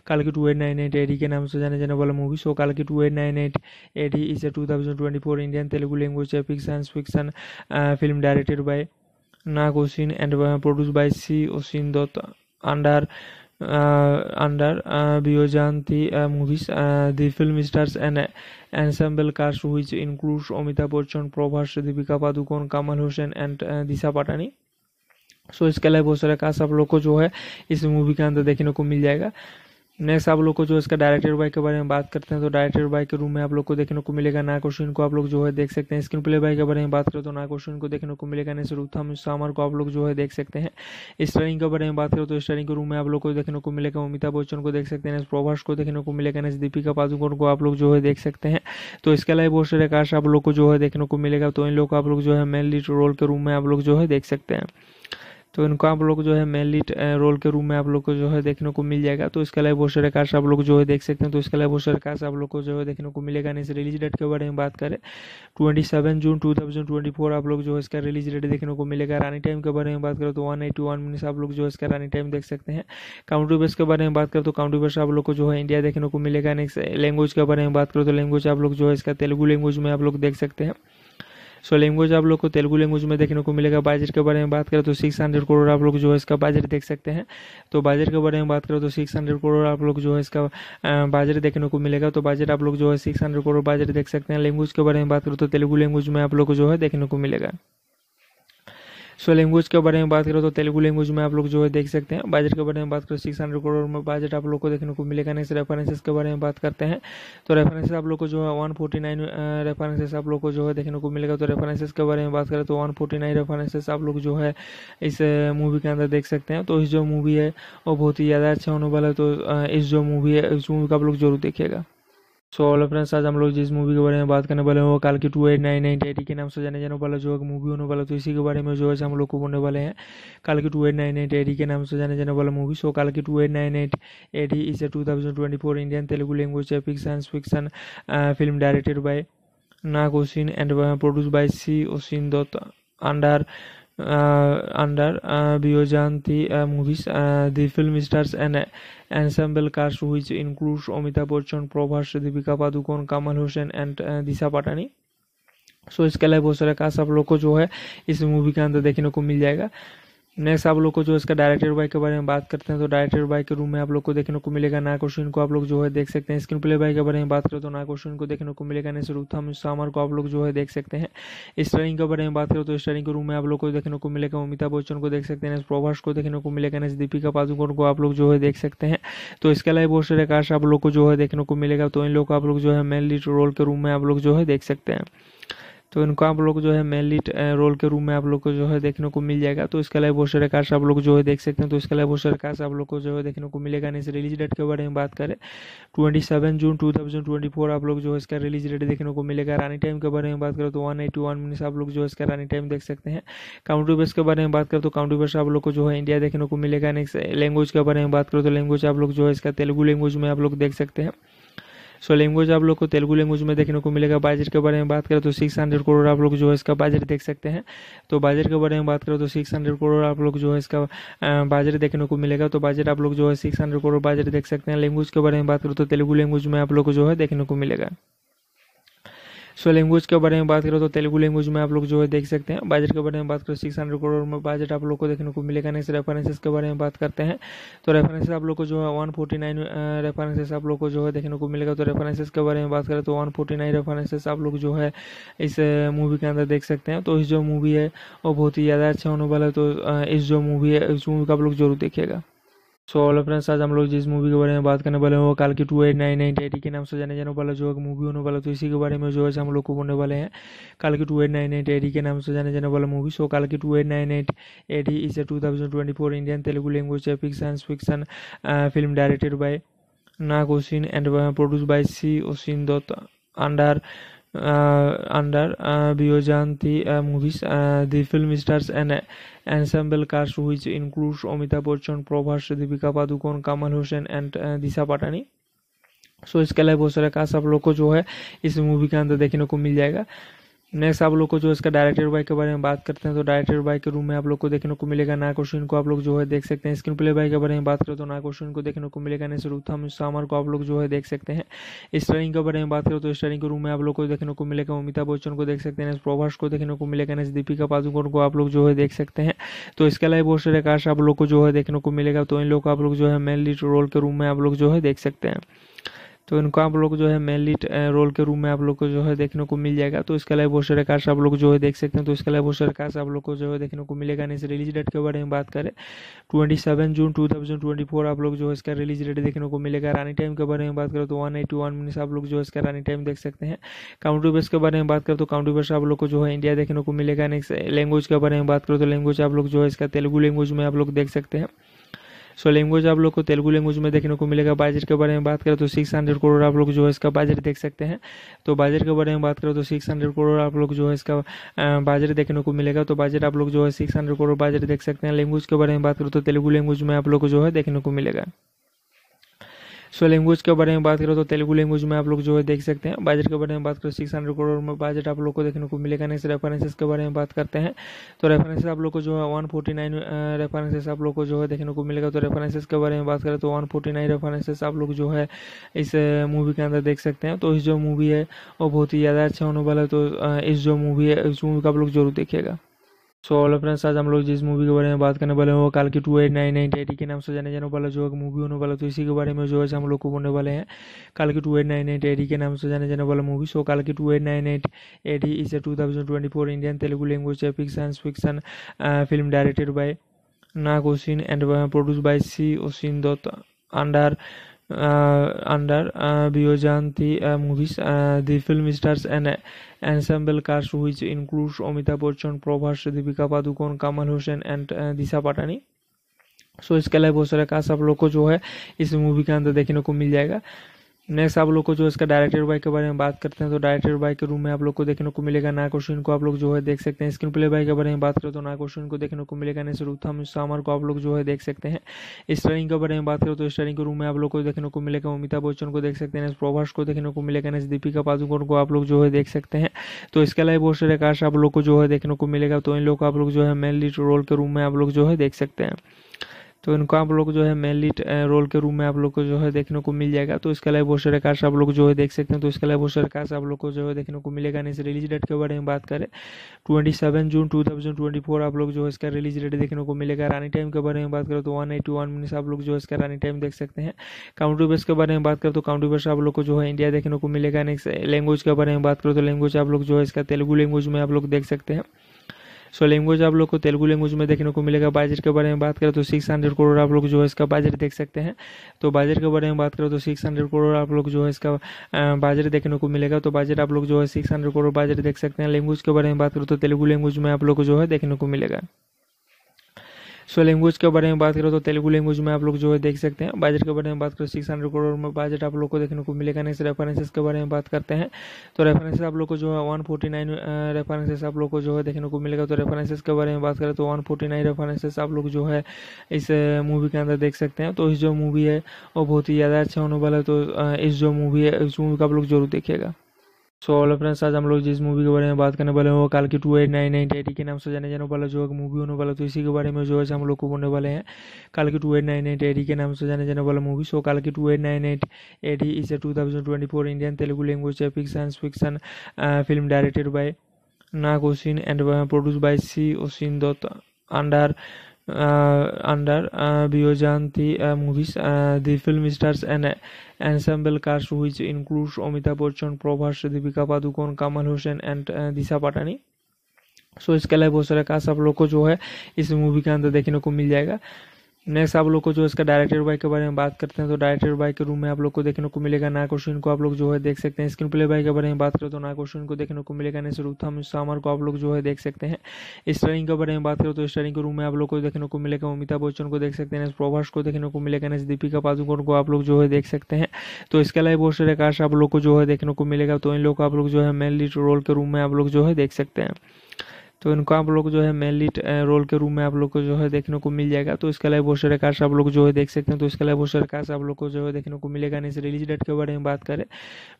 काल की two eight nine nine T के नाम से जाने जाने वाला मूवी सो काल की two eight nine eight AD is a two thousand twenty four Indian Telugu language epic fiction film directed by Nag Ashwin and produce by C ओसिन Dutt under under Biojanti movies. the film stars an ensemble cast which includes Amitabh Bachchan, Prabhas, Deepika Padukone, Kamal Hossein and Disha Patani. So so, इसके अलावा बहुत सारा cast आप लोग को जो है इस मूवी के अंदर देखने को मिल जाएगा नेक्स्ट आप लोग को जो इसका डायरेक्टर बाई के बारे में बात करते हैं तो डायरेक्टर बाय के रूम में आप लोग को देखने को मिलेगा ना क्वेश्चन को आप लोग जो है देख सकते हैं स्क्रीन प्ले बाय के बारे में बात करें तो ना क्वेश्चन को देखने को मिलेगा नहीं सिरुथम सामर को आप लोग जो है देख सकते हैं स्टरिंग के बारे में बात करें तो स्टरिंग के रूम में आप लोग को देखने को मिलेगा अमिताभ बच्चन को देख सकते हैं प्रभाष को देखने को मिलेगा नहीं दीपिका पादुकोण को आप लोग जो है देख सकते हैं तो इसके अलावा बहुत सारे आप लोग को जो है देखने को मिलेगा तो इन लोग को आप लोग जो है मेनली रोल के रूम में आप लोग जो है देख सकते हैं तो इनको आप लोग जो है मेनली रोल के रूम में आप लोग को जो है देखने को मिल जाएगा तो इसके अलावा बहुत सारे कार्ड आप लोग जो है देख सकते हैं तो अलावा बहुत सारे कार्ड आप लोग को जो है देखने को मिलेगा नहीं रिलीज डेट के बारे में बात करें twenty seven June two thousand twenty four आप लोग जो है इसका रिलीज डेट देखने को मिलेगा रानी टाइम के बारे में बात करें तो वन एटी वन मिनट्स आप लोग जो है इसका रानी टाइम देख सकते हैं काउंटर बेस के बारे में बात करें तो काउंटर बेस आप लोग को जो है इंडिया देखने को मिलेगा नेक्स्ट लैंग्वेज के बारे में बात करें तो लैंग्वेज आप लोग जो है इसका तेलुगु लैंग्वेज में आप लोग देख सकते हैं सो लैंग्वेज आप लोग को तेलुगु लैंग्वेज में देखने को मिलेगा बजट के बारे में बात करें तो सिक्स हंड्रेड करोड़ आप लोग जो है इसका बजट देख सकते हैं तो बजट के बारे में बात करें तो सिक्स हंड्रेड करोड़ आप लोग जो है इसका बजट देखने को मिलेगा तो बजट आप लोग जो है सिक्स हंड्रेड करोड़ बजट देख सकते हैं लैंग्वेज के बारे में बात करें तो तेलुगु लैंग्वेज में आप लोग को जो है देखने को मिलेगा सो लैंग्वेज के बारे में बात करें तो तेलुगु लैंग्वेज में आप लोग जो है देख सकते हैं बजट के बारे में बात करें सिक्स हंड्रेड करोड़ में बजट आप लोग को देखने को मिलेगा नेक्स्ट रेफरेंसेस के बारे में बात करते हैं तो रेफरेंसेस आप लोग को जो है वन फोर्टी नाइन रेफरेंसेस आप लोग को जो है देखने को मिलेगा तो रेफरेंसेस के बारे में बात करें तो वन फोर्टी नाइन रेफरेंसेस आप लोग जो है इस मूवी के अंदर देख सकते हैं तो इस जो मूवी है वो बहुत ही ज़्यादा अच्छा होने वाला है तो इस जो मूवी है इस मूवी का आप लोग जरूर देखिएगा सो ऑल फ्रेंड्स आज हम लोग जिस मूवी के बारे में बात करने वाले हैं वो काल की two eight nine nine T के नाम से जाने जाने वाला जो एक मूवी होने वाला तो इसी के बारे में जो है हम लोग को बोलने वाले हैं काल की two eight nine nine T के नाम से जाने जाने वाला मूवी सो काल की two eight nine eight eight ही is a two thousand twenty four Indian Telugu language fiction fiction film directed by Nag Ashwin and produce by C ओसिन Dutt under uh, under movies uh, Biojanti stars uh, and ensemble cast which includes Amitabh Bachchan, Prabhas, Deepika Padukone, Kamal Hossain and Disha Patani. So so, इसके अलावा बहुत सारा cast आप लोग को जो है इस मूवी के अंदर देखने को मिल जाएगा नेक्स्ट आप लोग को जो इसका डायरेक्टर बाई के बारे में बात करते हैं तो डायरेक्टर बाई के रूम में आप लोग को देखने को मिलेगा ना क्वेश्चन को आप लोग जो है देख सकते हैं स्क्रीन प्ले बाई के बारे में बात करें तो ना क्वेश्चन को देखने को मिलेगा नहीं सिरुथम सामर को आप लोग जो है देख सकते हैं स्टरिंग के बारे में बात करें तो स्टरिंग के रूम में आप लोग को देखने को मिलेगा अमिताभ बच्चन को देख सकते हैं प्रभाष को देखने को मिलेगा नहीं दीपिका पादुकोण को आप लोग जो है देख सकते हैं तो इसके अलावा बहुत सारे आप लोग को जो है देखने को मिलेगा तो इन लोग को आप लोग जो है मेनली रोल के रूम में आप लोग जो है देख सकते हैं तो इनको आप लोग जो है मेनली रोल के रूम में आप लोग को जो है देखने को मिल जाएगा तो इसके अलावा बहुत सारे कार्ड्स आप लोग जो है देख सकते हैं तो इसके अलावा बहुत सारे कार्ड्स आप लोग को जो है देखने को मिलेगा नहीं रिलीज डेट के बारे में बात करें twenty seven June two thousand twenty four आप लोग जो है इसका रिलीज डेट देखने को मिलेगा रानी टाइम के बारे में बात करें तो वन एटी वन मिनट्स आप लोग जो है इसका रानी टाइम देख सकते हैं काउंटर बेस के बारे में बात करें तो काउंटर बेस आप लोग को जो है इंडिया देखने को मिलेगा नेक्स्ट लैंग्वेज के बारे में बात करें तो लैंग्वेज आप लोग जो है इसका तेलुगू लैंग्वेज में आप लोग देख सकते हैं सो लैंग्वेज आप लोग को तेलुगु लैंग्वेज में देखने को मिलेगा बजट के बारे में बात करें तो सिक्स हंड्रेड करोड़ आप लोग जो है इसका बजट देख सकते हैं तो बजट के बारे में बात करें तो सिक्स हंड्रेड करोड़ आप लोग जो है इसका बजट देखने को मिलेगा तो बजट आप लोग जो है सिक्स हंड्रेड करोड़ बजट देख सकते हैं लैंग्वेज के बारे में बात करें तो तेलुगु लैंग्वेज में आप लोग को जो है देखने को मिलेगा सो लैंग्वेज के बारे में बात करें तो तेलुगु लैंग्वेज में आप लोग जो है देख सकते हैं बजट के बारे में बात करें सिक्स हंड्रेड करोड़ में बजट आप लोग को देखने को मिलेगा नेक्स्ट रेफरेंसेस के बारे में बात करते हैं तो रेफरेंसेस आप लोग को जो है वन फोर्टी नाइन रेफरेंसेस आप लोग को जो है देखने को मिलेगा तो रेफरेंसेस के बारे में बात करें तो वन फोर्टी नाइन रेफरेंसेस आप लोग जो है इस मूवी के अंदर देख सकते हैं तो इस जो मूवी है वो बहुत ही ज़्यादा अच्छा होने वाला है तो इस जो मूवी है इस मूवी का आप लोग जरूर देखेगा सो ऑल फ्रेंड्स आज हम लोग जिस मूवी के बारे में बात करने वाले हैं वो काल की two eight nine nine T के नाम से जाने जाने वाला जो मूवी होने वाला तो इसी के बारे में जो है हम लोग को बोलने वाले हैं काल की two eight nine nine T के नाम से जाने जाने वाला मूवी सो काल की two eight nine at T is a two thousand twenty four Indian Telugu language epic science fiction film directed by Nag Ashwin and produce by C ओसिन Dutt under under Biojanti movies. the film stars an ensemble cast which includes Amitabh Bachchan, Prabhas, Deepika Padukone, Kamal Hussain and Disha Patani. So so, इसके अलावा बहुत सारे cast आप लोग को जो है इस मूवी के अंदर देखने को मिल जाएगा नेक्स्ट आप लोग को जो इसका डायरेक्टर बाइक के बारे में बात करते हैं तो डायरेक्टर बाइक के रूम में आप लोग को देखने को मिलेगा ना क्वेश्चन को आप लोग जो है देख सकते हैं स्क्रीन प्ले बाइक के बारे में बात करें तो ना क्वेश्चन को देखने को मिलेगा नहीं रूथम सामर को आप लोग जो है देख सकते हैं स्टरिंग के बारे में बात करें तो स्टरिंग के रूम में आप लोग को देखने को मिलेगा अमिताभ बच्चन को देख सकते हैं प्रभाष को देखने को मिलेगा नहीं दीपिका पादुकोण को आप लोग जो है देख सकते हैं तो इसके अलावा बहुत सारे आप लोग को जो है देखने को मिलेगा तो इन लोग को आप लोग जो है मेन लीड रोल के रूम में आप लोग जो है देख सकते हैं तो इनको आप लोग जो है मेनली रोल के रूम में आप लोग को जो है देखने को मिल जाएगा तो इसके अलावा बहुत सारे कार्स आप लोग जो है देख सकते हैं तो इसके अलावा बहुत सारे कार्स आप लोग को जो है देखने को मिलेगा इस रिलीज डेट के बारे में बात करें twenty seven June two thousand twenty four आप लोग जो है इसका रिलीज डेट देखने को मिलेगा रानी टाइम के बारे में बात करें तो वन एटी वन आप लोग जो है इसका रानी टाइम देख सकते हैं काउंटर बेस के बारे में बात करें तो काउंटर बेस आप लोग को जो है इंडिया देखने को मिलेगा नेक्स्ट लैंग्वेज के बारे में बात करें तो लैंग्वेज आप लोग जो है इसका तेलुगू लैंग्वेज में आप लोग देख सकते हैं सो लैंग्वेज आप लोग को तेलुगु लैंग्वेज में देखने को मिलेगा बाजर के बारे में बात करें तो सिक्स हंड्रेड करोड़ आप लोग जो है इसका बजट देख सकते हैं तो बजट के बारे में बात करें तो सिक्स हंड्रेड करोड़ आप लोग जो है इसका बजट देखने को मिलेगा तो बजट आप लोग जो है सिक्स हंड्रेड करोड़ बजट देख सकते हैं लैंग्वेज के बारे में बात करें तो तेलुगु लैंग्वेज में आप लोग को जो है देखने को मिलेगा सो लैंग्वेज के बारे में बात करो तो तेलुगु लैंग्वेज में आप लोग जो है देख सकते हैं बजट के बारे में बात करो सिक्स हंड्रेड करोड़ में बजट आप लोग को देखने को मिलेगा नेक्स्ट रेफरेंसेस के बारे में बात करते हैं तो रेफरेंसेस आप लोग को जो है वन फोर्टी नाइन रेफरेंसेस आप लोग को जो है देखने को मिलेगा तो रेफरेंसेस के बारे में बात करें तो वन फोर्टी नाइन रेफरेंसेस आप लोग जो है इस मूवी के अंदर देख सकते हैं तो इस जो मूवी है वो बहुत ही ज़्यादा अच्छा होने वाला है तो इस जो मूवी है इस मूवी का आप लोग जरूर देखिएगा सो so, फ्रेंड्स आज हम लोग जिस मूवी के बारे में बात करने वाले हैं वो काल की two eight nine nine T के नाम से जाने जाने वाला जो एक मूवी होने वाला तो इसी के बारे में जो है हम लोग को बोलने वाले हैं काल की two eight nine nine T के नाम से जाने जाने वाला मूवी सो काल की two eight nine eight AD is a two thousand twenty four Indian Telugu language fiction fiction film directed by Nag Ashwin and produce by C ओसिन Dutt under under Biojanti movies. the film stars an ensemble cast which includes Amitabh Bachchan, Prabhas, Deepika Padukone, Kamal Hussain and Disha Patani. So so, इसके अलावा बहुत सारा cast आप लोग को जो है इस मूवी के अंदर देखने को मिल जाएगा नेक्स्ट आप लोग को जो इसका डायरेक्टर बाई के बारे में बात करते हैं तो डायरेक्टर बाई के रूम में आप लोग को देखने को मिलेगा ना क्वेश्चन को आप लोग जो है देख सकते हैं स्क्रीन प्ले बाई के बारे में बात करें तो ना क्वेश्चन को देखने को मिलेगा नहीं रुथम सामर को आप लोग जो है देख सकते हैं स्टरिंग के बारे में बात करें तो स्टरिंग के रूम में आप लोग को देखने को मिलेगा अमिताभ बच्चन को देख सकते हैं प्रभाष को देखने को मिलेगा नहीं दीपिका पादुकोण को आप लोग जो है देख सकते हैं तो इसके अलावा बहुत सारे आप लोग को जो है देखने को मिलेगा तो इन लोग को आप लोग जो है मेनली रोल के रूम में आप लोग जो है देख सकते हैं तो इनको आप लोग जो है मेनली रोल के रूम में आप लोग को जो है देखने को मिल जाएगा तो इसके अलावा बहुत सारे कार्ड्स आप लोग जो है देख सकते हैं तो इसके अलावा बहुत सारे कार्ड्स आप लोग को जो है देखने को मिलेगा नहीं रिलीज डेट के बारे में बात करें twenty seven June two thousand twenty four आप लोग जो है इसका रिलीज डेट देखने को मिलेगा रानी टाइम के बारे में बात करें तो वन एटी वन आप लोग जो है इसका रानी टाइम देख सकते हैं काउंटी बेस के बारे में बात करें तो काउंटी बेस आप लोग को जो है इंडिया देखने को मिलेगा नेक्स्ट लैंग्वेज के बारे में बात करें तो लैंग्वेज आप लोग जो है इसका तेलुगु लैंग्वेज में आप लोग देख सकते हैं सो लैंग्वेज आप लोग को तेलुगु लैंग्वेज में देखने को मिलेगा बाजर के बारे में बात करें तो सिक्स हंड्रेड करोड़ आप लोग जो है इसका बाजर देख सकते हैं तो बाजर के बारे में बात करें तो सिक्स हंड्रेड करोड़ आप लोग जो है इसका बाजर देखने को मिलेगा तो बाजर आप लोग जो है सिक्स हंड्रेड करोड़ बाजर देख सकते हैं लैंग्वेज के बारे में बात करें तो तेलुगु लैंग्वेज में आप लोग को जो है देखने को मिलेगा सो लैंग्वेज के बारे में बात करें तो तेलुगु लैंग्वेज में आप लोग जो है देख सकते हैं बजट के बारे में बात करें सिक्स हंड्रेड करोड़ में बजट आप लोग को देखने को मिलेगा नेक्स्ट रेफरेंसेस के बारे में बात करते हैं तो रेफरेंसेस आप लोग को जो है वन फोर्टी नाइन रेफरेंसेस आप लोग को जो है देखने को मिलेगा तो रेफरेंसेस के बारे में बात करें तो वन फोर्टी नाइन रेफरेंसेस आप लोग जो है इस मूवी के अंदर देख सकते हैं तो इस जो मूवी है वो बहुत ही ज़्यादा अच्छा होने वाला है तो इस जो मूवी है इस मूवी का आप लोग जरूर देखिएगा सो ऑल फ्रेंड्स आज हम लोग जिस मूवी के बारे में बात करने वाले हैं वो काल की two eight nine nine AD के नाम से जाने जाने वाला जो एक मूवी होने वाला तो इसी के बारे में जो है हम लोग को बोलने वाले हैं काल की two eight nine nine AD के नाम से जाने जाने वाला मूवी सो काल की two eight nine eight AD is a two thousand twenty four Indian Telugu language epic fiction film directed by Nag Ashwin and produce by C ओसिन Dutt under under Biojanti movies. the film stars an ensemble cast which includes Amitabh Bachchan, Prabhas, Deepika Padukone, Kamal Hossein and Disha Patani. So so, इसके अलावा बहुत सारा cast आप लोग को जो है इस मूवी के अंदर देखने को मिल जाएगा नेक्स्ट आप लोग को जो इसका डायरेक्टर बाई के बारे में बात करते हैं तो डायरेक्टर बाई के रूम में आप लोग को देखने को मिलेगा ना क्वेश्चन को आप लोग जो है देख सकते हैं स्क्रीन प्ले बाई के बारे में बात करें तो ना क्वेश्चन को देखने को मिलेगा नहीं सिरुथम सामर को आप लोग जो है देख सकते हैं स्टरिंग के बारे में बात करें तो स्टरिंग के रूम में आप लोग को देखने को मिलेगा अमिताभ बच्चन को देख सकते हैं प्रभाष को देखने को मिलेगा नहीं दीपिका पादुकोण को आप लोग जो है देख सकते हैं तो इसके अलावा बहुत सारे आप लोग को जो है देखने को मिलेगा तो इन लोग को आप लोग जो है मेनली रोल के रूम में आप लोग जो है देख सकते हैं तो इनको आप लोग जो है मेनली रोल के रूम में आप लोग को जो है देखने को मिल जाएगा तो इसके अलावा बहुत सारे कार्ड्स आप लोग जो है देख सकते हैं तो इसके अलावा बहुत सारे कार्ड्स आप लोग को जो है देखने को मिलेगा नहीं रिलीज डेट के बारे में बात करें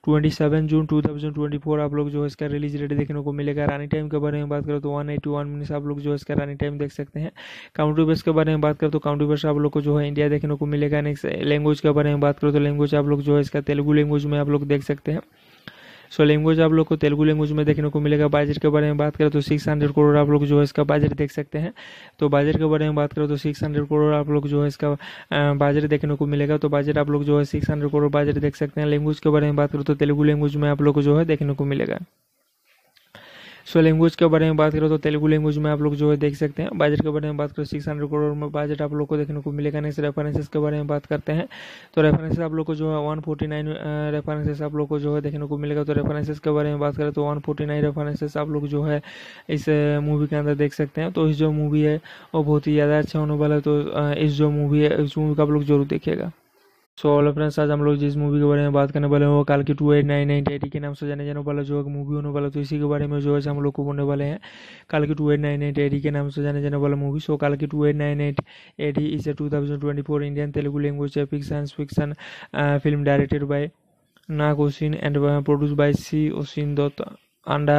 twenty seven June two thousand twenty four आप लोग जो है इसका रिलीज डेट देखने को मिलेगा रानी टाइम के बारे में बात करें तो वन एटी वन मिनट्स आप लोग जो है इसका रानी टाइम देख सकते हैं काउंटर बेस के बारे में बात करें तो काउंटर बेस आप लोग को जो है इंडिया देखने को मिलेगा नहीं लैंग्वेज के बारे में बात करें तो लैंग्वेज आप लोग जो है इसका तेलुगू लैंग्वेज में आप लोग देख सकते हैं सो लैंग्वेज आप लोग को तेलुगु लैंग्वेज में देखने को मिलेगा बजट के बारे में बात करें तो सिक्स हंड्रेड करोड़ आप लोग जो है इसका बजट देख सकते हैं तो बजट के बारे में बात करें तो सिक्स हंड्रेड करोड़ आप लोग जो है इसका बजट देखने को मिलेगा तो बजट आप लोग जो है सिक्स हंड्रेड करोड़ बजट देख सकते हैं लैंग्वेज के बारे में बात करें तो तेलुगु लैंग्वेज में आप लोग को जो है देखने को मिलेगा सो लैंग्वेज के बारे में बात करें तो तेलुगु लैंग्वेज में आप लोग जो है देख सकते हैं बजट के बारे में बात करें सिक्स हंड्रेड करोड़ में बजट आप लोग को देखने को मिलेगा नेक्स्ट रेफरेंसेस के बारे में बात करते हैं तो रेफरेंसेस आप लोग को जो है वन फोर्टी नाइन रेफरेंसेस आप लोग को जो है देखने को मिलेगा तो रेफरेंसेस के बारे में बात करें तो वन फोर्टी नाइन रेफरेंसेस आप लोग जो है इस मूवी के अंदर देख सकते हैं तो इस जो मूवी है वो बहुत ही ज़्यादा अच्छा होने वाला है तो इस जो मूवी है इस मूवी का आप लोग जरूर देखेगा सो ऑल फ्रेंड्स आज हम लोग जिस मूवी के बारे में बात करने वाले हैं वो काल की two eight nine nine T के नाम से जाने जाने वाला जो मूवी होने वाला तो इसी के बारे में जो है हम लोग को बोलने वाले हैं काल की two eight nine nine T के नाम से जाने जाने वाला मूवी सो काल की two eight nine eight eight is a two thousand twenty four Indian Telugu language epic science fiction film directed by Nag Ashwin and produce by C ओसिन Dutt under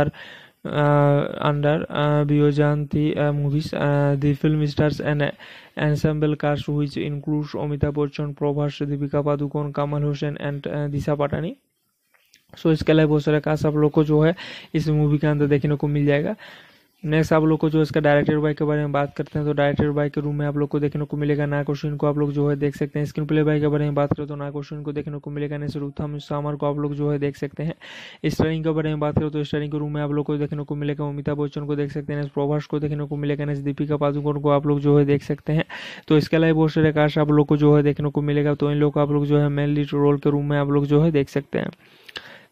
under Biojanti movies. the film stars an ensemble cast which includes Amitabh Bachchan, Prabhas, Deepika Padukone, Kamal Hossain and Disha Patani. So so, इसके अलावा बहुत सारे cast आप लोग को जो है इस मूवी के अंदर देखने को मिल जाएगा नेक्स्ट आप लोग को जो इसका डायरेक्टर बाय के बारे में बात करते हैं तो डायरेक्टर बाय के रूम में आप लोग को देखने को मिलेगा ना क्वेश्चन को आप लोग जो है देख सकते हैं स्क्रीन प्ले बाय के बारे में बात करें तो ना क्वेश्चन को देखने को मिलेगा नहीं रूथम तो सामर को आप लोग जो है देख सकते हैं स्टरिंग के बारे में बात करें तो स्टरिंग के रूम में आप लोग को देखने को मिलेगा अमिताभ बच्चन को देख सकते हैं प्रभाष को देखने को मिलेगा नेस दीपिका पादुकोण को आप लोग जो है देख सकते हैं तो इसके अलावा बहुत सारे आप लोग को जो है देखने को मिलेगा तो इन लोग को आप लोग जो है मेन लीड रोल के रूम में आप लोग जो है देख सकते हैं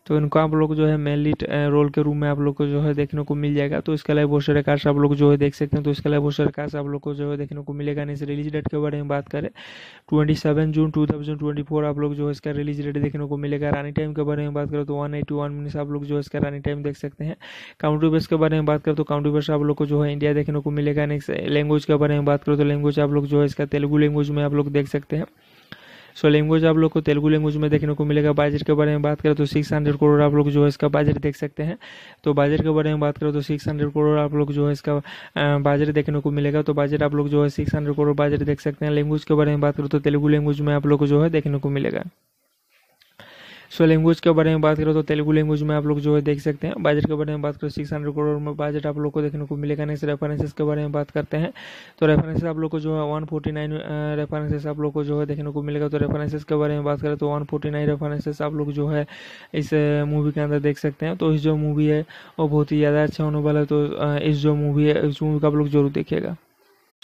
तो इनको आप लोग जो है मेनली रोल के रूम में आप लोग को जो है देखने को मिल जाएगा तो इसके अलावा बहुत सारे आप लोग जो है देख सकते हैं तो इसके अलावा बहुत सारे आप लोग को जो है देखने को मिलेगा नहीं रिलीज डेट के बारे में बात करें twenty seven June two thousand twenty four आप लोग जो है इसका रिलीज डेट देखने को मिलेगा रानी टाइम के बारे में बात करें तो वन एटी वन आप लोग जो है इसका रानी टाइम देख सकते हैं काउंटर बेस के बारे में बात करें तो काउंटर बेस आप लोग को जो है इंडिया देखने को मिलेगा नहीं लैंग्वेज के बारे में बात करें तो लैंग्वेज आप लोग जो है इसका तेलुगु लैंग्वेज में आप लोग देख सकते हैं सो लैंग्वेज आप लोग को तेलुगु लैंग्वेज में देखने को मिलेगा बजट के बारे में बात करें तो सिक्स हंड्रेड करोड़ आप लोग जो है इसका बजट देख सकते हैं तो बजट के बारे में बात करें तो सिक्स हंड्रेड करोड़ आप लोग जो है इसका बजट देखने को मिलेगा तो बजट आप लोग जो है सिक्स हंड्रेड करोड़ बजट देख सकते हैं लैंग्वेज के बारे में बात करें तो तेलुगु लैंग्वेज में आप लोग को जो है देखने को मिलेगा सो लैंग्वेज के बारे में बात करो तो तेलुगु लैंग्वेज में आप लोग जो है देख सकते हैं बजट के बारे में बात करो सिक्स हंड्रेड करोड़ में बजट आप लोग को देखने को मिलेगा नेक्स्ट रेफरेंसेस के बारे में बात करते हैं तो रेफरेंसेस आप लोग को जो है वन फोर्टी नाइन रेफरेंसेस आप लोग को जो है देखने को मिलेगा तो रेफरेंसेस के बारे में बात करें तो वन फोर्टी नाइन रेफरेंसेस आप लोग जो है इस मूवी के अंदर देख सकते हैं तो इस जो मूवी है वो बहुत ही ज़्यादा अच्छा होने वाला है तो इस जो मूवी है इस मूवी का आप लोग जरूर देखिएगा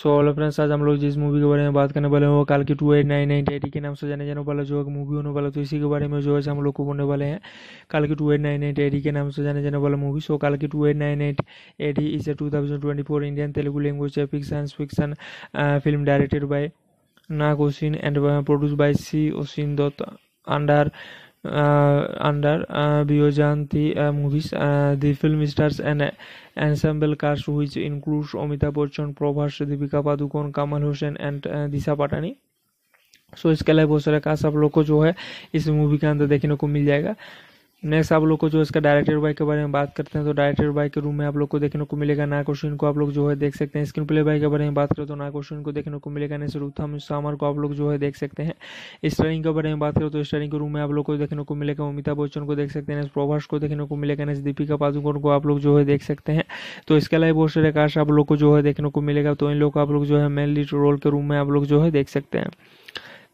सो ऑल फ्रेंड्स आज हम लोग जिस मूवी के बारे में बात करने वाले हैं वो काल की two eight nine nine T के नाम से जाने जाने वाला जो एक मूवी होने वाला तो इसी के बारे में जो है हम लोग को बोलने वाले हैं काल की two eight nine nine T के नाम से जाने जाने वाला मूवी सो काल की two eight nine eight AD is a two thousand twenty four Indian Telugu language fiction fiction film directed by Nag Ashwin and produce by C ओसिन Dutt under under under uh, movies uh, film stars and ensemble cast which includes Amitabh Bachchan, Prabhas, Deepika Padukone, Kamal Hossain and Disha Patani. So so, इसके अलावा बहुत सारा cast आप लोग को जो है इस मूवी के अंदर देखने को मिल जाएगा नेक्स्ट आप लोग को जो इसका डायरेक्टर बाई के बारे में बात करते हैं तो डायरेक्टर बाई के रूम में आप लोग को देखने को मिलेगा ना क्वेश्चन को आप लोग जो है देख सकते हैं स्क्रीन प्ले बाई के बारे में बात करें तो ना क्वेश्चन को देखने को मिलेगा नहीं रुथम सामर को आप लोग जो है देख सकते हैं स्टरिंग के बारे में बात करें तो स्टरिंग के रूम में आप लोग को देखने को मिलेगा अमिताभ बच्चन को देख सकते हैं प्रभाष को देखने को मिलेगा नहीं दीपिका पादुकोण को आप लोग जो है देख सकते हैं तो इसके अलावा बहुत सारे आप लोग को जो है देखने को मिलेगा तो इन लोग को आप लोग जो है मेनली रोल के रूम में आप लोग जो है देख सकते हैं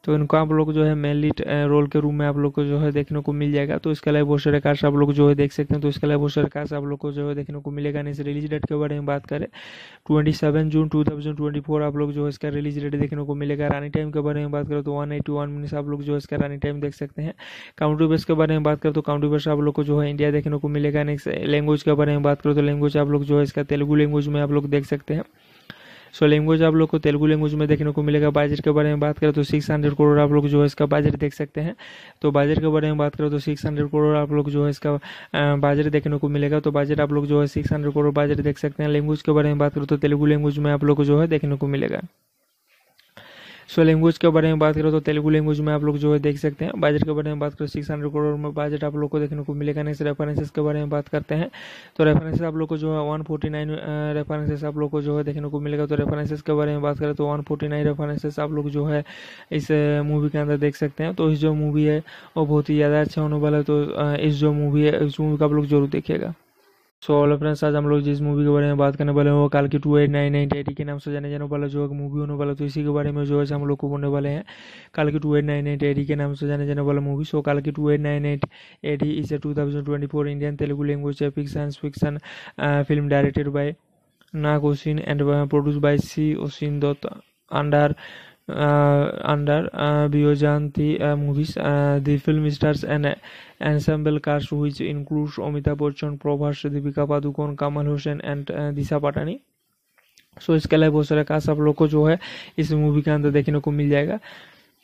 तो इनको आप लोग जो है मेनली रोल के रूम में आप लोग को जो है देखने को मिल जाएगा तो इसके अलावा बहुत सारे कार्ड्स आप लोग जो है देख सकते हैं तो इसके अलावा बहुत सारे कार्ड्स आप लोग को जो है देखने को मिलेगा नहीं रिलीज डेट के बारे में बात करें twenty seven June two thousand twenty four आप लोग जो है इसका रिलीज डेट देखने को मिलेगा रानी टाइम के बारे में बात करें तो वन एटी वन मिनट्स आप लोग जो है इसका रानी टाइम देख सकते हैं काउंटी बेस के बारे में बात करें तो काउंटी बेस आप लोग को जो है इंडिया देखने को मिलेगा नेक्स्ट लैंग्वेज के बारे में बात करें तो लैंग्वेज आप लोग जो है इसका तेलुगू लैंग्वेज में आप लोग देख सकते हैं सो लैंग्वेज आप लोग को तेलुगु लैंग्वेज में देखने को मिलेगा बजट के बारे में बात करें तो सिक्स हंड्रेड करोड़ आप लोग जो है इसका बजट देख सकते हैं तो बजट के बारे में बात करें तो सिक्स हंड्रेड करोड़ आप लोग जो है इसका बजट देखने को मिलेगा तो बजट आप लोग जो है सिक्स हंड्रेड करोड़ बजट देख सकते हैं लैंग्वेज के बारे में बात करें तो तेलुगु लैंग्वेज में आप लोग को जो है देखने को मिलेगा सो लैंग्वेज के बारे में बात करें तो तेलुगु लैंग्वेज में आप लोग जो है देख सकते हैं बजट के बारे में बात करें सिक्स हंड्रेड करोड़ में बजट आप लोग को देखने को मिलेगा नेक्स्ट रेफरेंसेस के बारे में बात करते हैं तो रेफरेंसेस आप लोग को जो है वन फोर्टी नाइन रेफरेंसेस आप लोग को जो है देखने को मिलेगा तो रेफरेंसेस के बारे में बात करें तो वन फोर्टी नाइन रेफरेंसेस आप लोग जो है इस मूवी के अंदर देख सकते हैं तो इस जो मूवी है वो बहुत ही ज़्यादा अच्छा होने वाला है तो इस जो मूवी है इस मूवी का आप लोग जरूर देखिएगा सो ऑल फ्रेंड्स आज हम लोग जिस मूवी के बारे में बात करने वाले हैं वो काल की two eight nine nine AD के नाम से जाने जाने वाला जो एक मूवी होने वाला तो इसी के बारे में जो है हम लोग को बोलने वाले हैं काल की two eight nine nine AD के नाम से जाने जाने वाला मूवी सो काल की two eight nine eight AD is a two thousand twenty four Indian Telugu language epic science fiction film directed by Nag Ashwin and produce by C ओसिन Dutt under under Biojanti movies. the film stars an ensemble cast which includes Amitabh Bachchan, Prabhas, Deepika Padukone, Kamal Hussain and Disha Patani. So so, इसके अलावा बहुत सारा cast आप लोग को जो है इस मूवी के अंदर देखने को मिल जाएगा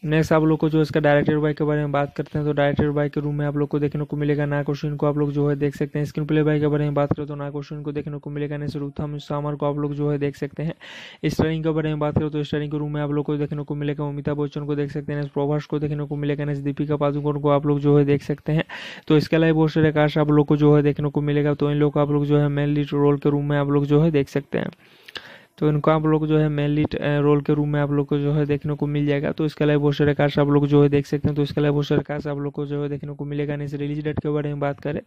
नेक्स्ट आप लोग को जो इसका डायरेक्टर बाई के बारे में बात करते हैं तो डायरेक्टर बाई के रूम में आप लोग को देखने को मिलेगा ना क्वेश्चन को आप लोग जो है देख सकते हैं स्क्रीन प्ले बाई के बारे में बात करें तो ना क्वेश्चन को देखने को मिलेगा नहीं रुथम सामर को आप लोग जो है देख सकते हैं स्टरिंग के बारे में बात करें तो स्टरिंग के रूम में आप लोग को देखने को मिलेगा अमिताभ बच्चन को देख सकते हैं प्रभाष को देखने को मिलेगा नेक्स्ट दीपिका पादुकोण को आप लोग जो है देख सकते हैं तो इसके अलावा बहुत सारे काश आप लोग को जो है देखने को मिलेगा तो इन लोग को आप लोग जो है मेनली रोल के रूम में आप लोग जो है देख सकते हैं तो इनको आप लोग जो है मेन लीड रोल के रूम में आप लोग को जो है देखने को मिल जाएगा तो इसके अलावा बहुत सारे कार्ड्स आप लोग जो है देख सकते हैं तो इसके अलावा बहुत सारे कार्ड्स आप लोग को जो है देखने को मिलेगा इस रिलीज डेट के बारे में बात करें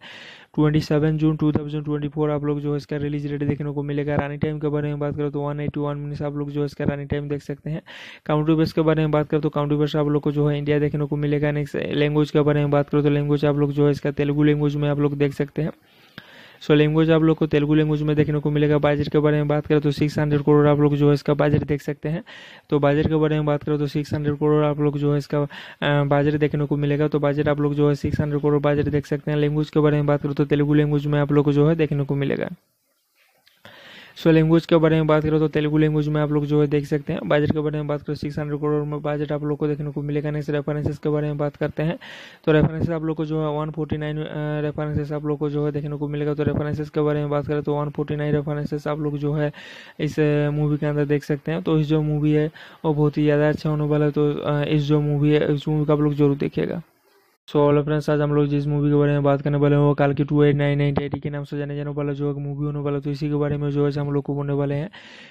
twenty seven June two thousand twenty four आप लोग जो है इसका रिलीज डेट देखने को मिलेगा रानी टाइम के बारे में बात करें तो वन एटी वन मिनट्स आप लोग जो है इसका रानी टाइम देख सकते हैं काउंट्री बेस के बारे में बात करें तो काउंट्री बेस आप लोग को जो है इंडिया देखने को मिलेगा नहीं लैंग्वेज के बारे में बात करें तो लैंग्वेज आप लोग जो है इसका तेलुगू लैंग्वेज में आप लोग देख सकते हैं सो लैंग्वेज आप लोग को तेलुगु लैंग्वेज में देखने को मिलेगा बजट के बारे में बात करें तो सिक्स हंड्रेड करोड़ आप लोग जो है इसका बजट देख सकते हैं तो बजट के बारे में बात करें तो सिक्स हंड्रेड करोड़ आप लोग जो है इसका बजट देखने को मिलेगा तो बजट आप लोग जो है सिक्स हंड्रेड करोड़ बजट देख सकते हैं लैंग्वेज के बारे में बात करें तो तेलुगु लैंग्वेज में आप लोग को जो है देखने को मिलेगा सो लैंग्वेज के बारे में बात करें तो तेलुगु लैंग्वेज में आप लोग जो है देख सकते हैं बजट के बारे में बात करें सिक्स हंड्रेड करोड़ में बजट आप लोग को देखने को मिलेगा नेक्स्ट रेफरेंसेस के बारे में बात करते हैं तो रेफरेंसेस आप लोग को जो है वन फोर्टी नाइन रेफरेंसेस आप लोग को जो है देखने को मिलेगा तो रेफरेंसेस के बारे में बात करें तो वन फोर्टी नाइन रेफरेंसेस आप लोग जो है इस मूवी के अंदर देख सकते हैं तो इस जो मूवी है वो बहुत ही ज़्यादा अच्छा होने वाला है तो इस जो मूवी है इस मूवी का आप लोग जरूर देखेगा सो हेलो फ्रेंड्स आज हम लोग जिस मूवी के बारे में बात करने वाले हैं वो काल की two eight nine nine T के नाम से जाने जाने वाला जो है मूवी होने वाला तो इसी के बारे में जो है हम लोग को बोलने वाले हैं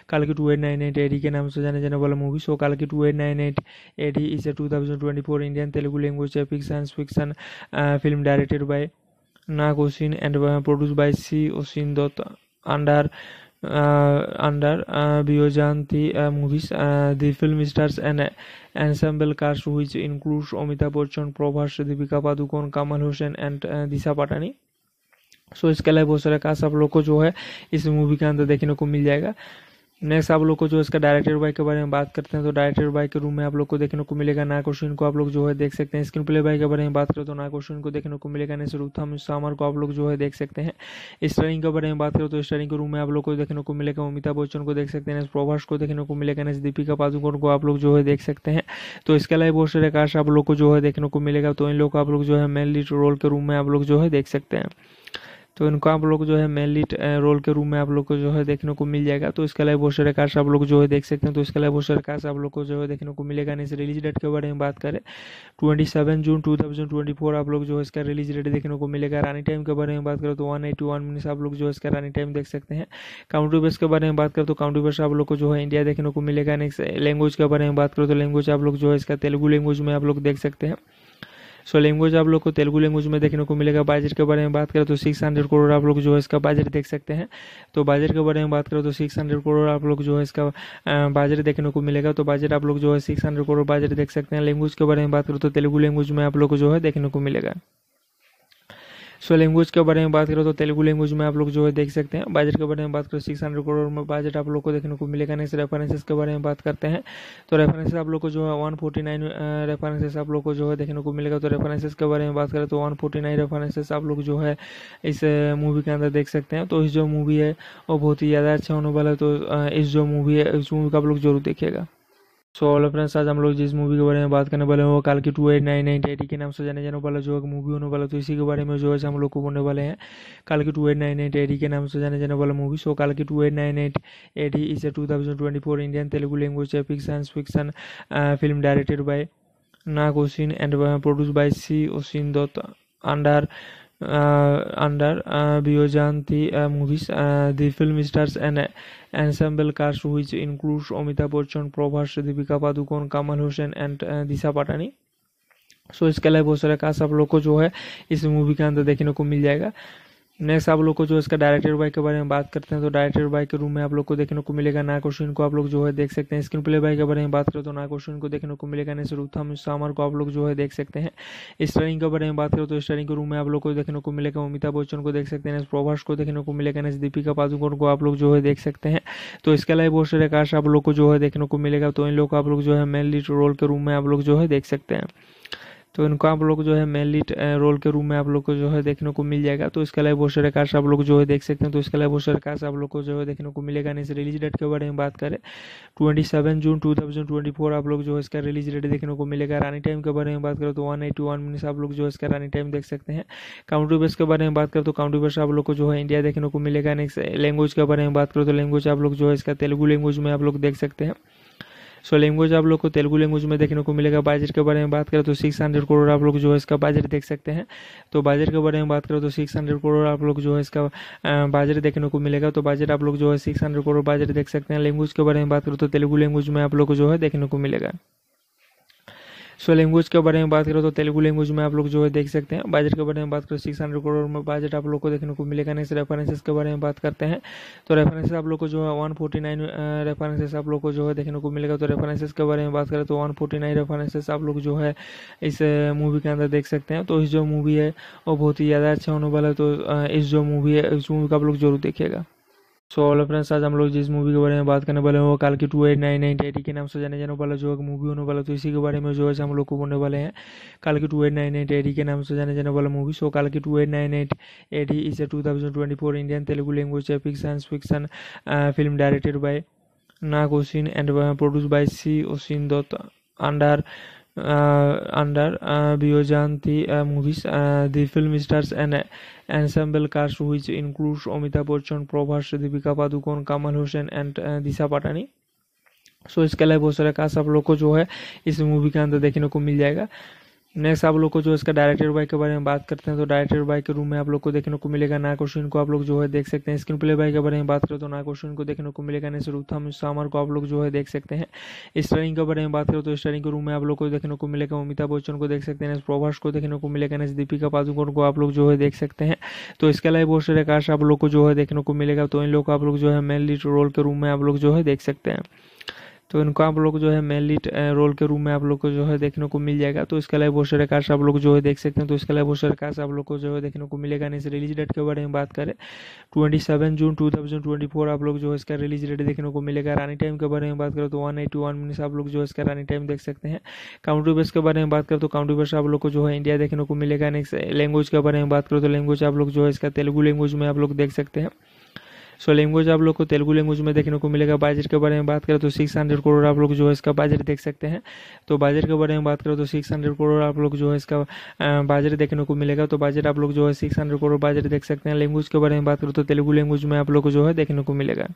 काल की two eight nine nine T के नाम से जाने जाने वाला मूवी सो काल की two eight nine eight AD is a two thousand twenty four Indian Telugu language fiction fiction film directed by Nag Ashwin and produce by C ओसिन Dutt under under under uh, uh Biojanti uh, movies. Uh, ensemble cast which includes Amitabh Bachchan, Prabhas, Deepika Padukone, Kamal Hossain and uh, Disha Patani so so, इसके अलावा बहुत सारा cast आप लोग को जो है इस मूवी के अंदर देखने को मिल जाएगा नेक्स्ट आप लोग को जो इसका डायरेक्टर बाय के बारे में बात करते हैं तो डायरेक्टर बाय के रूम में आप लोग को देखने को मिलेगा ना क्वेश्चन को आप लोग जो है देख सकते हैं स्क्रीन प्ले बाय के बारे में बात करें तो ना क्वेश्चन को देखने को मिलेगा नहीं रूथम तो सामर को आप लोग जो है देख सकते हैं स्टरिंग के बारे में बात करें तो स्टरिंग के रूम में आप लोग को देखने को मिलेगा अमिताभ बच्चन को देख सकते हैं प्रभाष को देखने को मिलेगा नेस दीपिका पादुकोण को आप लोग जो है देख सकते हैं तो इसके अलावा बहुत सारे आप लोग को जो है देखने को मिलेगा तो इन लोग को आप लोग जो है मेनली रोल के रूम में आप लोग जो है देख सकते हैं तो इनको आप लोग जो है मेनली रोल के रूम में आप लोग को जो है देखने को मिल जाएगा तो इसके अलावा बहुत सारे कार्ड्स आप लोग जो है देख सकते हैं तो इसके अलावा बहुत सारे आप लोग को जो है देखने को मिलेगा नहीं रिलीज डेट के बारे में बात करें twenty seven June two thousand twenty four आप लोग जो है इसका रिलीज डेट देखने को मिलेगा रानी टाइम के बारे में बात करें तो वन एटी वन मिनट्स आप लोग जो है इसका रानी टाइम देख सकते हैं काउंटर बेस के बारे में बात करें तो काउंटर बेस आप लोग को जो है इंडिया देखने को मिलेगा नेक्स्ट लैंग्वेज के बारे में बात करो तो लैंग्वेज आप लोग जो है इसका तेलुगु लैंग्वेज में आप लोग देख सकते हैं सो लैंग्वेज आप लोग को तेलुगु लैंग्वेज में देखने को मिलेगा बजट के बारे में बात करें तो सिक्स हंड्रेड करोड़ आप लोग जो है इसका बजट देख सकते हैं तो बजट के बारे में बात करें तो सिक्स हंड्रेड करोड़ आप लोग जो है इसका बजट देखने को मिलेगा तो बजट आप लोग जो है सिक्स हंड्रेड करोड़ बजट देख सकते हैं लैंग्वेज के बारे में बात करें तो तेलुगु लैंग्वेज में आप लोग को जो है देखने को मिलेगा सो लैंग्वेज के बारे में बात करें तो तेलुगु लैंग्वेज में आप लोग जो है देख सकते हैं बजट के बारे में बात करें सिक्स हंड्रेड करोड़ में बजट आप लोग को देखने को मिलेगा नेक्स्ट रेफरेंसेस के बारे में बात करते हैं तो रेफरेंसेस आप लोग को जो है वन फोर्टी नाइन रेफरेंसेस आप लोग को जो है देखने को मिलेगा तो रेफरेंसेस के बारे में बात करें तो वन फोर्टी नाइन रेफरेंसेस आप लोग जो है इस मूवी के अंदर देख सकते हैं तो इस जो मूवी है वो बहुत ही ज़्यादा अच्छा होने वाला है तो इस जो मूवी है इस मूवी का आप लोग जरूर देखिएगा सो हेलो फ्रेंड्स आज हम लोग जिस मूवी के बारे में बात करने वाले हैं वो काल की two eight nine nine AD के नाम से जाने जाने वाला जो मूवी होने वाला तो इसी के बारे में जो है हम लोग को बोलने वाले हैं काल की two eight nine eight AD के नाम से जाने जाने वाला मूवी सो काल की two eight nine eight AD is a two thousand twenty four Indian Telugu language epic science film directed by Nag Ashwin and produce by C ओसिन Dutt under under Biojanti movies. the film stars an ensemble cast which includes Amitabh Bachchan, Prabhas, Deepika Padukone, Kamal Hossein and Disha Patani. So so, इसके अलावा बहुत सारा cast आप लोग को जो है इस मूवी के अंदर देखने को मिल जाएगा नेक्स्ट आप लोग को जो इसका डायरेक्टर बाइक के बारे में बात करते हैं तो डायरेक्टर बाइक के रूम में आप लोग को देखने को मिलेगा क्वेश्चन को आप लोग जो है देख सकते हैं स्क्रीन प्ले बाइक के बारे में बात करें तो क्वेश्चन को देखने को मिलेगा नेक्स्ट रूथम सामर को आप लोग जो है देख सकते हैं स्टरिंग के बारे में बात करें तो स्टरिंग के रूम में आप लोग को देखने को मिलेगा अमिताभ बच्चन को देख सकते हैं प्रभाष को देखने को मिलेगा नेक्स्ट दीपिका पादुकोण को आप लोग जो है देख सकते हैं तो इसके अलावा बहुत सारे आप लोग को जो है देखने को मिलेगा तो इन लोग को आप लोग जो है मेनली रोल के रूम में आप लोग जो है देख सकते हैं तो इनको आप लोग जो है मेनली रोल के रूम में आप लोग को जो है देखने को मिल जाएगा तो इसके अलावा बहुत सारे कार्ड आप लोग जो है देख सकते हैं तो अलावा बहुत सारे कार्ड आप लोग को जो है देखने को मिलेगा नहीं रिलीज डेट के बारे में बात करें twenty seven June two thousand twenty four आप लोग जो है इसका रिलीज डेट देखने को मिलेगा रानी टाइम के बारे में बात करें तो वन एटी वन मिनट्स आप लोग जो है इसका रानी टाइम देख सकते हैं काउंट्री बेस के बारे में बात करें तो काउंट्री बेस आप लोग को जो है इंडिया देखने को मिलेगा नेक्स्ट लैंग्वेज के बारे में बात करें तो लैंग्वेज आप लोग जो है इसका तेलुगु लैंग्वेज में आप लोग देख सकते हैं सो लैंग्वेज आप लोग को तेलुगु लैंग्वेज में देखने को मिलेगा बजट के बारे में बात करें तो सिक्स हंड्रेड करोड़ आप लोग जो है इसका बजट देख सकते हैं तो बजट के बारे में बात करें तो सिक्स हंड्रेड करोड़ आप लोग जो है इसका बजट देखने को मिलेगा तो बजट आप लोग जो है सिक्स हंड्रेड करोड़ बजट देख सकते हैं लैंग्वेज के बारे में बात करें तो तेलुगु लैंग्वेज में आप लोग को जो है देखने को मिलेगा सो लैंग्वेज के बारे में बात करें तो तेलुगु लैंग्वेज में आप लोग जो है देख सकते हैं बजट के बारे में बात करें सिक्स हंड्रेड करोड़ में बजट आप लोग को देखने को मिलेगा नेक्स्ट रेफरेंसेस के बारे में बात करते हैं तो रेफरेंसेस आप लोग को जो है वन फोर्टी नाइन रेफरेंसेस आप लोग को जो है देखने को मिलेगा तो रेफरेंसेस के बारे में बात करें तो वन फोर्टी नाइन रेफरेंसेस आप लोग जो है इस मूवी के अंदर देख सकते हैं तो इस जो मूवी है वो बहुत ही ज़्यादा अच्छा होने वाला है तो इस जो मूवी है इस मूवी का आप लोग जरूर देखिएगा सो ऑल फ्रेंड्स आज हम लोग जिस मूवी के बारे में बात करने वाले हैं वो काल की टू एट नाइन नाइन के नाम से जाने जाने वाला जो एक मूवी होने वाला तो इसी के बारे में जो है हम लोग को बोलने वाले हैं काल की टू एट नाइन नाइन के नाम से जाने जाने वाला मूवी सो काल की two eight nine eight AD is a two thousand twenty four Indian Telugu language fiction fiction film directed by Nag Ashwin and produce by C ओसिन Dutt under uh, under movies uh, Biojanti film stars and ensemble cast which includes Amitabh Bachchan, Prabhas, Deepika Padukone, Kamal Hossain and uh, Disha Patani. So so, इसके अलावा बहुत सारे cast आप लोग को जो है इस मूवी के अंदर देखने को मिल जाएगा नेक्स्ट आप लोग को जो इसका डायरेक्टर बाई के बारे में बात करते हैं तो डायरेक्टर बाई के रूम में आप लोग को देखने को मिलेगा ना क्वेश्चन को आप लोग जो है देख सकते हैं स्क्रीन प्ले बाई के बारे में बात करें तो ना क्वेश्चन को देखने को मिलेगा नहीं रुथम सामर को आप लोग जो है देख सकते हैं स्टरिंग के बारे में बात करें तो स्टरिंग के रूम में आप लोग को देखने को मिलेगा अमिताभ बच्चन को देख सकते हैं प्रभाष को देखने को मिलेगा नेस दीपिका पादुकोण को आप लोग जो है देख सकते हैं तो इसके अलावा बहुत सारे आप लोग को जो है देखने को मिलेगा तो इन लोग को आप लोग जो है मेन लीड रोल के रूम में आप लोग जो है देख सकते हैं तो इनको आप लोग जो है मेन लीड रोल के रूम में आप लोग को जो है देखने को मिल जाएगा तो इसके अलावा बहुत सारे कार्ड्स आप लोग जो है देख सकते हैं तो इसके अलावा बहुत सारे कार्ड्स आप लोग को जो है देखने को मिलेगा नहीं रिलीज डेट के बारे में बात करें twenty seven June two thousand twenty four आप लोग जो है इसका रिलीज डेट देखने को मिलेगा रानी टाइम के बारे में बात करें तो वन एटी वन मिनट्स आप लोग जो है इसका रानी टाइम देख सकते हैं काउंटर बेस के बारे में बात करें तो काउंटर बेस आप लोग को जो है इंडिया देखने को मिलेगा नहीं लैंग्वेज के बारे में बात करें तो लैंग्वेज आप लोग जो है इसका तेलुगू लैंग्वेज में आप लोग देख सकते हैं सो लैंग्वेज आप लोग को तेलुगु लैंग्वेज में देखने को मिलेगा बजट के बारे में बात करें तो सिक्स हंड्रेड करोड़ आप लोग जो है इसका बजट देख सकते हैं तो बजट के बारे में बात करें तो सिक्स हंड्रेड करोड़ आप लोग जो है इसका बजट देखने को मिलेगा तो बजट आप लोग जो है सिक्स हंड्रेड करोड़ बजट देख सकते हैं लैंग्वेज के बारे में बात करें तो तेलुगु लैंग्वेज में आप लोग को जो है देखने को मिलेगा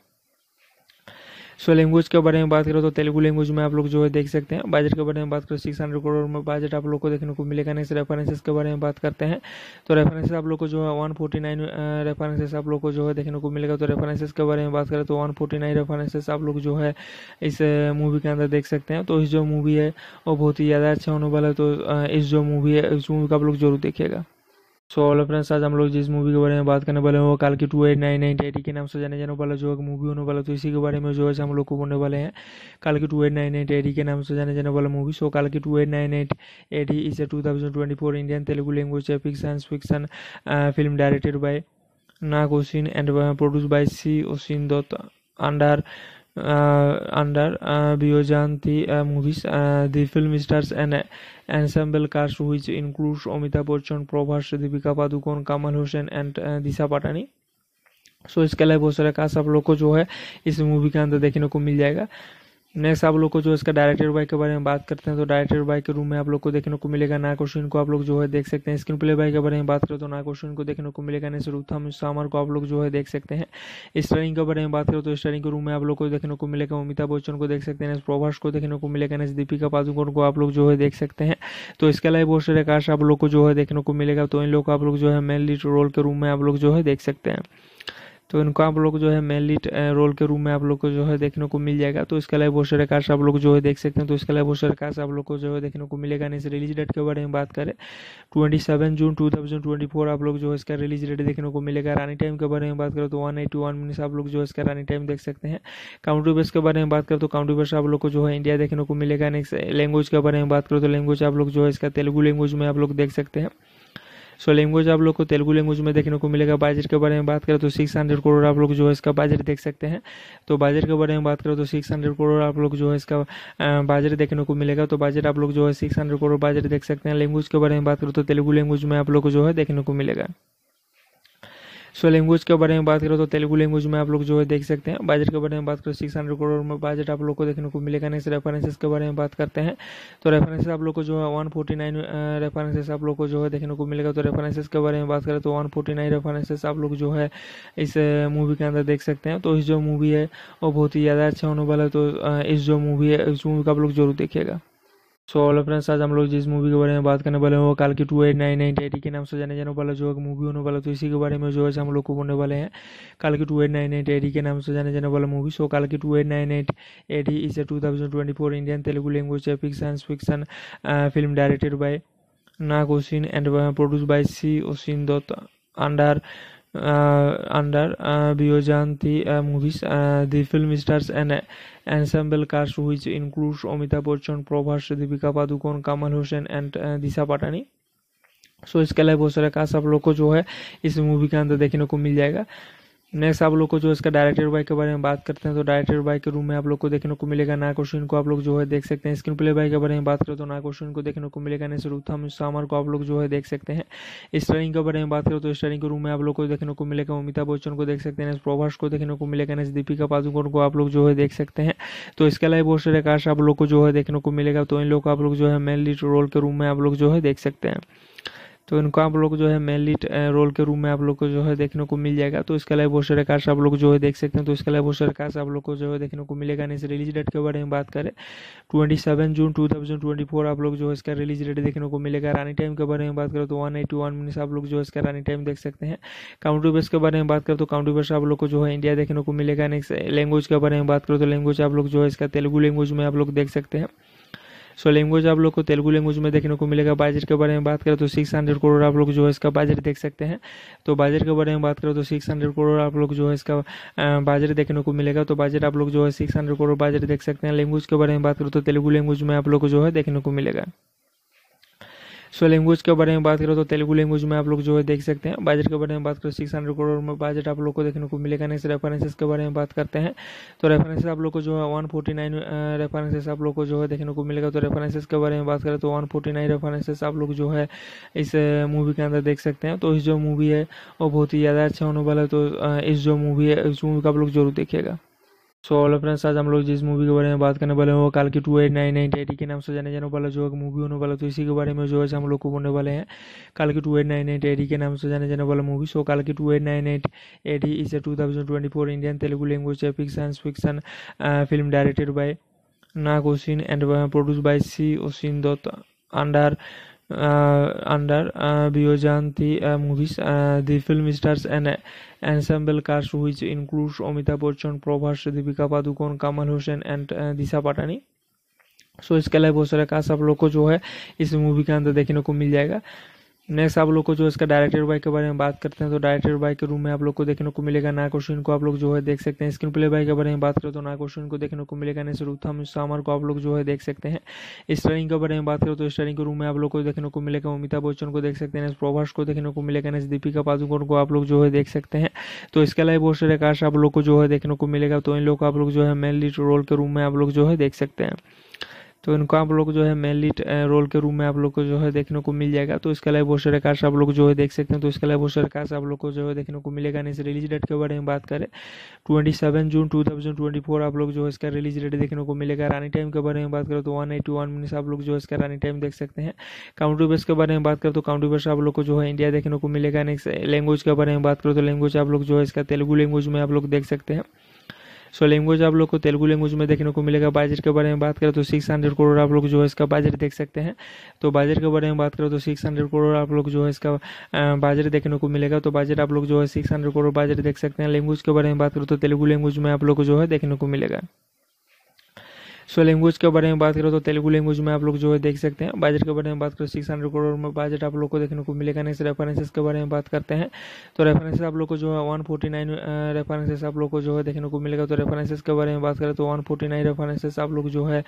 सो लैंग्वेज के बारे में बात करें तो तेलुगु लैंग्वेज में आप लोग जो है देख सकते हैं बजट के बारे में बात करें सिक्स हंड्रेड करोड़ में बजट आप लोग को देखने को मिलेगा नेक्स्ट रेफरेंसेस के बारे में बात करते हैं तो रेफरेंसेस आप लोग को जो है वन फोर्टी नाइन रेफरेंसेस आप लोग को जो है देखने को मिलेगा तो रेफरेंसेस के बारे में बात करें तो वन फोर्टी नाइन रेफरेंसेस आप लोग जो है इस मूवी के अंदर देख सकते हैं तो इस जो मूवी है वो बहुत ही ज़्यादा अच्छा होने वाला है तो इस जो मूवी है इस मूवी का आप लोग जरूर देखेगा सो ऑल फ्रेंड्स आज हम लोग जिस मूवी के बारे में बात करने वाले हैं वो काल की two eight nine nine T के नाम से जाने जाने वाला जो मूवी होने वाला तो इसी के बारे में जो है हम लोग को बोलने वाले हैं काल की two eight nine nine T के नाम से जाने जाने वाला मूवी सो काल की two eight nine eight AD is a two thousand twenty four Indian Telugu language epic science fiction film directed by Nag Ashwin and produce by C ओसिन Dutt under under Biojanti movies. the film stars an ensemble cast which includes Amitabh Bachchan, Prabhas, Deepika Padukone, Kamal Hossain and Disha Patani. So so, इसके अलावा बहुत सारा cast आप लोग को जो है इस मूवी के अंदर देखने को मिल जाएगा नेक्स्ट आप लोग को जो इसका डायरेक्टर बाइक के बारे में बात करते हैं तो डायरेक्टर बाइक के रूम में आप लोग को देखने को मिलेगा ना क्वेश्चन को आप लोग जो है देख सकते हैं स्क्रीन प्ले बाइक के बारे में बात करें तो ना क्वेश्चन को देखने को मिलेगा नहीं रुथम तो सामर को आप लोग जो है देख सकते हैं स्टरिंग के बारे में बात करें तो स्टरिंग के रूम में आप लोग को देखने को मिलेगा अमिताभ बच्चन को देख सकते हैं प्रभाष को देखने को मिलेगा नहीं दीपिका पादुकोण को आप लोग जो है देख सकते हैं तो इसके अलावा बहुत सारे आप लोग को जो है देखने को मिलेगा तो इन लोग को आप लोग जो है मेनली रोल के रूम में आप लोग जो है देख सकते हैं तो इनको आप लोग जो है मेनली रोल के रूम में आप लोग को जो है देखने को मिल जाएगा तो इसके अलावा बहुत सारे कार्ड्स आप लोग जो है देख सकते हैं तो इसके अलावा बहुत सारे कार्ड्स आप लोग को जो है देखने को मिलेगा इस रिलीज डेट के बारे में बात करें twenty seven June two thousand twenty four आप लोग जो है इसका रिलीज डेट देखने को मिलेगा रानी टाइम के बारे में बात करें तो वन एटी वन आप लोग जो है इसका रानी टाइम देख सकते हैं काउंट्री बेस के बारे में बात करें तो काउंट्री बेस आप लोग को जो है इंडिया देखने को मिलेगा नेक्स्ट लैंग्वेज के बारे में बात करें तो लैंग्वेज आप लोग जो है इसका तेलुगु लैंग्वेज में आप लोग देख सकते हैं सो लैंग्वेज आप लोग को तेलुगु लैंग्वेज में देखने को मिलेगा बजट के बारे में बात करें तो सिक्स हंड्रेड करोड़ आप लोग जो है इसका बजट देख सकते हैं तो बजट के बारे में बात करें तो सिक्स हंड्रेड करोड़ आप लोग जो है इसका बजट देखने को मिलेगा तो बजट आप लोग जो है सिक्स हंड्रेड करोड़ बजट देख सकते हैं लैंग्वेज के बारे में बात करें तो तेलुगु लैंग्वेज में आप लोग को जो है देखने को मिलेगा सो लैंग्वेज के बारे में बात करें तो तेलुगू लैंग्वेज में आप लोग जो है देख सकते हैं बजट के बारे में बात करें सिक्स हंड्रेड करोड़ में बजट आप लोग को देखने को मिलेगा नेक्स्ट रेफरेंसेस के बारे में बात करते हैं तो रेफरेंसेस आप लोग को जो है वन फोर्टी नाइन रेफरेंसेस आप लोग को जो है देखने को मिलेगा तो रेफरेंसेस के बारे में बात करें तो वन फोर्टी नाइन रेफरेंसेस आप लोग जो है इस मूवी के अंदर देख सकते हैं तो इस जो मूवी है वो बहुत ही ज़्यादा अच्छा होने वाला है तो इस जो मूवी है इस मूवी का आप लोग जरूर देखिएगा सो so, फ्रेंड्स आज हम लोग जिस मूवी के बारे में बात करने वाले हैं वो काल की two eight nine nine T के नाम से जाने जाने वाला जो एक मूवी होने वाला तो इसी के बारे में जो है हम लोग को बोलने वाले हैं काल की two eight nine nine T के नाम से जाने जाने वाला मूवी सो काल की two eight nine eight AD is a two thousand twenty four Indian Telugu language epic science fiction film directed by Nag Ashwin and produce by C ओसिन Dutt under uh, under uh, Biojanti uh, movies. Uh, ensemble cast which includes Amitabh Bachchan, Prabhas, Deepika Padukone, Kamal Hossain and uh, Disha Patani. So so, इसके अलावा बहुत सारा cast आप लोग को जो है इस मूवी के अंदर देखने को मिल जाएगा नेक्स्ट आप लोग को जो इसका डायरेक्टर बाई के बारे में बात करते हैं तो डायरेक्टर बाई के रूम में आप लोग को देखने को मिलेगा ना क्वेश्चन को आप लोग जो है देख सकते हैं स्क्रीन प्ले बाई के बारे में बात करें तो ना क्वेश्चन को देखने को मिलेगा नहीं रुथम सामर को आप लोग जो है देख सकते हैं स्टरिंग के बारे में बात करें तो स्टरिंग के रूम में आप लोग को देखने को मिलेगा अमिताभ बच्चन को देख सकते हैं प्रभाष को देखने को मिलेगा नहीं दीपिका पादुकोण को आप लोग जो है देख सकते हैं तो इसके अलावा बहुत सारे आप लोग को जो है देखने को मिलेगा तो इन लोग को आप लोग जो है मेनली रोल के रूम में आप लोग जो है देख सकते हैं तो इनको आप लोग जो है मेनली रोल के रूम में आप लोग को जो है देखने को मिल जाएगा तो इसके अलावा बहुत सारे कार्ड्स आप लोग जो है देख सकते हैं तो इसके अलावा बहुत सारे कार्ड्स आप लोग को जो है देखने को मिलेगा नहीं रिलीज डेट के बारे में बात करें twenty seven June two thousand twenty four आप लोग जो है इसका रिलीज डेट देखने को मिलेगा रानी टाइम के बारे में बात करें तो वन एटी वन आप लोग जो है इसका रानी टाइम देख सकते हैं काउंटर बेस के बारे में बात करें तो काउंटर बेस आप लोग को जो है इंडिया देखने को मिलेगा नेक्स्ट लैंग्वेज के बारे में बात करें तो लैंग्वेज आप लोग जो है इसका तेलुगु लैंग्वेज में आप लोग देख सकते हैं सो लैंग्वेज आप लोग को तेलुगु लैंग्वेज में देखने को मिलेगा बजट के बारे में बात करें तो सिक्स हंड्रेड करोड़ आप लोग जो है इसका बजट देख सकते हैं तो बजट के बारे में बात करें तो सिक्स हंड्रेड करोड़ आप लोग जो है इसका बजट देखने को मिलेगा तो बजट आप लोग जो है सिक्स हंड्रेड करोड़ बजट देख सकते हैं लैंग्वेज के बारे में बात करें तो तेलुगु लैंग्वेज में आप लोग को जो है देखने को मिलेगा सो लैंग्वेज के बारे में बात करें तो तेलुगु लैंग्वेज में आप लोग जो है देख सकते हैं बजट के बारे में बात करें सिक्स हंड्रेड करोड़ में बजट आप लोग को देखने को मिलेगा नेक्स्ट रेफरेंसेस के बारे में बात करते हैं तो रेफरेंसेस आप लोग को जो है वन फोर्टी नाइन रेफरेंसेस आप लोग को जो है देखने को मिलेगा तो रेफरेंसेस के बारे में बात करें तो वन फोर्टी नाइन रेफरेंसेस आप लोग जो है इस मूवी के अंदर देख सकते हैं तो इस जो मूवी है वो बहुत ही ज़्यादा अच्छा होने वाला है तो इस जो मूवी है इस मूवी का आप लोग जरूर देखिएगा सो ऑल फ्रेंड्स आज हम लोग जिस मूवी के बारे में बात करने वाले हैं वो काल की two eight nine nine AD के नाम से जाने जाने वाला जो एक मूवी होने वाला तो इसी के बारे में जो है हम लोग को बोलने वाले हैं काल की two eight nine nine AD के नाम से जाने जाने वाला मूवी सो काल की two eight nine eight AD is a two thousand twenty four Indian Telugu language fiction fiction film directed by Nag Ashwin and produce by C ओसिन Dutt under under Biojanti movies. the film stars an ensemble cast which includes Amitabh Bachchan, Prabhas, Deepika Padukone, Kamal Hossain and Disha Patani. So so, इसके अलावा बहुत सारा cast आप लोग को जो है इस मूवी के अंदर देखने को मिल जाएगा नेक्स्ट आप लोग को जो इसका डायरेक्टर बाई के बारे में बात करते हैं तो डायरेक्टर बाई के रूम में आप लोग को देखने को मिलेगा ना क्वेश्चन को आप लोग जो है देख सकते हैं स्क्रीन प्ले बाई के बारे में बात करें तो ना क्वेश्चन को देखने को मिलेगा नहीं रूथम सामर को आप लोग जो है देख सकते हैं स्टरिंग के बारे में बात करें तो स्टरिंग के रूम में आप लोग को देखने को मिलेगा अमिताभ बच्चन को देख सकते हैं प्रभाष को देखने को मिलेगा नहीं दीपिका पादुकोण को आप लोग जो है देख सकते हैं तो इसके अलावा बहुत सारे आप लोग को जो है देखने को मिलेगा तो इन लोग को आप लोग जो है मेन लीड रोल के रूम में आप लोग जो है देख सकते हैं तो इनको आप लोग जो है मेनली रोल के रूम में आप लोग को जो है देखने को मिल जाएगा तो इसके अलावा बहुत सारे कार्ड्स आप लोग जो है देख सकते हैं तो इसके अलावा बहुत सारे कार्ड्स आप लोग को जो है देखने को मिलेगा नहीं रिलीज डेट के बारे में बात करें twenty seven June two thousand twenty four आप लोग जो है इसका रिलीज डेट देखने को मिलेगा रानी टाइम के बारे में बात करें तो वन एटी वन मिनट्स आप लोग जो है इसका रानी टाइम देख सकते हैं काउंट्री बेस के बारे में बात करें तो काउंट्री बेस आप लोग को जो है इंडिया देखने को मिलेगा नेक्स्ट लैंग्वेज के बारे में बात करें तो लैंग्वेज आप लोग जो है इसका तेलुगू लैंग्वेज में आप लोग देख सकते हैं सो लैंग्वेज आप लोग को तेलुगु लैंग्वेज में देखने को मिलेगा बजट के बारे में बात करें तो सिक्स हंड्रेड करोड़ आप लोग जो है इसका बजट देख सकते हैं तो बजट के बारे में बात करें तो सिक्स हंड्रेड करोड़ आप लोग जो है इसका बजट देखने को मिलेगा तो बजट आप लोग जो है सिक्स हंड्रेड करोड़ बजट देख सकते हैं लैंग्वेज के बारे में बात करो तो तेलुगु लैंग्वेज में आप लोग को जो है देखने को मिलेगा सो लैंग्वेज के बारे में बात करो तो तेलुगु लैंग्वेज में आप लोग जो है देख सकते हैं बजट के बारे में बात करो सिक्स हंड्रेड करोड़ में बजट आप लोग को देखने को मिलेगा नेक्स्ट रेफरेंसेस के बारे में बात करते हैं तो रेफरेंसेस आप लोग को जो है वन फोर्टी नाइन रेफरेंसेस आप लोग को जो है देखने को मिलेगा तो रेफरेंसेस के बारे में बात करें तो वन फोर्टी नाइन रेफरेंसेस आप लोग जो है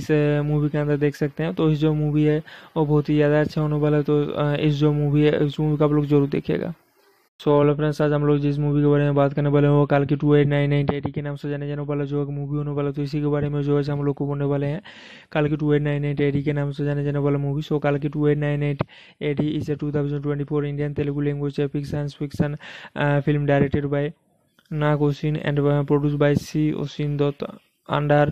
इस मूवी के अंदर देख सकते हैं तो इस जो मूवी है वो बहुत ही ज़्यादा अच्छा होने वाला है तो इस जो मूवी है इस मूवी का आप लोग जरूर देखेगा सो ऑल फ्रेंड्स आज हम लोग जिस मूवी के बारे में बात करने वाले हैं वो काल की टू एट नाइन नाइन आई के नाम से जाने जाने वाला जो मूवी होने वाला तो इसी के बारे में जो है हम लोग को बोलने वाले हैं काल की टू एट नाइन नाइन आई के नाम से जाने जाने वाला मूवी सो काल की two eight nine eight eight is a two thousand twenty four Indian Telugu language epic science film directed by Nag Ashwin and produce by C ओसिन Dutt under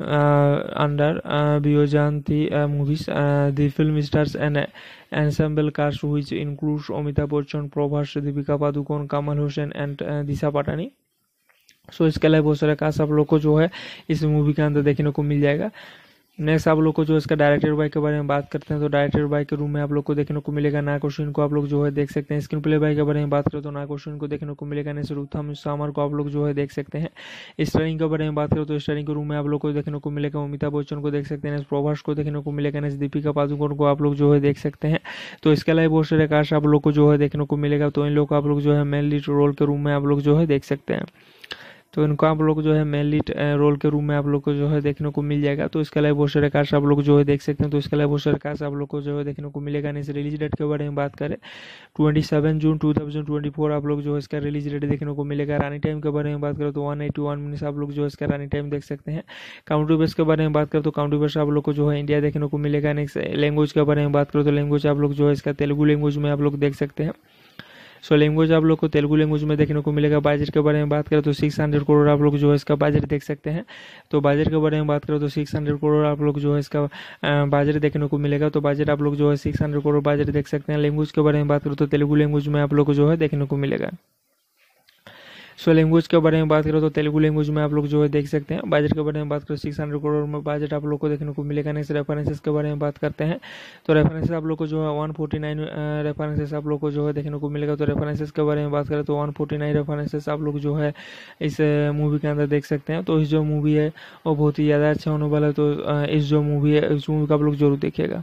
under Biojanti movies. the film stars an ensemble cast which includes Amitabh Bachchan, Prabhas, Deepika Padukone, Kamal Hossein and Disha Patani. So so, इसके अलावा बहुत सारे cast आप लोग को जो है इस मूवी के अंदर देखने को मिल जाएगा नेक्स्ट आप लोग को जो इसका डायरेक्टर बाई के बारे में बात करते हैं तो डायरेक्टर बाई के रूम में आप लोग को देखने को मिलेगा ना क्वेश्चन को आप लोग जो है देख सकते हैं स्क्रीन प्ले बाई के बारे में बात करें तो ना क्वेश्चन को देखने को मिलेगा नेक्स्ट रूथम सामर को आप लोग जो है देख सकते हैं स्टरिंग के बारे में बात करें तो स्टरिंग के रूम में आप लोग को देखने को मिलेगा अमिताभ बच्चन को देख सकते हैं प्रभाष को देखने को मिलेगा नेक्स्ट दीपिका पादुकोण को आप लोग जो है देख सकते हैं तो इसके अलावा बहुत सारे आप लोग को जो है देखने को मिलेगा तो इन लोग को आप लोग जो है मेनली रोल के रूम में आप लोग जो है देख सकते हैं तो इनको आप लोग जो है मेनली रोल के रूम में आप लोग को जो है देखने को मिल जाएगा तो इसके अलावा बहुत सारे कार्ड्स आप लोग जो है देख सकते हैं तो इसके अलावा बहुत सारे आप लोग को जो है देखने को मिलेगा नहीं रिलीज डेट के बारे में बात करें twenty seven June two thousand twenty four आप लोग जो है इसका रिलीज डेट देखने को मिलेगा रानी टाइम के बारे में बात करें तो वन एटी वन आप लोग जो है इसका रानी टाइम देख सकते हैं काउंट्री बेस के बारे में बात करें तो काउंट्री बेस आप लोग को जो है इंडिया देखने को मिलेगा नेक्स्ट लैंग्वेज के बारे में बात करें तो लैंग्वेज आप लोग जो है इसका तेलुगु लैंग्वेज में आप लोग देख सकते हैं सो लैंग्वेज आप लोग को तेलुगु लैंग्वेज में देखने को मिलेगा बाजर के बारे में बात करें तो सिक्स हंड्रेड करोड़ आप लोग जो है इसका बजट देख सकते हैं तो बजट के बारे में बात करें तो सिक्स हंड्रेड करोड़ आप लोग जो है इसका बाजट देखने को मिलेगा तो बजट आप लोग जो है सिक्स हंड्रेड करोड़ बाजट देख सकते हैं लैंग्वेज के बारे में बात करें तो तेलुगु लैंग्वेज में आप लोग को जो है देखने को मिलेगा सो लैंग्वेज के बारे में बात करें तो तेलुगू लैंग्वेज में आप लोग जो है देख सकते हैं बजट के बारे में बात करें सिक्स हंड्रेड करोड़ में बजट आप लोग को देखने को मिलेगा नेक्स्ट रेफरेंसेस के बारे में बात करते हैं तो रेफरेंसेस आप लोग को जो है वन फोर्टी नाइन रेफरेंसेस आप लोग को जो है देखने को मिलेगा तो रेफरेंसेस के बारे में बात करें तो वन फोर्टी नाइन रेफरेंसेस आप लोग जो है इस मूवी के अंदर देख सकते हैं तो इस जो मूवी है वो बहुत ही ज़्यादा अच्छा होने वाला है तो इस जो मूवी है इस मूवी का आप लोग जरूर देखिएगा